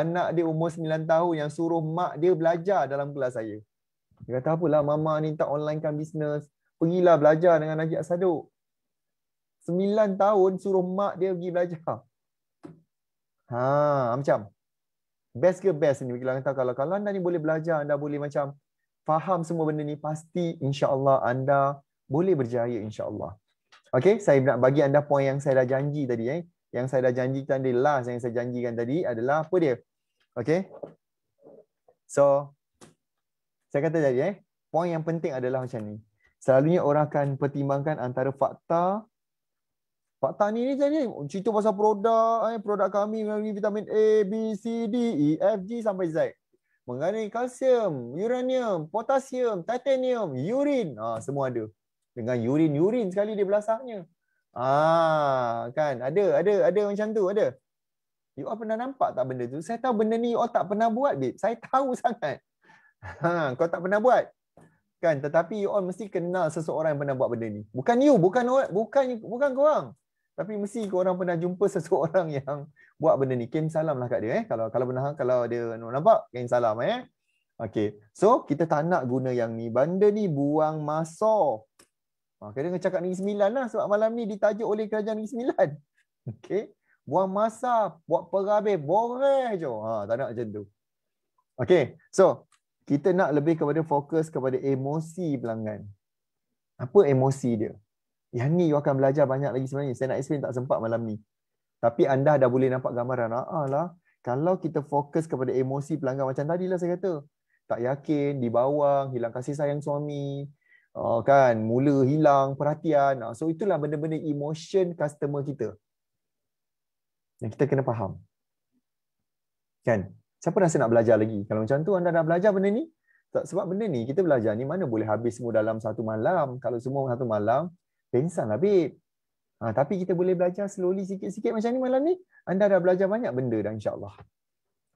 anak dia umur 9 tahun yang suruh mak dia belajar dalam kelas saya dia kata apalah mama ni tak onlinekan bisnes. Pergilah belajar dengan Najib Asaduk. Sembilan tahun suruh mak dia pergi belajar. Ha, ah, macam. Best ke best ni bila kata kalau kalau anda ni boleh belajar, anda boleh macam faham semua benda ni pasti insya-Allah anda boleh berjaya insya-Allah. Okey, saya nak bagi anda poin yang saya dah janji tadi eh. Yang saya dah janjikan tadi last yang saya janjikan tadi adalah apa dia? Okay, So, saya kata tadi eh, poin yang penting adalah macam ni. Selalunya orang akan pertimbangkan antara fakta fakta ni ni tadi cerita pasal produk eh produk kami mengandungi vitamin A, B, C, D, E, F, G sampai Z. Mengandungi kalsium, uranium, potasium, titanium, urin. Ha, semua ada. Dengan urin, urin sekali dia belasahnya. Ah, kan? Ada, ada, ada macam tu, ada. You all pernah nampak tak benda tu? Saya tahu benda ni you all tak pernah buat, babe. Saya tahu sangat. Ha, kau tak pernah buat. Kan? Tetapi you all mesti kenal seseorang yang pernah buat benda ni. Bukan you, bukan orang, bukan bukan kau orang. Tapi mesti kau orang pernah jumpa seseorang yang buat benda ni. Kim salam lah kat dia eh. Kalau kalau benar kalau dia nampak, kim salam eh. Okay. So, kita tak nak guna yang ni. Benda ni buang masa. Ha, kena dengar cakap Negeri Sembilan lah. Sebab malam ni ditajuk oleh Kerajaan Negeri Sembilan. Okay. Buang masa. Buat perhabis. Boreh je. Ha, tak nak macam tu. Okay. So, kita nak lebih kepada fokus kepada emosi pelanggan. Apa emosi dia? Yang ni you akan belajar banyak lagi sebenarnya. Saya nak explain tak sempat malam ni. Tapi anda dah boleh nampak gambaran. Ah, lah. Kalau kita fokus kepada emosi pelanggan macam tadi lah saya kata. Tak yakin, dibawang, hilang kasih sayang suami. Oh, kan, mula hilang perhatian. Ah, so itulah benda-benda emotion customer kita. Yang kita kena faham. Kan? siapa rasa nak belajar lagi? Kalau macam tu anda dah belajar benda ni, tak sebab benda ni kita belajar ni mana boleh habis semua dalam satu malam. Kalau semua satu malam, pensan lah babe. Ha, tapi kita boleh belajar slowly sikit-sikit macam ni malam ni. Anda dah belajar banyak benda dah insyaAllah.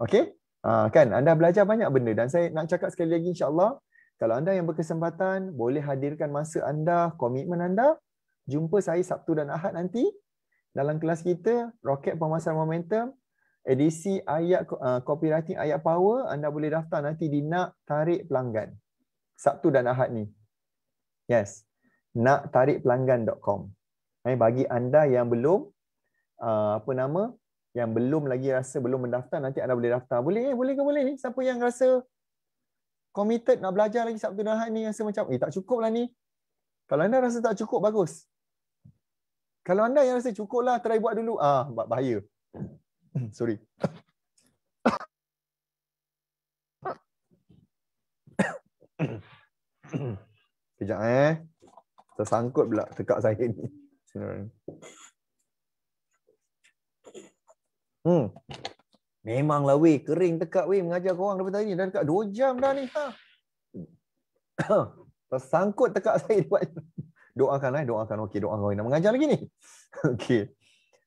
Okay? Ha, kan? Anda belajar banyak benda dan saya nak cakap sekali lagi insyaAllah. Kalau anda yang berkesempatan, boleh hadirkan masa anda, komitmen anda. Jumpa saya Sabtu dan Ahad nanti dalam kelas kita, Rocket Pemasaran Momentum, edisi ayat uh, copywriting ayat power anda boleh daftar nanti di nak tarik pelanggan Sabtu dan Ahad ni. Yes. nak tarik pelanggan.com. Eh, bagi anda yang belum uh, apa nama yang belum lagi rasa belum mendaftar nanti anda boleh daftar. Boleh eh boleh ke boleh ni? Siapa yang rasa committed nak belajar lagi Sabtu dan Ahad ni rasa macam eh tak cukup lah ni. Kalau anda rasa tak cukup bagus. Kalau anda yang rasa cukup lah try buat dulu. Ah bahaya. Sorry. Kejap eh. Tersangkut pula tekak saya ni. Hmm. Memanglah weh kering tekak weh mengajar kau orang daripada tadi dah dekat 2 jam dah ni. Ha. Tersangkut tekak saya buat. Doakanlah, eh. doakan. Okey, doakan kau nak mengajar lagi ni. Okey.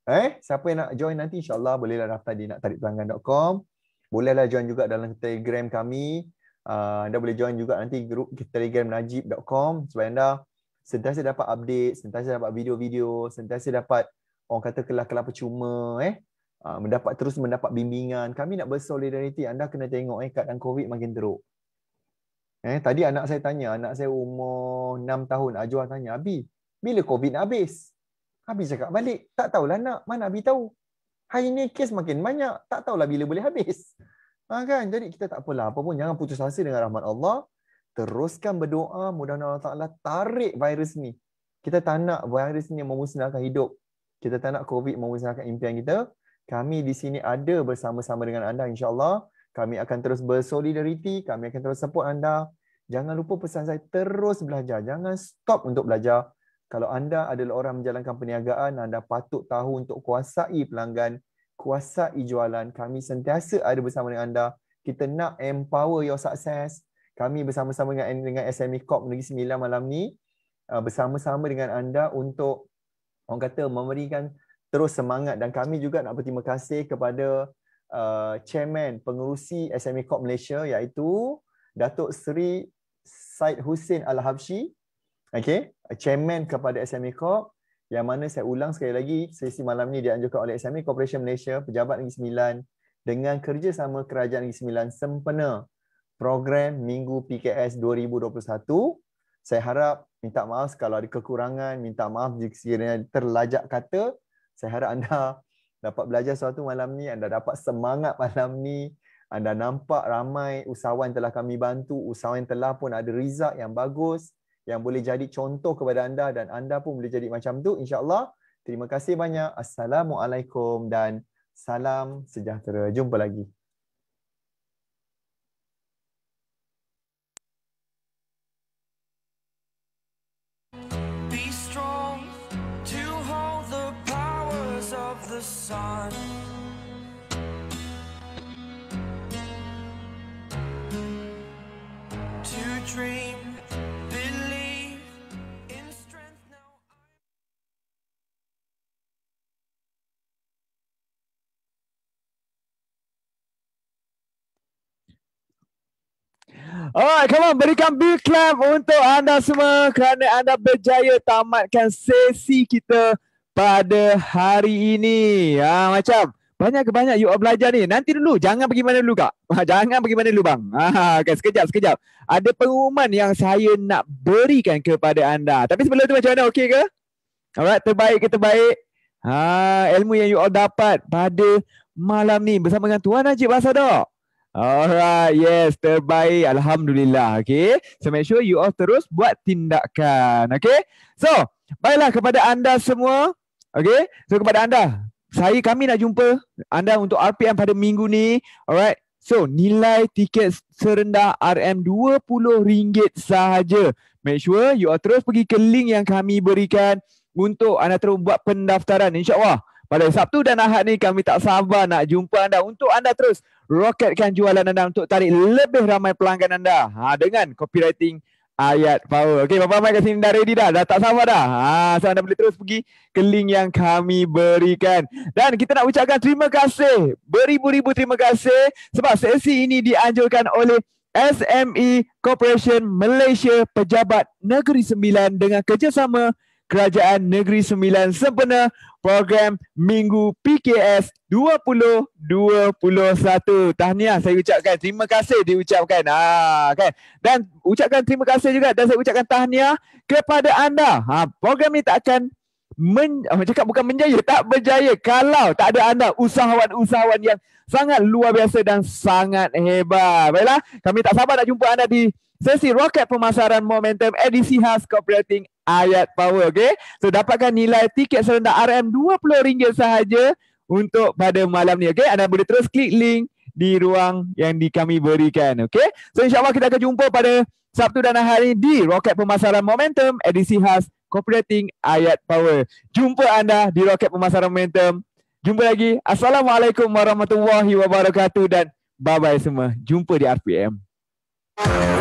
Eh, siapa yang nak join nanti insyaAllah bolehlah daftar di naktarikpelanggan.com Bolehlah join juga dalam telegram kami uh, Anda boleh join juga nanti grup telegram najib.com Supaya anda sentiasa dapat update, sentiasa dapat video-video Sentiasa dapat orang kata kelah-kelah percuma eh uh, mendapat terus mendapat bimbingan kami nak bersolidariti anda kena tengok eh keadaan covid makin teruk eh tadi anak saya tanya anak saya umur 6 tahun ajwa tanya abi bila covid nak habis Habis cakap balik. Tak tahulah nak. Mana Abi tahu. Hari ni kes makin banyak. Tak tahulah bila boleh habis. Ha, kan? Jadi kita tak apalah. Apa pun jangan putus asa dengan rahmat Allah. Teruskan berdoa. Mudah-mudahan Allah Ta'ala tarik virus ni. Kita tak nak virus ni memusnahkan hidup. Kita tak nak COVID memusnahkan impian kita. Kami di sini ada bersama-sama dengan anda insyaAllah. Kami akan terus bersolidariti. Kami akan terus support anda. Jangan lupa pesan saya. Terus belajar. Jangan stop untuk belajar kalau anda adalah orang menjalankan perniagaan, anda patut tahu untuk kuasai pelanggan, kuasai jualan. Kami sentiasa ada bersama dengan anda. Kita nak empower your success. Kami bersama-sama dengan, dengan SME Corp Negeri Sembilan malam ni, uh, bersama-sama dengan anda untuk orang kata memberikan terus semangat dan kami juga nak berterima kasih kepada uh, chairman pengerusi SME Corp Malaysia iaitu Datuk Seri Said Hussein Al-Habshi Okay, Chairman kepada SME Corp yang mana saya ulang sekali lagi sesi malam ini dianjurkan oleh SME Corporation Malaysia, Pejabat Negeri Sembilan dengan kerjasama Kerajaan Negeri Sembilan sempena program Minggu PKS 2021. Saya harap minta maaf kalau ada kekurangan, minta maaf jika sekiranya terlajak kata. Saya harap anda dapat belajar sesuatu malam ni, anda dapat semangat malam ni, anda nampak ramai usahawan telah kami bantu, usahawan telah pun ada result yang bagus yang boleh jadi contoh kepada anda dan anda pun boleh jadi macam tu insyaallah terima kasih banyak assalamualaikum dan salam sejahtera jumpa lagi Alright, come on. Berikan big clap untuk anda semua kerana anda berjaya tamatkan sesi kita pada hari ini. Ha, macam banyak ke banyak you all belajar ni. Nanti dulu. Jangan pergi mana dulu, Kak. Ha, jangan pergi mana dulu, Bang. Ha, okay, sekejap, sekejap. Ada pengumuman yang saya nak berikan kepada anda. Tapi sebelum tu macam mana? Okey ke? Alright, terbaik ke terbaik? Ha, ilmu yang you all dapat pada malam ni bersama dengan Tuan Najib Basadok. Alright, yes, terbaik. Alhamdulillah, okay. So make sure you all terus buat tindakan, okay. So, baiklah kepada anda semua, okay. So kepada anda, saya kami nak jumpa anda untuk RPM pada minggu ni, alright. So, nilai tiket serendah RM20 sahaja. Make sure you all terus pergi ke link yang kami berikan untuk anda terus buat pendaftaran. InsyaAllah. Pada Sabtu dan Ahad ni kami tak sabar nak jumpa anda untuk anda terus roketkan jualan anda untuk tarik lebih ramai pelanggan anda ha, dengan copywriting ayat power. Okey, bapa bapa kat sini dah ready dah, dah tak sabar dah. Ha, so anda boleh terus pergi ke link yang kami berikan. Dan kita nak ucapkan terima kasih, beribu-ribu terima kasih sebab sesi ini dianjurkan oleh SME Corporation Malaysia Pejabat Negeri Sembilan dengan kerjasama Kerajaan Negeri Sembilan sempena program Minggu PKS 2021. Tahniah saya ucapkan. Terima kasih diucapkan. Ah, ha, kan? Dan ucapkan terima kasih juga dan saya ucapkan tahniah kepada anda. Ha, program ini tak akan men, oh, cakap bukan menjaya, tak berjaya kalau tak ada anda usahawan-usahawan yang sangat luar biasa dan sangat hebat. Baiklah, kami tak sabar nak jumpa anda di sesi Rocket Pemasaran Momentum edisi khas Copywriting Ayat Power. Okay? So dapatkan nilai tiket serendah RM20 sahaja untuk pada malam ni. Okay? Anda boleh terus klik link di ruang yang di kami berikan. Okay? So Allah kita akan jumpa pada Sabtu dan hari di Roket Pemasaran Momentum edisi khas Copywriting Ayat Power. Jumpa anda di Roket Pemasaran Momentum. Jumpa lagi. Assalamualaikum warahmatullahi wabarakatuh dan bye-bye semua. Jumpa di RPM. Uh...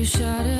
You shot it.